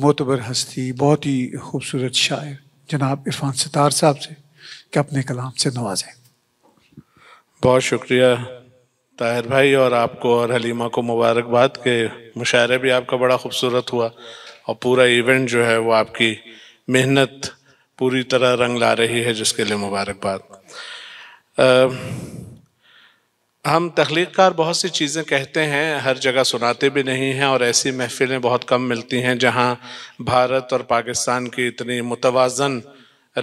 मोतबर हस्ती बहुत ही खूबसूरत शायर जनाब इरफान सितार साहब से कि अपने कलाम से नवाजें बहुत शुक्रिया ताहिर भाई और आपको और हलीमा को मुबारकबाद के मुशायरे भी आपका बड़ा खूबसूरत हुआ और पूरा इवेंट जो है वो आपकी मेहनत पूरी तरह रंग ला रही है जिसके लिए मुबारकबाद हम तख्लीकार बहुत सी चीज़ें कहते हैं हर जगह सुनाते भी नहीं हैं और ऐसी महफिलें बहुत कम मिलती हैं जहां भारत और पाकिस्तान की इतनी मुतवाजन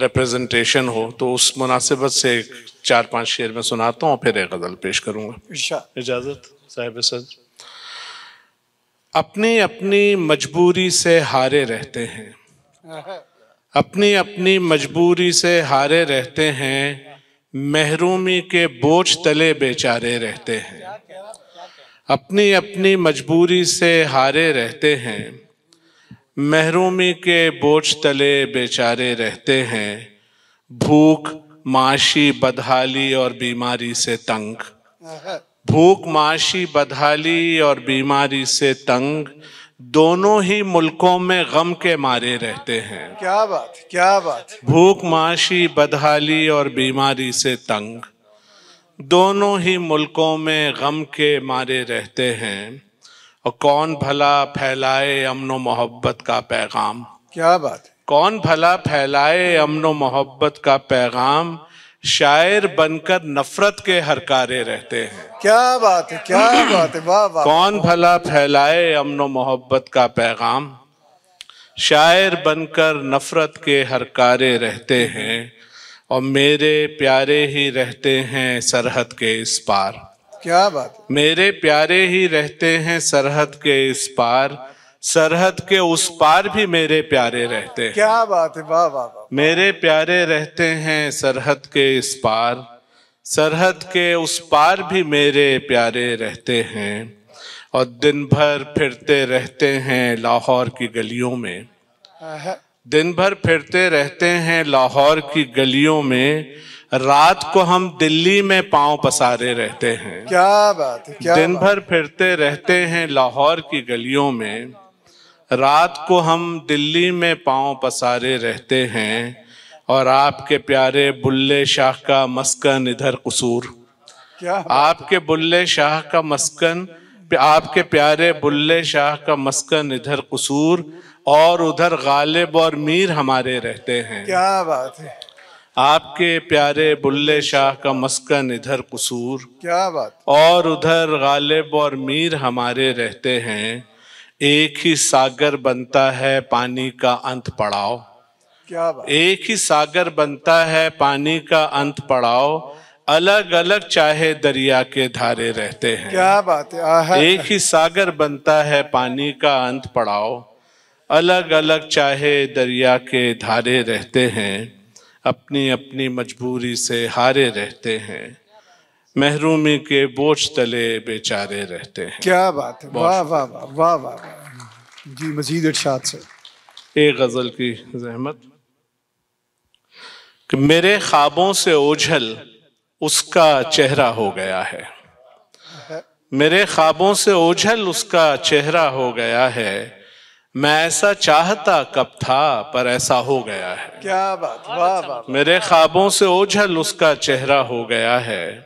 रिप्रेजेंटेशन हो तो उस मुनासिबत से एक चार पांच शेर में सुनाता हूँ फिर एक गज़ल पेश करूँगा इजाज़त साहिब सज अपनी अपनी मजबूरी से हारे रहते हैं अपनी अपनी मजबूरी से हारे रहते हैं महरूमी के बोझ तले बेचारे रहते हैं अपनी अपनी मजबूरी से हारे रहते हैं महरूमी के बोझ तले बेचारे रहते हैं भूख माशी बदहाली और बीमारी से तंग भूख माशी बदहाली और बीमारी से तंग दोनों ही मुल्कों में गम के मारे रहते हैं क्या बात क्या बात भूख माशी बदहाली और बीमारी से तंग दोनों ही मुल्कों में गम के मारे रहते हैं और कौन भला फैलाए अमन मोहब्बत का पैगाम क्या बात कौन भला फैलाए अमन मोहब्बत का पैगाम शायर बनकर नफरत के हरकारे रहते हैं क्या बात है क्या बात है वाह वाह कौन भला फैलाए अमन मोहब्बत का पैगाम शायर बनकर नफरत के हरकारे रहते हैं और मेरे प्यारे ही रहते हैं सरहद के इस पार क्या बात मेरे प्यारे ही रहते हैं सरहद के इस पार सरहद के उस पार भी मेरे प्यारे रहते हैं क्या बात है वाह वाह मेरे प्यारे रहते हैं सरहद के इस पार सरहद के उस पार भी मेरे प्यारे रहते हैं और दिन भर फिरते रहते हैं लाहौर की गलियों में दिन भर फिरते रहते हैं लाहौर की गलियों में रात को हम दिल्ली में पांव पसारे रहते हैं क्या बात है क्या दिन भर फिरते रहते हैं लाहौर की गलियों में रात को हम दिल्ली में पांव पसारे रहते हैं और आपके प्यारे बुल्ले शाह का मस्कन इधर कसूर आपके बुल्ले शाह का मस्कन आपके प्यारे बुल्ले शाह का मस्कन इधर कसूर और उधर गालिब और मीर हमारे रहते हैं क्या बात है आपके प्यारे बुल्ले शाह का मस्कन इधर कसूर क्या बात और उधर गालिब और मीर हमारे रहते हैं एक ही सागर बनता है पानी का अंत पड़ाव क्या बात? एक ही सागर बनता है पानी का अंत पड़ाव अलग अलग चाहे दरिया के धारे रहते हैं क्या बात है एक ही सागर बनता है पानी का अंत पड़ाव अलग अलग चाहे दरिया के धारे रहते हैं अपनी अपनी मजबूरी से हारे रहते हैं महरूमी के बोझ तले बेचारे रहते हैं क्या बात है वाह वाह वाह वाह वाह जी मजीद इरशाद से एक गज़ल की जहमत कि मेरे ख्वाबों से ओझल उसका चेहरा हो गया है मेरे ख्वाबों से ओझल उसका चेहरा हो गया है मैं ऐसा चाहता कब था पर ऐसा हो गया है क्या बात वाह वाह मेरे ख्वाबों से ओझल उसका चेहरा हो गया है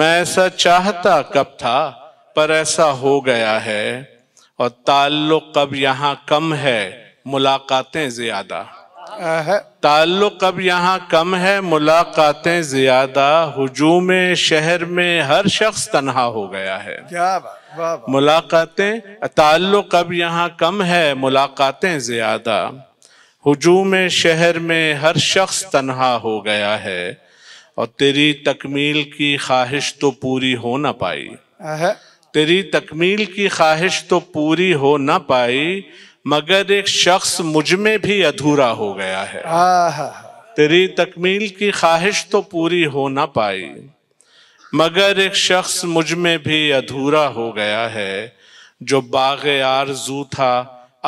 मैं ऐसा चाहता कब था पर ऐसा हो गया है और ताल्लुक अब यहाँ कम है मुलाकातें ज्यादा ताल्लुक अब यहाँ कम है मुलाकातें ज्यादा हजूम शहर में हर शख्स तन्हा हो गया है मुलाकातें ताल्लुक अब यहाँ कम है मुलाकातें ज्यादा हजूम शहर में हर शख्स तनहा हो गया है और तेरी तकमील की ख्वाहिश तो पूरी हो ना पाई तेरी तकमील की ख्वाहिश तो पूरी हो ना पाई मगर एक शख्स मुझ में भी अधूरा हो गया है तेरी तकमील की ख्वाहिश तो पूरी हो ना पाई मगर एक शख्स मुझ में भी अधूरा हो गया है तो जो बाग आरजू था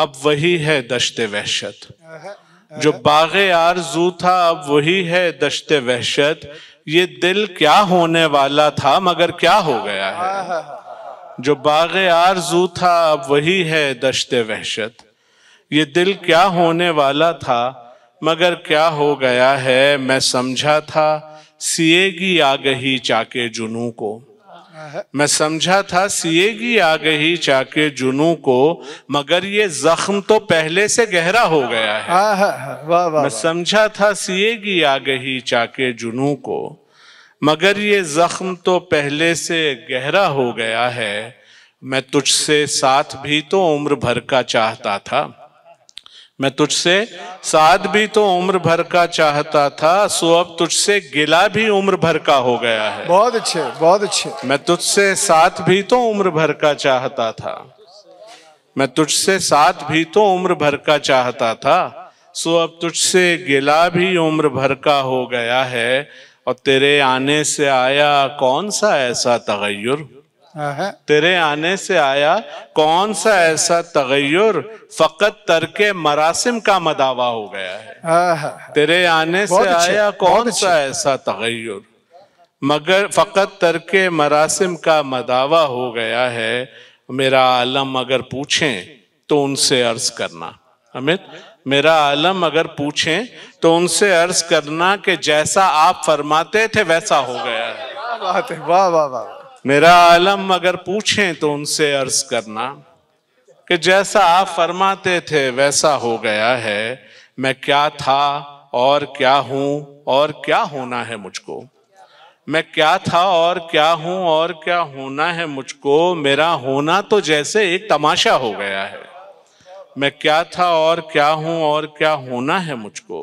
अब वही है दश्त वहशत जो बाग आरजू था अब वही है दशत वहशत ये दिल क्या होने वाला था मगर क्या हो गया है जो बाग आरजू था अब वही है दशत वहशत ये दिल क्या होने वाला था मगर क्या हो गया है मैं समझा था सिएगी आ गई चाके जुनू को मैं समझा था सिएगी आ गई चाके जुनू को मगर ये जख्म तो पहले से गहरा हो गया है हाँ, हाँ, हाँ, वाह वाह मैं समझा था सिएगी आ गई चाके जुनू को मगर ये जख्म तो पहले से गहरा हो गया है मैं तुझसे साथ भी तो उम्र भर का चाहता था मैं तुझसे साथ भी तो उम्र भर का चाहता था सो अब तुझसे गिला भी उम्र भर का हो गया है बहुत अच्छे बहुत अच्छे मैं तुझसे साथ भी तो उम्र भर का चाहता था मैं तुझसे साथ भी तो उम्र भर का चाहता था सो अब तुझसे गिला भी उम्र भर का हो गया है और तेरे आने से आया कौन सा ऐसा तगैर तेरे आने से आया कौन सा ऐसा तगैर फकत तरक मरासिम का मदावा हो गया है तेरे आने से आया कौन सा ऐसा तगैर मगर फकत तरक मरासिम का मदावा हो गया है मेरा आलम अगर पूछे तो उनसे अर्ज करना अमित मेरा आलम अगर पूछे तो उनसे अर्ज करना कि जैसा आप फरमाते थे वैसा हो गया है वाह वाह वाह मेरा आलम अगर पूछें तो उनसे अर्ज करना कि जैसा आप फरमाते थे वैसा हो गया है मैं क्या था और क्या हूं और क्या होना है मुझको मैं क्या था और क्या हूं और क्या होना है मुझको मेरा होना तो जैसे एक तमाशा हो गया है मैं क्या था और क्या हूँ और क्या होना है मुझको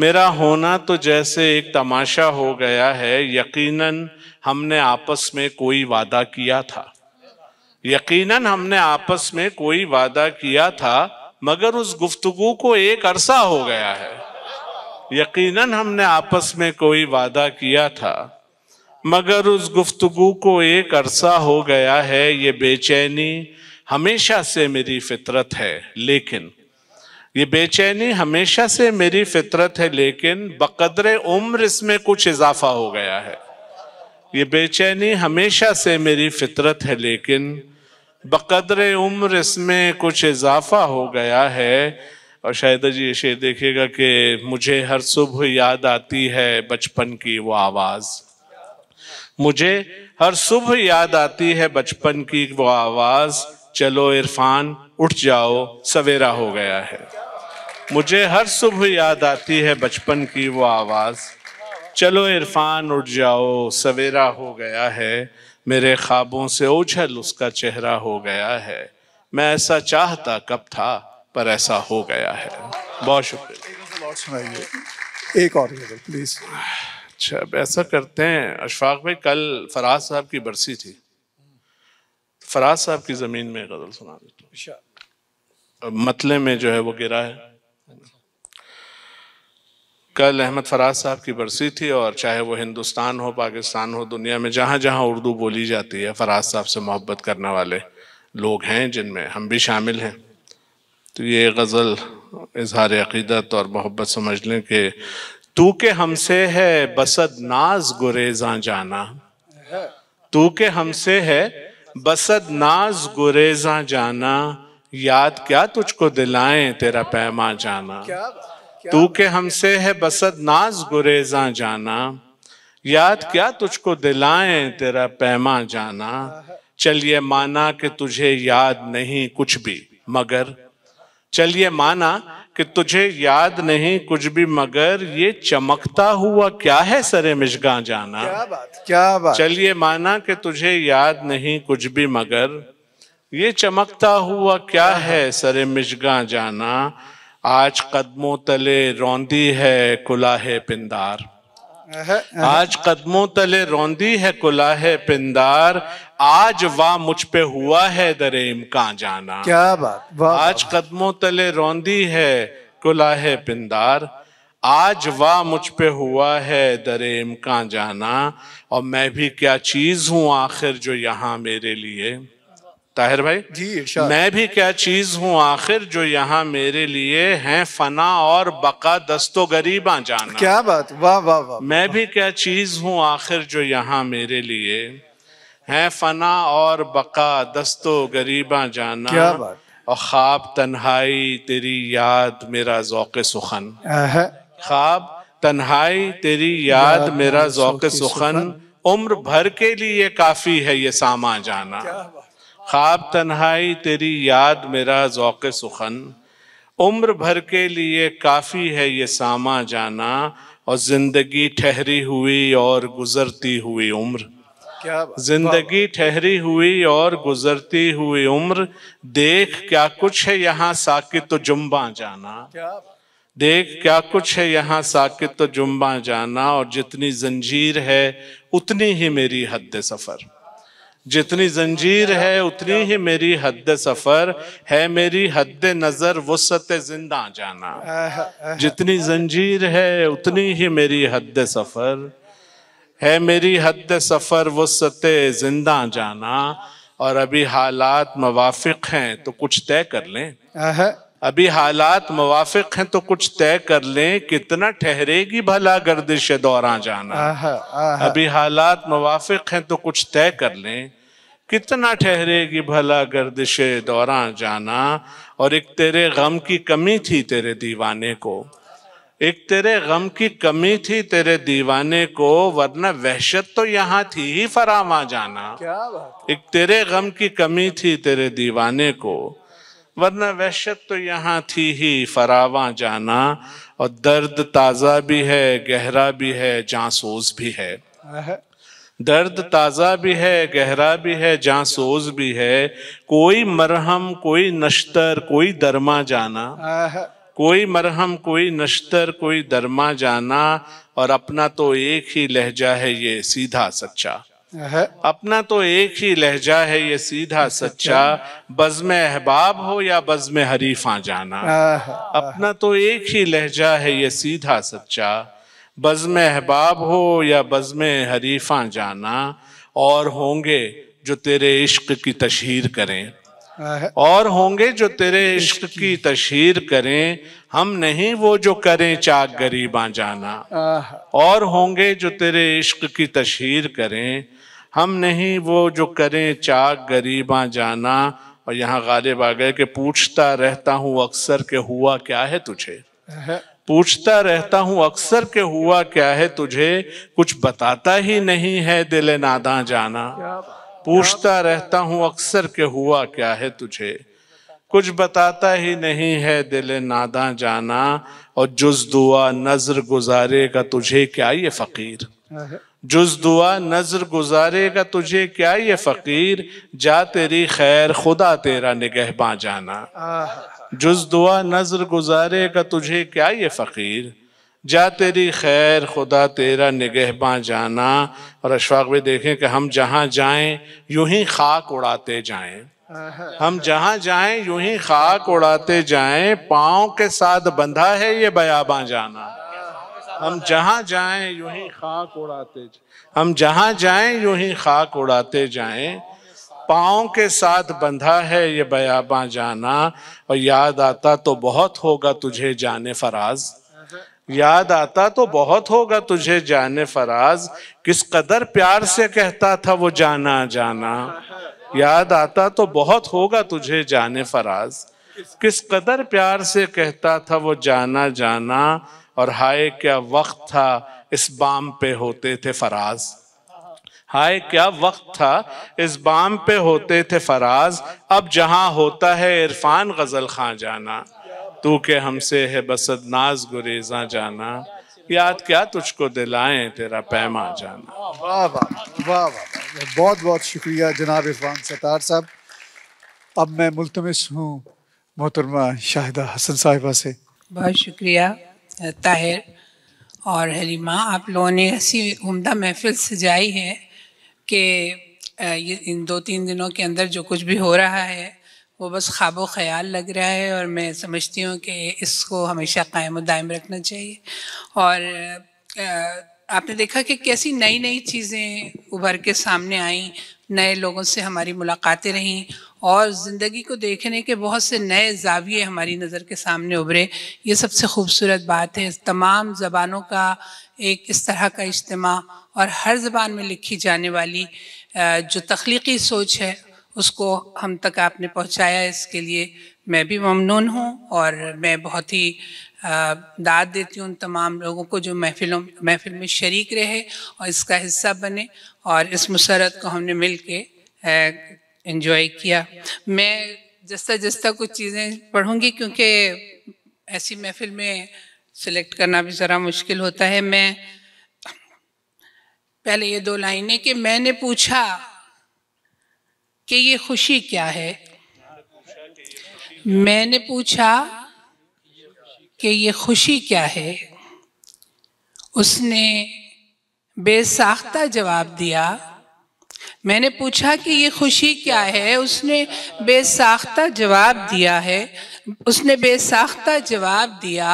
मेरा होना तो जैसे एक तमाशा हो गया है यकीनन हमने आपस में कोई वादा किया था यकीनन हमने आपस में कोई वादा किया था मगर उस गुफ्तगु को एक अरसा हो गया है यकीनन हमने आपस में कोई वादा किया था मगर उस गुफ्तगु को एक अरसा हो गया है ये बेचैनी हमेशा से मेरी फितरत है लेकिन ये बेचैनी हमेशा से मेरी फितरत है लेकिन बकदर उम्र इसमें कुछ इजाफा हो गया है ये बेचैनी हमेशा से मेरी फितरत है लेकिन बकदर उम्र इसमें कुछ इजाफा हो गया है और शायद जी ये शेर देखिएगा कि मुझे हर सुबह याद आती है बचपन की वो आवाज़ मुझे हर सुबह याद आती है बचपन की वो आवाज़ चलो इरफान उठ जाओ सवेरा हो गया है मुझे हर सुबह याद आती है बचपन की वो आवाज़ चलो इरफान उठ जाओ सवेरा हो गया है मेरे ख्वाबों से ओझल उसका चेहरा हो गया है मैं ऐसा चाहता कब था पर ऐसा हो गया है बहुत शुक्रिया एक और प्लीज अच्छा ऐसा करते हैं अशफाक भाई कल फराज साहब की बरसी थी फराज साहब की ज़मीन में गज़ल सुना देता हूँ अच्छा। मतले में जो है वो गिरा है कल अहमद फराज साहब की बरसी थी और चाहे वो हिंदुस्तान हो पाकिस्तान हो दुनिया में जहाँ जहाँ उर्दू बोली जाती है फराज साहब से मोहब्बत करने वाले लोग हैं जिनमें हम भी शामिल हैं तो ये गज़ल इजहार अकीदत और मोहब्बत समझ लें कि तू के हमसे है बसत नाज गुरेजा जाना तू के हमसे है बसत नाज गुरेजा जाना याद क्या तुझको दिलाएं तेरा पैमा जाना क्या तू के हमसे है बसत नाज गुरेजा जाना याद क्या तुझको दिलाएं तेरा पैमा जाना चलिए माना कि तुझे याद नहीं कुछ भी मगर चलिए माना कि तुझे याद नहीं कुछ भी मगर ये चमकता हुआ क्या है सरे मिशगा जाना क्या बात क्या बात चलिए माना कि तुझे याद नहीं कुछ भी मगर ये चमकता हुआ क्या है सरे मिशगा जाना आज कदमों तले रौंदी है कुलाहे पिंदार आज कदमों तले रौंदी है कुलाह पिंदार आज वाह मुझ पे हुआ है दरे इमकान जाना क्या बात वाह आज कदमों तले रौंदी है कुलाह पिंदार आज वाह मुझ पे हुआ है दरे इमकान जाना और मैं भी क्या चीज हूं आखिर जो यहाँ मेरे लिए ताहिर भाई जी मैं भी क्या चीज हूँ आखिर जो यहाँ मेरे लिए है फना और बका दस्तो गरीबा जाना क्या बात वाह वाह वाह मैं भी क्या चीज हूँ आखिर जो यहाँ मेरे लिए हैं फना और बका दस्तो गरीबा जाना क्या बात और ख्वाब तन्हाई तेरी याद मेरा जौक सुखन ख्वाब तन्हाई तेरी याद मेरा जौक सुखन उम्र भर के लिए काफी है ये सामा जाना ख्वाब तन्हाई तेरी याद मेरा जौक सुखन उम्र भर के लिए काफ़ी है ये सामा जाना और ज़िंदगी ठहरी हुई और गुजरती हुई उम्र क्या जिंदगी ठहरी हुई और गुजरती हुई उम्र देख क्या कुछ है यहाँ साकित तो जुम्बा जाना देख क्या कुछ है यहाँ साकित तो जुम्बा जाना और जितनी जंजीर है उतनी ही मेरी हद सफ़र जितनी जंजीर है उतनी ही मेरी हद सफर है मेरी हद नजर वसत जिंदा जाना जितनी जंजीर है उतनी ही मेरी हद सफर है मेरी हद सफर वसत जिंदा जाना और अभी हालात मवाफिक हैं तो कुछ तय कर लें अभी हालात मुवाफिक हैं तो कुछ तय कर लें कितना ठहरेगी भला गर्दिश दौरा जाना आहा, आहा। अभी हालात मुवाफिक हैं तो कुछ तय कर लें कितना ठहरेगी भला गर्दिश दौरा जाना और एक तेरे गम की कमी थी तेरे दीवाने को एक तेरे गम की कमी थी तेरे दीवाने को वरना वहशत तो यहाँ थी ही फरामा जाना क्या बात एक तेरे गम की कमी थी तेरे दीवाने को वरना वहशत तो यहाँ थी ही फरावा जाना और दर्द ताज़ा भी है गहरा भी है जांसोज भी है दर्द ताज़ा भी है गहरा भी है जासूस भी है कोई मरहम कोई नश्तर कोई दरमा जाना कोई मरहम कोई नश्तर कोई दरमा जाना और अपना तो एक ही लहजा है ये सीधा सच्चा अपना तो एक ही लहजा है ये सीधा सच्चा बज़म अहबाब हो या बज़म हरीफा जाना अपना तो एक ही लहजा है ये सीधा सच्चा बज़म अहबाब हो या बज़म हरीफा जाना और होंगे जो तेरे इश्क की तशहर करें और होंगे जो तेरे इश्क की तशहर करें हम नहीं वो जो करें चाक गरीबा जाना और होंगे जो तेरे इश्क की तशहर करें हम नहीं वो जो करें चाक गरीबा जाना और यहाँ गालिब आ गए कि पूछता रहता हूँ अक्सर के हुआ क्या है तुझे पूछता रहता हूँ अक्सर के हुआ क्या है तुझे कुछ बताता ही नहीं है दिल नादा जाना पूछता रहता हूँ अक्सर के हुआ क्या है तुझे कुछ बताता ही नहीं है दिल नादा जाना और जुज दुआ नजर गुजारे का तुझे क्या ये फकीर जुज दुआ नजर गुजारेगा तुझे क्या ये फकीर जा तेरी खैर खुदा तेरा निगहबा जाना जुज दुआ नजर गुजारेगा तुझे क्या ये फकीर जा तेरी खैर खुदा तेरा निगहबा जाना और अशफाक भाई देखें कि हम जहाँ जाएं यूं ही खाक उड़ाते जाएं हम जहाँ जाएं यूं ही खाक उड़ाते जाएं पाँव के साथ बंधा है ये बयाबा जाना हम जहाँ जाएं यू ही खाक उड़ाते हम जहाँ जाए यू ही खाक उड़ाते जाए पाओ के साथ बंधा है ये बयाबा जाना और याद आता तो बहुत होगा तुझे जाने फराज याद आता तो बहुत होगा तुझे जाने फराज किस कदर प्यार से कहता था वो जाना जाना याद आता तो बहुत होगा तुझे जाने फराज किस कदर प्यार से कहता था वो जाना जाना और हाय क्या वक्त था इस बाम पे होते थे फराज हाय क्या वक्त था इस बाम पे होते थे फराज अब जहां होता है इरफान गजल खां जाना तू के हमसे है बसद नाज गुरेजा जाना याद क्या तुझको दिलाएं तेरा पैमा जाना वाह वाह वाह वाह बहुत बहुत शुक्रिया जनाब इरफान सतार साहब अब मैं मुलतमस हूँ मोहतरमा शाहिदा हसन साहिबा से बहुत शुक्रिया ताहिर और हलीमा आप लोगों ने ऐसी उम्दा महफिल सजाई है कि ये इन दो तीन दिनों के अंदर जो कुछ भी हो रहा है वो बस ख्वाब ख्याल लग रहा है और मैं समझती हूँ कि इसको हमेशा कायम दायम रखना चाहिए और आपने देखा कि कैसी नई नई चीज़ें उभर के सामने आईं नए लोगों से हमारी मुलाकातें रहीं और ज़िंदगी को देखने के बहुत से नए जाविये हमारी नज़र के सामने उभरे ये सबसे खूबसूरत बात है तमाम ज़बानों का एक इस तरह का इज्तम और हर ज़बान में लिखी जाने वाली जो तख्लीकी सोच है उसको हम तक आपने पहुँचाया इसके लिए मैं भी ममनून हूँ और मैं बहुत ही दाद देती हूँ उन तमाम लोगों को जो महफिलों महफिल में शरीक रहे और इसका हिस्सा बने और इस मुसरत को हमने मिल के इन्जॉय किया मैं जस्ता जस्ता कुछ चीज़ें पढ़ूंगी क्योंकि ऐसी महफिल में सिलेक्ट करना भी ज़रा मुश्किल होता है मैं पहले ये दो लाइनें कि मैंने पूछा कि ये खुशी क्या है मैंने पूछा कि ये खुशी क्या है उसने बेसाख्ता जवाब दिया मैंने पूछा कि ये खुशी क्या है उसने बेसाख्ता जवाब दिया है उसने बेसाख्ता जवाब दिया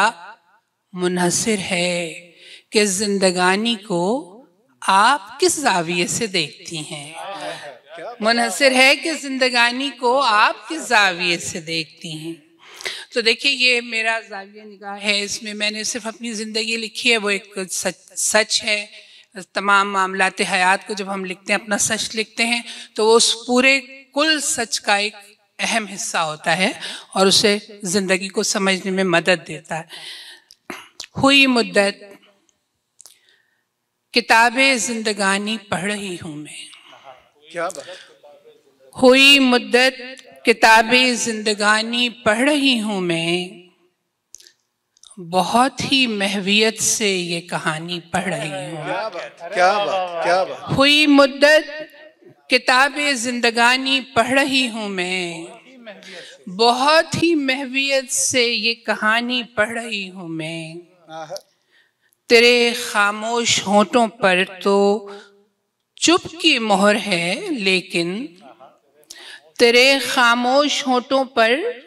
मुनहसर है कि जिंदगानी को आप किस जाविये से देखती हैं मुनहसर है कि जिंदगानी को आप किस जाविये से देखती हैं तो देखिए ये मेरा जाविया निगाह है इसमें मैंने सिर्फ अपनी ज़िंदगी लिखी है वो एक सच सच है तमाम मामलात हयात को जब हम लिखते हैं अपना सच लिखते हैं तो वो उस पूरे कुल सच का एक अहम हिस्सा होता है और उसे ज़िंदगी को समझने में मदद देता है हुई मुद्दत किताबें जिंदगानी पढ़ रही हूँ मैं क्या हुई मुद्दत किताबें जिंदगानी पढ़ रही हूँ मैं बहुत ही महवियत से ये कहानी पढ़ रही हूँ क्या बात क्या बात हुई मुद्दत किताब जिंदगानी पढ़ रही हूँ मैं बहुत ही महवियत से ये कहानी पढ़ रही हूँ मैं तेरे खामोश होटों पर तो चुप की मोहर है लेकिन तेरे खामोश होटों पर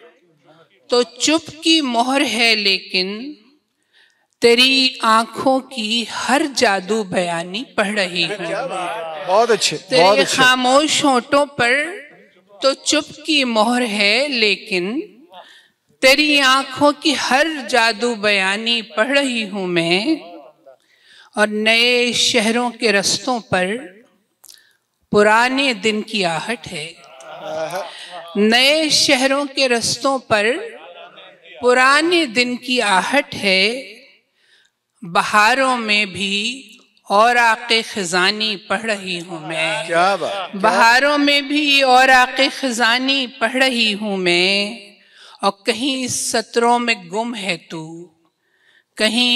तो चुप की मोहर है लेकिन तेरी आंखों की हर जादू बयानी पढ़ रही हूँ बहुत अच्छे तेरे खामोश होटो पर तो चुप की मोहर है लेकिन तेरी आंखों की हर जादू बयानी पढ़ रही हूँ मैं और नए शहरों के रस्तों पर पुराने दिन की आहट है नए शहरों के रस्तों पर पुराने दिन की आहट है बहारों में भी और आके खजानी पढ़ रही हूँ मैं क्या बात बहारों में भी और आके खजानी पढ़ रही हूँ मैं और कहीं इस सत्रों में गुम है तू कहीं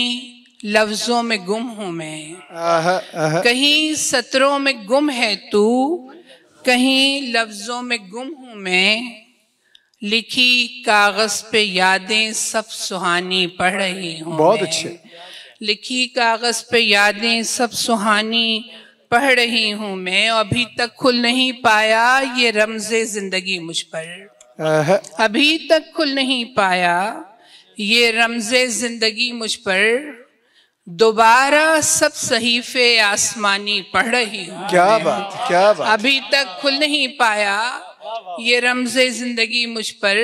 लफ्जों में गुम हूँ मैं कहीं सत्रों में गुम है तू कहीं लफ्जों में गुम हूँ मैं लिखी कागज पे यादें सब सुहानी पढ़ रही हूँ बहुत अच्छे लिखी कागज पे यादें सब सुहानी पढ़ रही हूँ मैं अभी तक खुल नहीं पाया ये रमज जिंदगी मुझ पर अभी तक खुल नहीं पाया ये रमज जिंदगी मुझ पर दोबारा सब सहीफे आसमानी पढ़ रही हूँ क्या बात क्या बात अभी तक खुल नहीं पाया ये रमज जिंदगी मुझ पर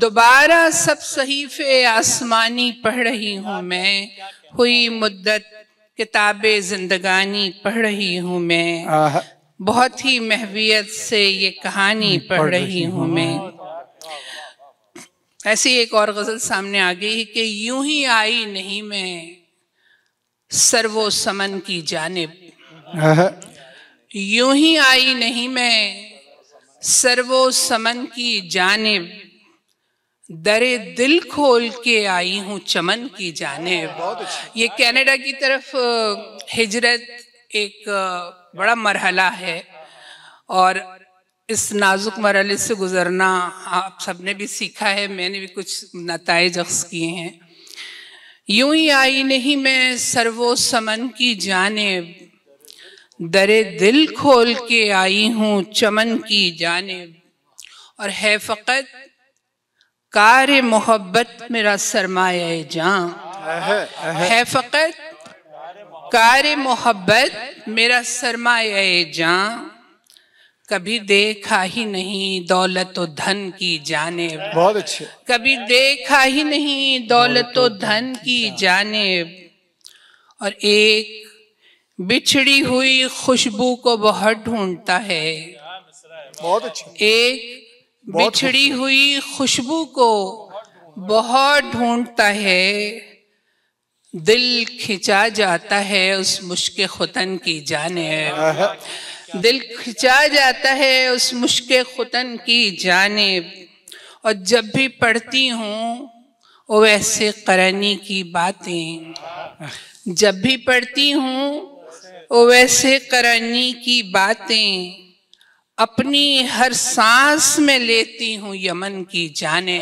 दोबारा सब सहीफे आसमानी पढ़ रही हूँ मैं हुई मुद्दत किताब जिंदगानी पढ़ रही हूँ मैं बहुत ही महवियत से ये कहानी पढ़ रही हूँ मैं ऐसी एक और गज़ल सामने आ गई कि यूं ही आई नहीं मैं सर्वो समन की जानब यूं ही आई नहीं मैं सर्वो समन की जानेब दरे दिल खोल के आई हूँ चमन की जानेब बहुत अच्छा ये कनाडा की तरफ हिजरत एक बड़ा मरहला है और इस नाजुक मरहले से गुज़रना आप सबने भी सीखा है मैंने भी कुछ नतज अक्स किए हैं यूं ही आई नहीं मैं सर्वो समन की जानेब दरे दिल खोल के आई हूँ चमन की जाने और है फ़कत कार मोहब्बत मेरा सरमाए जान है फ़कत कार मोहब्बत मेरा सरमाए जान कभी देखा ही नहीं दौलत और धन की जानेब बहुत अच्छे कभी देखा ही नहीं दौलत और धन की जानेब और एक बिछड़ी हुई खुशबू को बहुत ढूंढता है बहुत अच्छा एक बिछड़ी हुई खुशबू को बहुत ढूंढता है दिल खिंचा जाता है उस मुश्के खुतन की जाने दिल खिंचा जाता है उस मुश्के खुतन की जाने और जब भी पढ़ती हूँ वैसे करनी की बातें जब भी पढ़ती हूँ वैसे करनी की बातें अपनी हर सांस में लेती हूँ यमन की जाने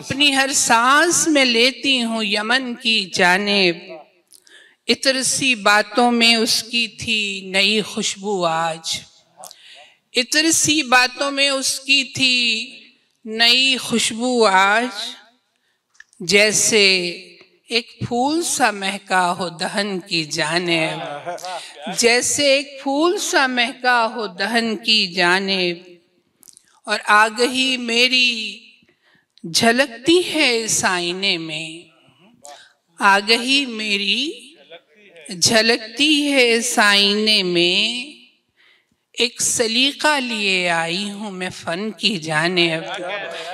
अपनी हर सांस में लेती हूँ यमन की जाने इतर सी बातों में उसकी थी नई खुशबू आज इतर सी बातों में उसकी थी नई खुशबू आज जैसे एक फूल सा महका हो दहन की जाने जैसे एक फूल सा महका हो दहन की जाने और आगही मेरी झलकती है इस आईने में आगही मेरी झलकती है इस आईने में एक सलीका लिए आई हूँ मैं फन की जाने अब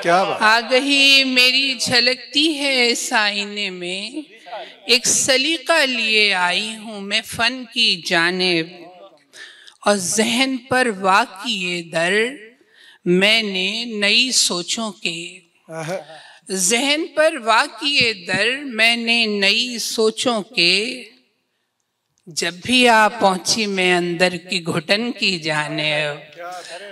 क्या आगही मेरी झलकती है इस आईने में एक सलीका लिए आई हूँ मैं फन की जानेब और जहन पर वाकिए दर मैंने नई सोचों के जहन पर वाकिए दर मैंने नई सोचों के जब भी आप पहुंची मैं अंदर की घुटन की जाने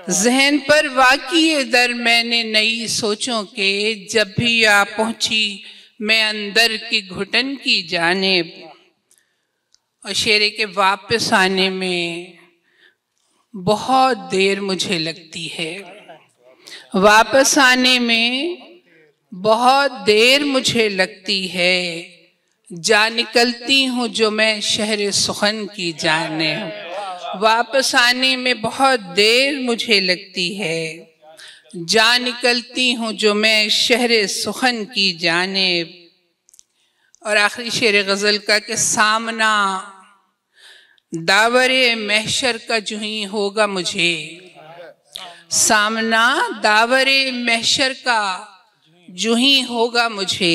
जहन पर वाकई दर मैंने नई सोचों के जब भी आप पहुंची मैं अंदर की घुटन की जाने और शेरे के वापस आने में बहुत देर मुझे लगती है वापस आने में बहुत देर मुझे लगती है जा निकलती हूँ जो मैं शहर सुखन की जाने वापस आने में बहुत देर मुझे लगती है जा निकलती हूँ जो मैं शहर सुखन की जाने और आखिरी शेर गज़ल का के सामना दावर महशर का जो ही होगा मुझे सामना दावर महशर का जो ही होगा मुझे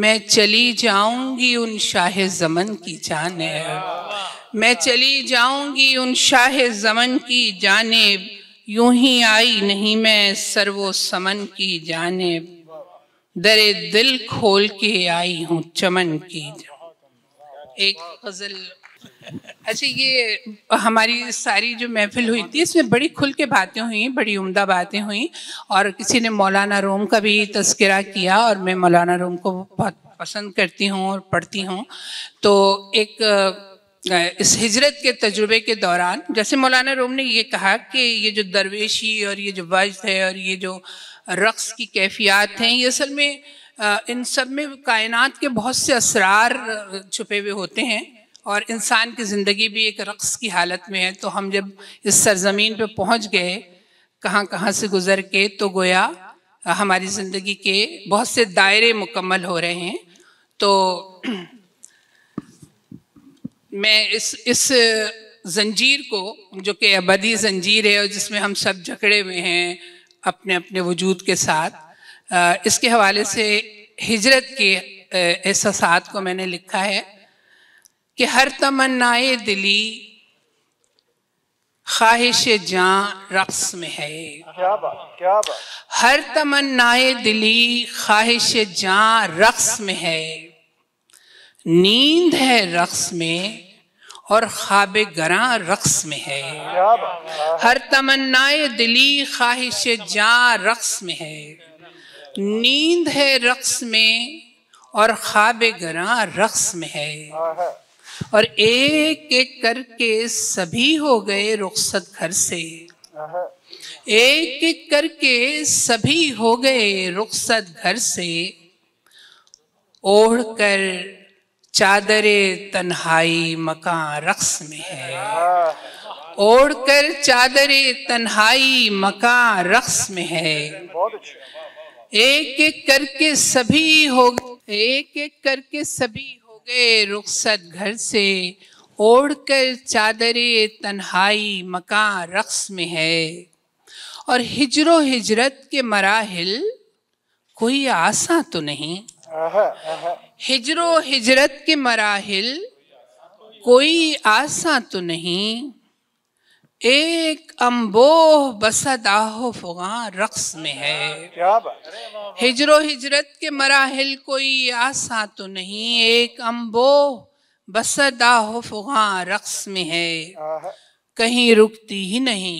मैं चली जाऊंगी उन शाह जमन की जाने मैं चली जाऊंगी उन शाह जमन की जाने यूं ही आई नहीं मैं सर्वो समन की जाने दरे दिल खोल के आई हूँ चमन की एक गजल अच्छा ये हमारी सारी जो महफिल हुई थी इसमें बड़ी खुल के बातें हुई बड़ी उम्दा बातें हुई और किसी ने मौलाना रोम का भी तस्करा किया और मैं मौलाना रोम को बहुत पसंद करती हूँ और पढ़ती हूँ तो एक इस हिजरत के तजुर्बे के दौरान जैसे मौलाना रोम ने ये कहा कि ये जो दरवेशी और ये जो वजद है और ये जो रक्स की कैफियात हैं ये असल में इन सब में कायनात के बहुत से असरार छुपे हुए होते हैं और इंसान की ज़िंदगी भी एक रकस की हालत में है तो हम जब इस सरज़मीन पे पहुंच गए कहाँ कहाँ से गुज़र के तो गोया हमारी ज़िंदगी के बहुत से दायरे मुकम्मल हो रहे हैं तो मैं इस इस जंजीर को जो कि अबदी जंजीर है और जिसमें हम सब जकड़े हुए हैं अपने अपने वजूद के साथ इसके हवाले से हिजरत के एहसास को मैंने लिखा है कि हर तमन्नाए दिली ख्वाहिश जान रक्स में है क्या बात क्या बात हर तमन्नाए दिली ख्वाहिश जान रक्स में है नींद है रक्स में और ख्वाब गरा रक्स में है हर तमन्नाए दिली ख्वाहिश जान रक्स में है नींद है रक्स में और ख्वाब गरा रक्स में है हाँ, हाँ। और एक एक करके सभी हो गए रुखसत घर से एक एक करके सभी हो गए रुखसत घर से ओढ़ कर चादरे तन्हाई मकान रक्स में है ओढ़ कर चादरे तन्हाई मकान रक्स में है एक एक करके सभी हो एक एक करके सभी गए रुखसत घर से ओढ़ कर चादरे तन्हाई मकान रक्स में है और हिजरो हिजरत के मराहल कोई आसा तो नहीं हिजरो हिजरत के मराहल कोई आसा तो नहीं एक अम्बोह आहो फुगा रक्स में है क्या बात हिजरो हिजरत के मराहल कोई आसा तो नहीं एक अम्बोह आहो फुगा रक्स में है कहीं रुकती ही नहीं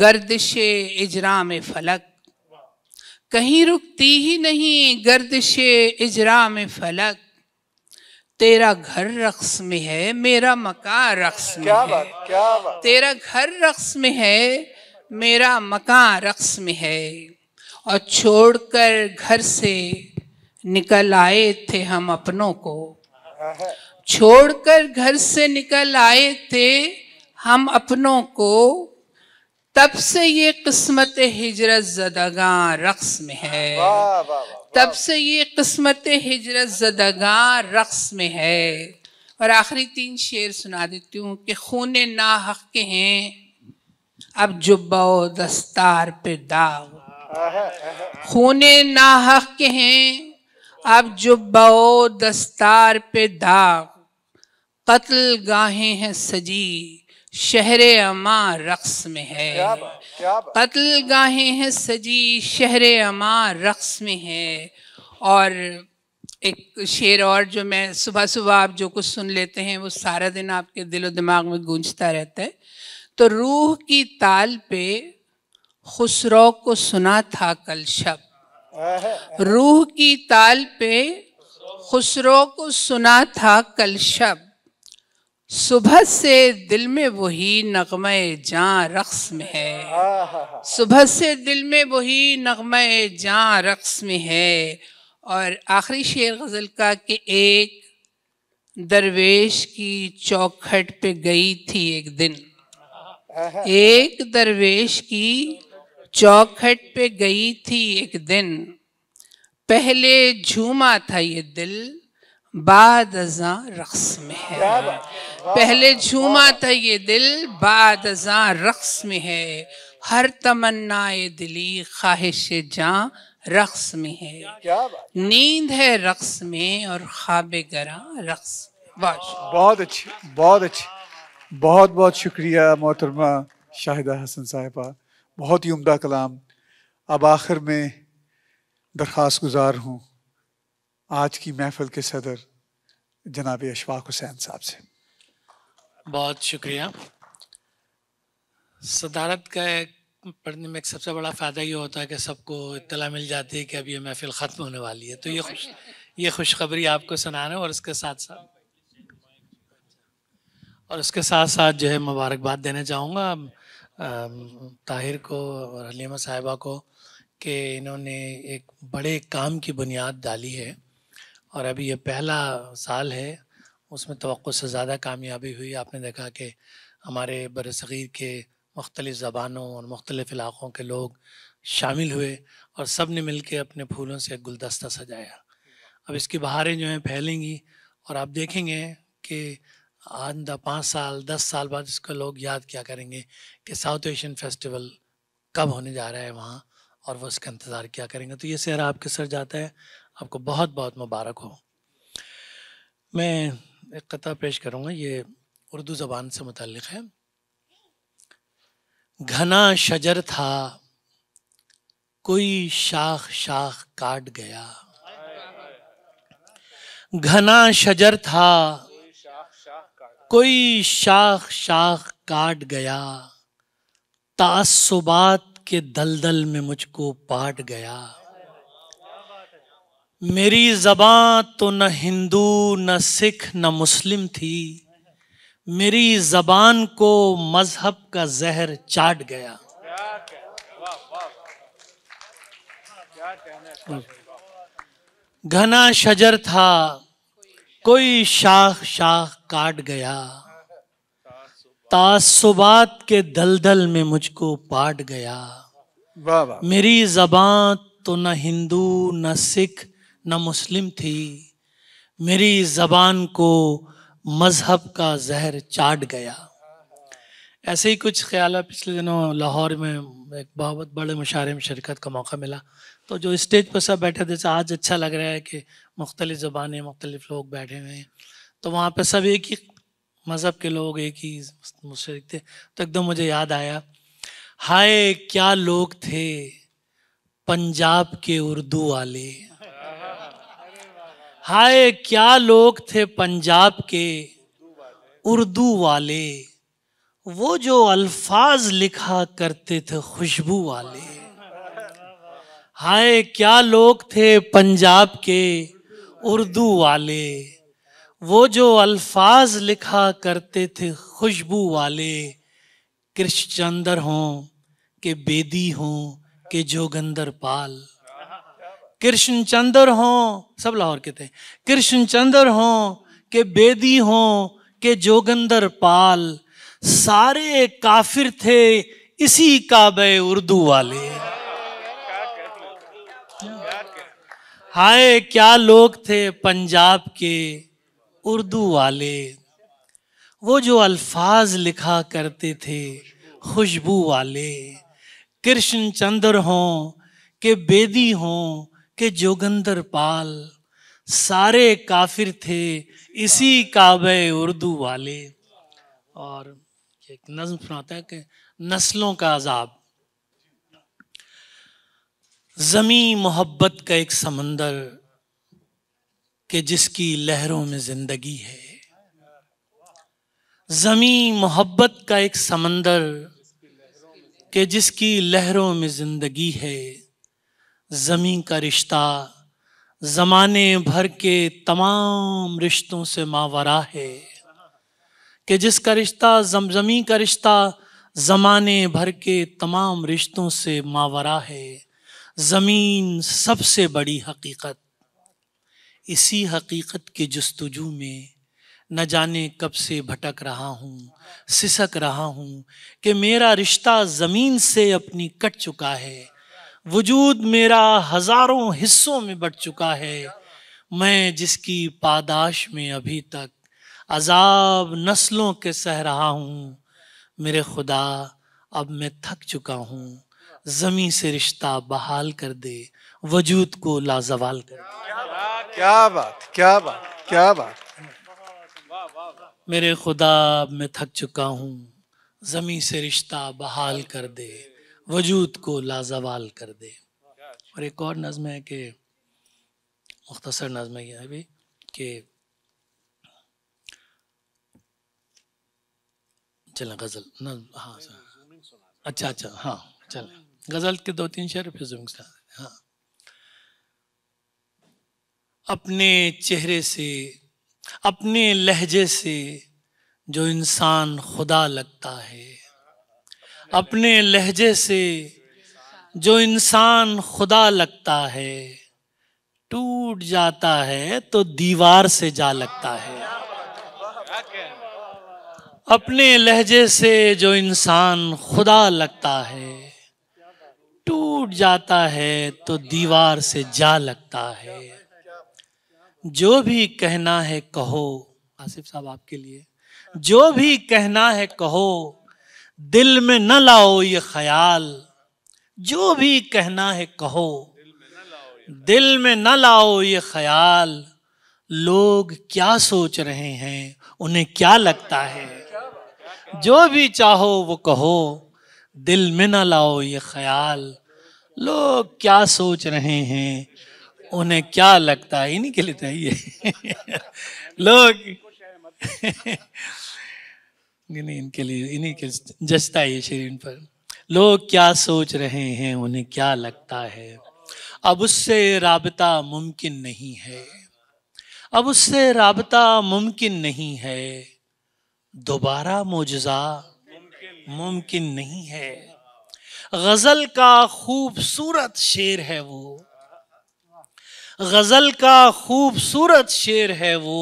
गर्दिश इजरा में फलक कहीं रुकती ही नहीं गर्दिश इजरा में फलक तेरा घर रक्स में है मेरा मका रक्स में क्या बात क्या बात तेरा घर रक्स में है मेरा मकान रक्स में है और छोड़कर घर से निकल आए थे हम अपनों को छोड़कर घर से निकल आए थे हम अपनों को तब से ये किस्मत हिजरत जदगा रक्स में है तब से ये किस्मत हिजरत जदगा रक्स में है और आखिरी तीन शेर सुना देती हूँ कि खून ना हक के हैं अब जुब्बा दस्तार पे दाग खून ना हक के हैं अब जुब्बा दस्तार पे दाग कत्ल गाहें हैं सजी शहर अमा रक्स में है कत्ल गाहें हैं सजी शहर अमा रक्स में है और एक शेर और जो मैं सुबह सुबह आप जो कुछ सुन लेते हैं वो सारा दिन आपके दिलो दिमाग में गूंजता रहता है तो रूह की ताल पे खुसरो को सुना था कल शब रूह की ताल पे खुसरो को सुना था कल शब सुबह से दिल में वही नगमे जहाँ रक्स में है सुबह से दिल में वही नगमे जहाँ रक्स में है और आखिरी शेर गज़ल का कि एक दरवेश की चौखट पे गई थी एक दिन एक दरवेश की चौखट पे गई थी एक दिन पहले झूमा था ये दिल बाद रक्स में है पहले झूमा था ये दिल बाद रक्स में है हर तमन्नाए दिली ख्वाहिश जा रक्स में है नींद है रक्स में और खाब गरा रक्स बहुत अच्छी बहुत अच्छी बहुत बहुत शुक्रिया मोहतरमा शाहिदा हसन साहिबा बहुत ही उम्दा कलाम अब आखिर में दरख्वास गुजार हूँ आज की महफल के सदर जनाब अशफाक हुसैन साहब से बहुत शुक्रिया सदारत का एक पढ़ने में एक सबसे बड़ा फ़ायदा ये होता है कि सबको इतला मिल जाती है कि अब ये महफिल ख़त्म होने वाली है तो ये खुश ये खुशखबरी आपको सुना रहे और उसके साथ साथ और उसके साथ साथ जो है मुबारकबाद देना चाहूँगा ताहिर को और हलीमा साहिबा को कि इन्होंने एक बड़े काम की बुनियाद डाली है और अभी ये पहला साल है उसमें तो से ज़्यादा कामयाबी हुई आपने देखा कि हमारे बरसग़ीर के मुख्तलिफ़ ज़बानों और मुख्तलिफ़ इलाक़ों के लोग शामिल हुए और सब ने मिल के अपने फूलों से गुलदस्ता सजाया अब इसकी बहारें जो हैं फैलेंगी और आप देखेंगे कि आंदा पाँच साल दस साल बाद इसको लोग याद क्या करेंगे कि साउथ एशियन फेस्टिवल कब होने जा रहा है वहाँ और वो इसका इंतज़ार क्या करेंगे तो ये शहर आपके सर जाता है आपको बहुत बहुत मुबारक हो मैं एक कथा पेश करूँगा ये उर्दू ज़बान से मुतक़ है घना शजर था कोई शाख शाख काट गया घना शजर था कोई शाख शाख काट गया तासुबात के दलदल में मुझको पाट गया मेरी ज़बाँ तो न हिंदू न सिख न मुस्लिम थी मेरी ज़बान को मज़हब का जहर चाट गया घना शजर था कोई शाख शाख काट गया तासुबात के दलदल में मुझको पाट गया मेरी जबान तो न हिंदू न सिख न मुस्लिम थी मेरी ज़बान को मज़हब का जहर चाट गया ऐसे ही कुछ ख्याल पिछले दिनों लाहौर में एक बहुत बड़े मुशारे में शिरकत का मौका मिला तो जो स्टेज पर सब बैठे थे आज अच्छा लग रहा है कि मुख्तलिफ़ ज़बानें मुख्तलिफ़ लोग बैठे हुए हैं तो वहाँ पर सब एक ही मज़हब के लोग एक ही मुशरक थे तो एकदम मुझे याद आया हाय क्या लोग थे पंजाब के उर्दू वाले हाय क्या लोग थे पंजाब के उर्दू वाले वो जो अल्फाज लिखा करते थे खुशबू वाले हाय क्या लोग थे पंजाब के उर्दू वाले वो जो अल्फाज लिखा करते थे खुशबू वाले कृष्ण हों के बेदी हों के जोगंदर पाल कृष्ण चंद्र हो सब लाहौर के थे कृष्ण चंद्र हों के बेदी हो के जोगंदर पाल सारे काफिर थे इसी काबे उर्दू वाले हाय क्या लोग थे पंजाब के उर्दू वाले वो जो अल्फाज लिखा करते थे खुशबू वाले कृष्ण चंद्र हों के बेदी हों के जोगंदर पाल सारे काफिर थे इसी काबे उर्दू वाले और एक नज्म सुनाता है कि नस्लों का अजाब जमी मोहब्बत का एक समंदर के जिसकी लहरों में जिंदगी है जमी मोहब्बत का एक समंदर के जिसकी लहरों में जिंदगी है ज़मीन का रिश्ता ज़माने भर के तमाम रिश्तों से मावरा है कि जिसका रिश्ता जमीन का रिश्ता ज़माने भर के तमाम रिश्तों से मावरा है ज़मीन सबसे बड़ी हकीकत इसी हकीकत के जस्तजू में न जाने कब से भटक रहा हूँ सिसक रहा हूँ कि मेरा रिश्ता ज़मीन से अपनी कट चुका है वजूद मेरा हजारों हिस्सों में बट चुका है मैं जिसकी पादाश में अभी तक अजाब नस्लों के सह रहा हूँ मेरे खुदा अब मैं थक चुका हूँ जमी से रिश्ता बहाल कर दे वजूद को लाजवाल कर दे क्या बात क्या बात क्या बात मेरे खुदा अब मैं थक चुका हूँ जमी से रिश्ता बहाल कर दे वजूद को लाजवाल कर दे और एक और नज़म है कि मुख्तसर नज़म यह है भी कि चलें गज़ल हाँ सर अच्छा अच्छा हाँ चलें गज़ल के दो तीन शेर फिर जुम्मन हाँ अपने चेहरे से अपने लहजे से जो इंसान खुदा लगता है अपने लहजे से जो इंसान खुदा लगता है टूट जाता है तो दीवार से जा लगता है अपने लहजे से जो इंसान खुदा लगता है टूट जाता है तो दीवार से जा लगता है जो भी कहना है कहो आसिफ साहब आपके लिए जो भी कहना है कहो दिल में न लाओ ये ख्याल जो भी कहना है कहो दिल में न लाओ ये ख्याल लोग क्या सोच रहे हैं उन्हें क्या लगता है जो भी चाहो वो कहो दिल में न लाओ ये ख्याल लोग क्या सोच रहे हैं उन्हें क्या लगता है इन्हीं के लिए चाहिए तो लोग नहीं इनके लिए इन्हीं के जचता है शरीर पर लोग क्या सोच रहे हैं उन्हें क्या लगता है अब उससे रबता मुमकिन नहीं है अब उससे रबता मुमकिन नहीं है दोबारा मोजा मुमकिन नहीं है गज़ल का खूबसूरत शेर है वो गज़ल का खूबसूरत शेर है वो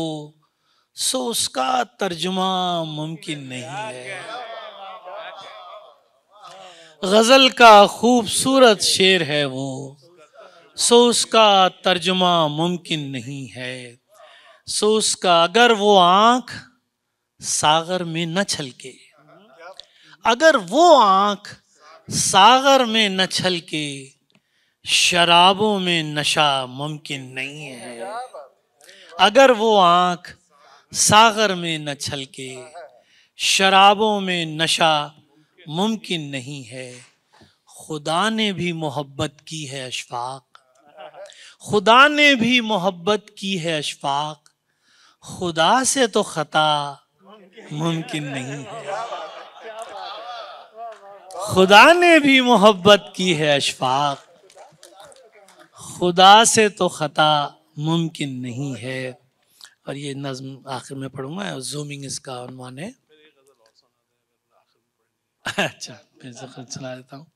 सो उसका तर्जुमा मुमकिन नहीं है गज़ल का खूबसूरत शेर है वो सो उसका तर्जुमा मुमकिन नहीं है सो उसका अगर वो आंख सागर में न छलके अगर वो आंख सागर में न छलके शराबों में नशा मुमकिन नहीं है अगर वो आंख सागर में न छलके शराबों में नशा मुमकिन नहीं है खुदा ने भी मोहब्बत की है अशफाक खुदा ने भी मोहब्बत की है अशफाक खुदा से तो खता मुमकिन नहीं है खुदा ने भी मोहब्बत की है अशफाक खुदा से तो खता मुमकिन नहीं है और ये नज़म आखिर में पढ़ूंगा जूमिंग इसका अनुमान है अच्छा मैं से सुना देता हूँ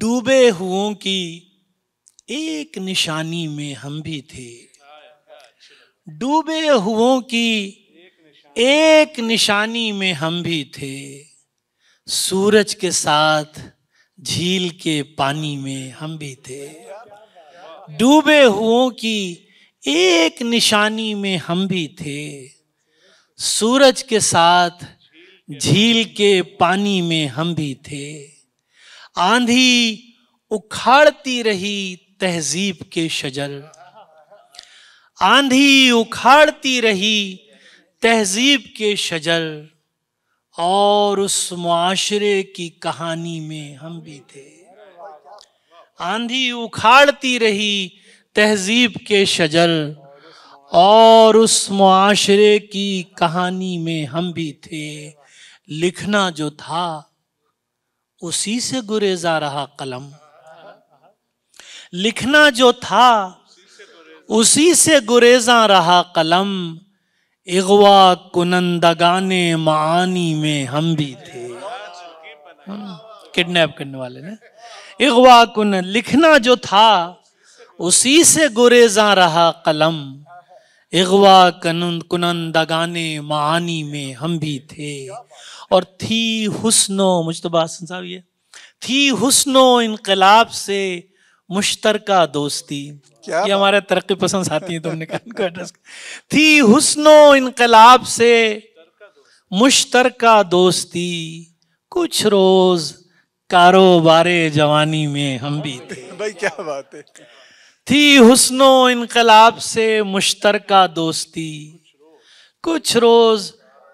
डूबे हुओं की एक निशानी में हम भी थे डूबे हुओं की एक निशानी में हम भी थे सूरज के साथ झील के पानी में हम भी थे डूबे हुओं की एक निशानी में हम भी थे सूरज के साथ झील के पानी में हम भी थे आंधी उखाड़ती रही तहजीब के शजर आंधी उखाड़ती रही तहजीब के शजर और उस माशरे की कहानी में हम भी थे आंधी उखाड़ती रही तहजीब के शजल और उस मुआशरे की कहानी में हम भी थे लिखना जो था उसी से गुरेजा रहा कलम लिखना जो था उसी से गुरेजा रहा कलम अगवा कुनंदगाने मानी में हम भी थे हाँ। किडनैप करने वाले ने इगवा कुन लिखना जो था उसी से गुरेजा रहा कलम अगवा कनन दगाने मानी में हम भी थे और थी हुस्नो मुशतबा तो हसन साहब ये थी हुस्नो इनकलाब से मुश्तरका दोस्ती ये हमारे तरक्की पसंद साथी है तुमने कहा एड्रेस थी हुस्नो इनकलाब से मुश्तरका दोस्ती कुछ रोज़ कारोबारे जवानी में हम भी थे भाई क्या बात है थी हुस्नो इनकलाब से मुश्तरका दोस्ती कुछ रोज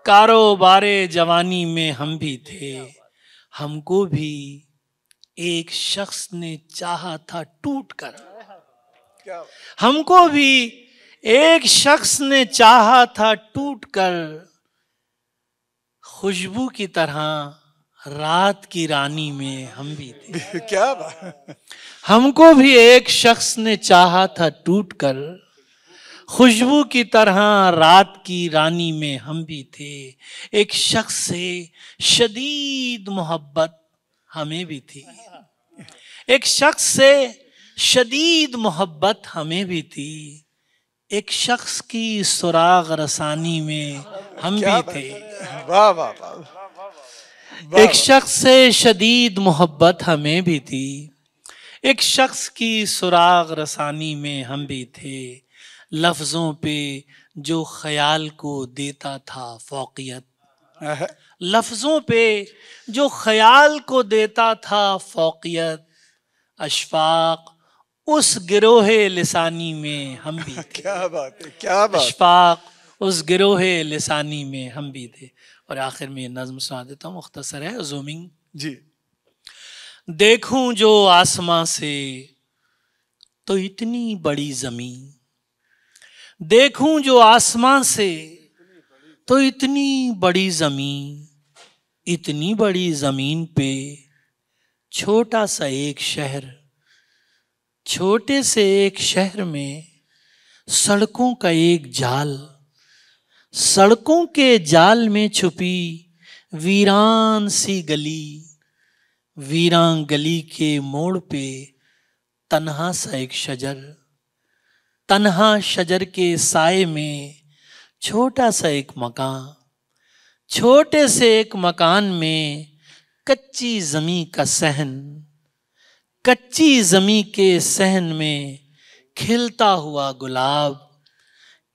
कारोबार जवानी में हम भी थे हमको भी एक शख्स ने चाहा था टूट कर हमको भी एक शख्स ने चाहा था टूट कर खुशबू की तरह रात की रानी में हम भी थे क्या हमको भी एक शख्स ने चाहा था टूट कर खुशबू की तरह रात की रानी में हम भी थे एक शख्स से शदीद मोहब्बत हमें भी थी एक शख्स से शदीद मोहब्बत हमें भी थी एक शख्स की सुराग रसानी में हम भी थे वाह वाह वाह एक शख्स से शदीद मोहब्बत हमें भी थी एक शख्स की सुराग रसानी में हम भी थे लफ्ज़ों पे जो ख्याल को देता था फोकियत लफ्ज़ों पे जो ख्याल को देता था फोकियत अशफाक उस गिरोह लसानी में हम भी थे क्या बात है क्या बात अशफाक उस गिरोह लसानी में हम भी थे और आखिर में ये नज़म सुना देता हूँ मुख्तसर है जूमिंग जी देखूं जो आसमां से तो इतनी बड़ी ज़मीन देखूं जो आसमां से तो इतनी बड़ी ज़मीन इतनी बड़ी ज़मीन पे छोटा सा एक शहर छोटे से एक शहर में सड़कों का एक जाल सड़कों के जाल में छुपी वीरान सी गली वीरान गली के मोड़ पे तन्हा सा एक शजर तन्हा शजर के साय में छोटा सा एक मकान छोटे से एक मकान में कच्ची जमी का सहन कच्ची जमी के सहन में खिलता हुआ गुलाब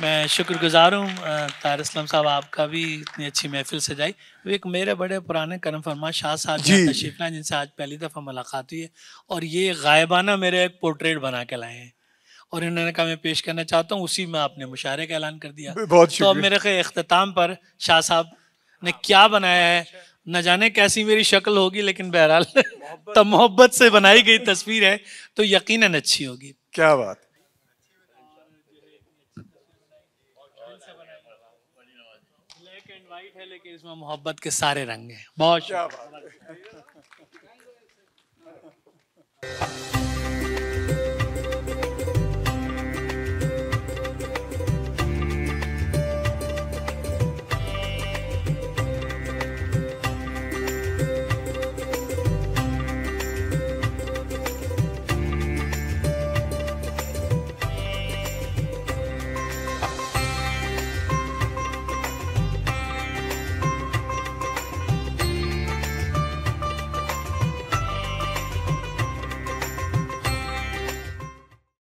मैं शुक्रगुजार हूँ तार इस्लाम साहब आपका भी इतनी अच्छी महफिल सजाई वो एक मेरे बड़े पुराने करम फरमा शाह साहब तशरीफ लाए जिनसे आज पहली दफ़ा मुलाकात हुई है और ये गायबाना मेरे एक पोर्ट्रेट बना के लाए हैं और इन्होंने कहा मैं पेश करना चाहता हूँ उसी में आपने मुशारे का ऐलान कर दिया बहुत तो अब मेरे ख्याल अख्ताम पर शाह साहब ने क्या बनाया है न जाने कैसी मेरी शक्ल होगी लेकिन बहरहाल तो मोहब्बत से बनाई गई तस्वीर है तो यकीन अच्छी होगी क्या बात जिसमें मोहब्बत के सारे रंग हैं बहुत शुक्रिया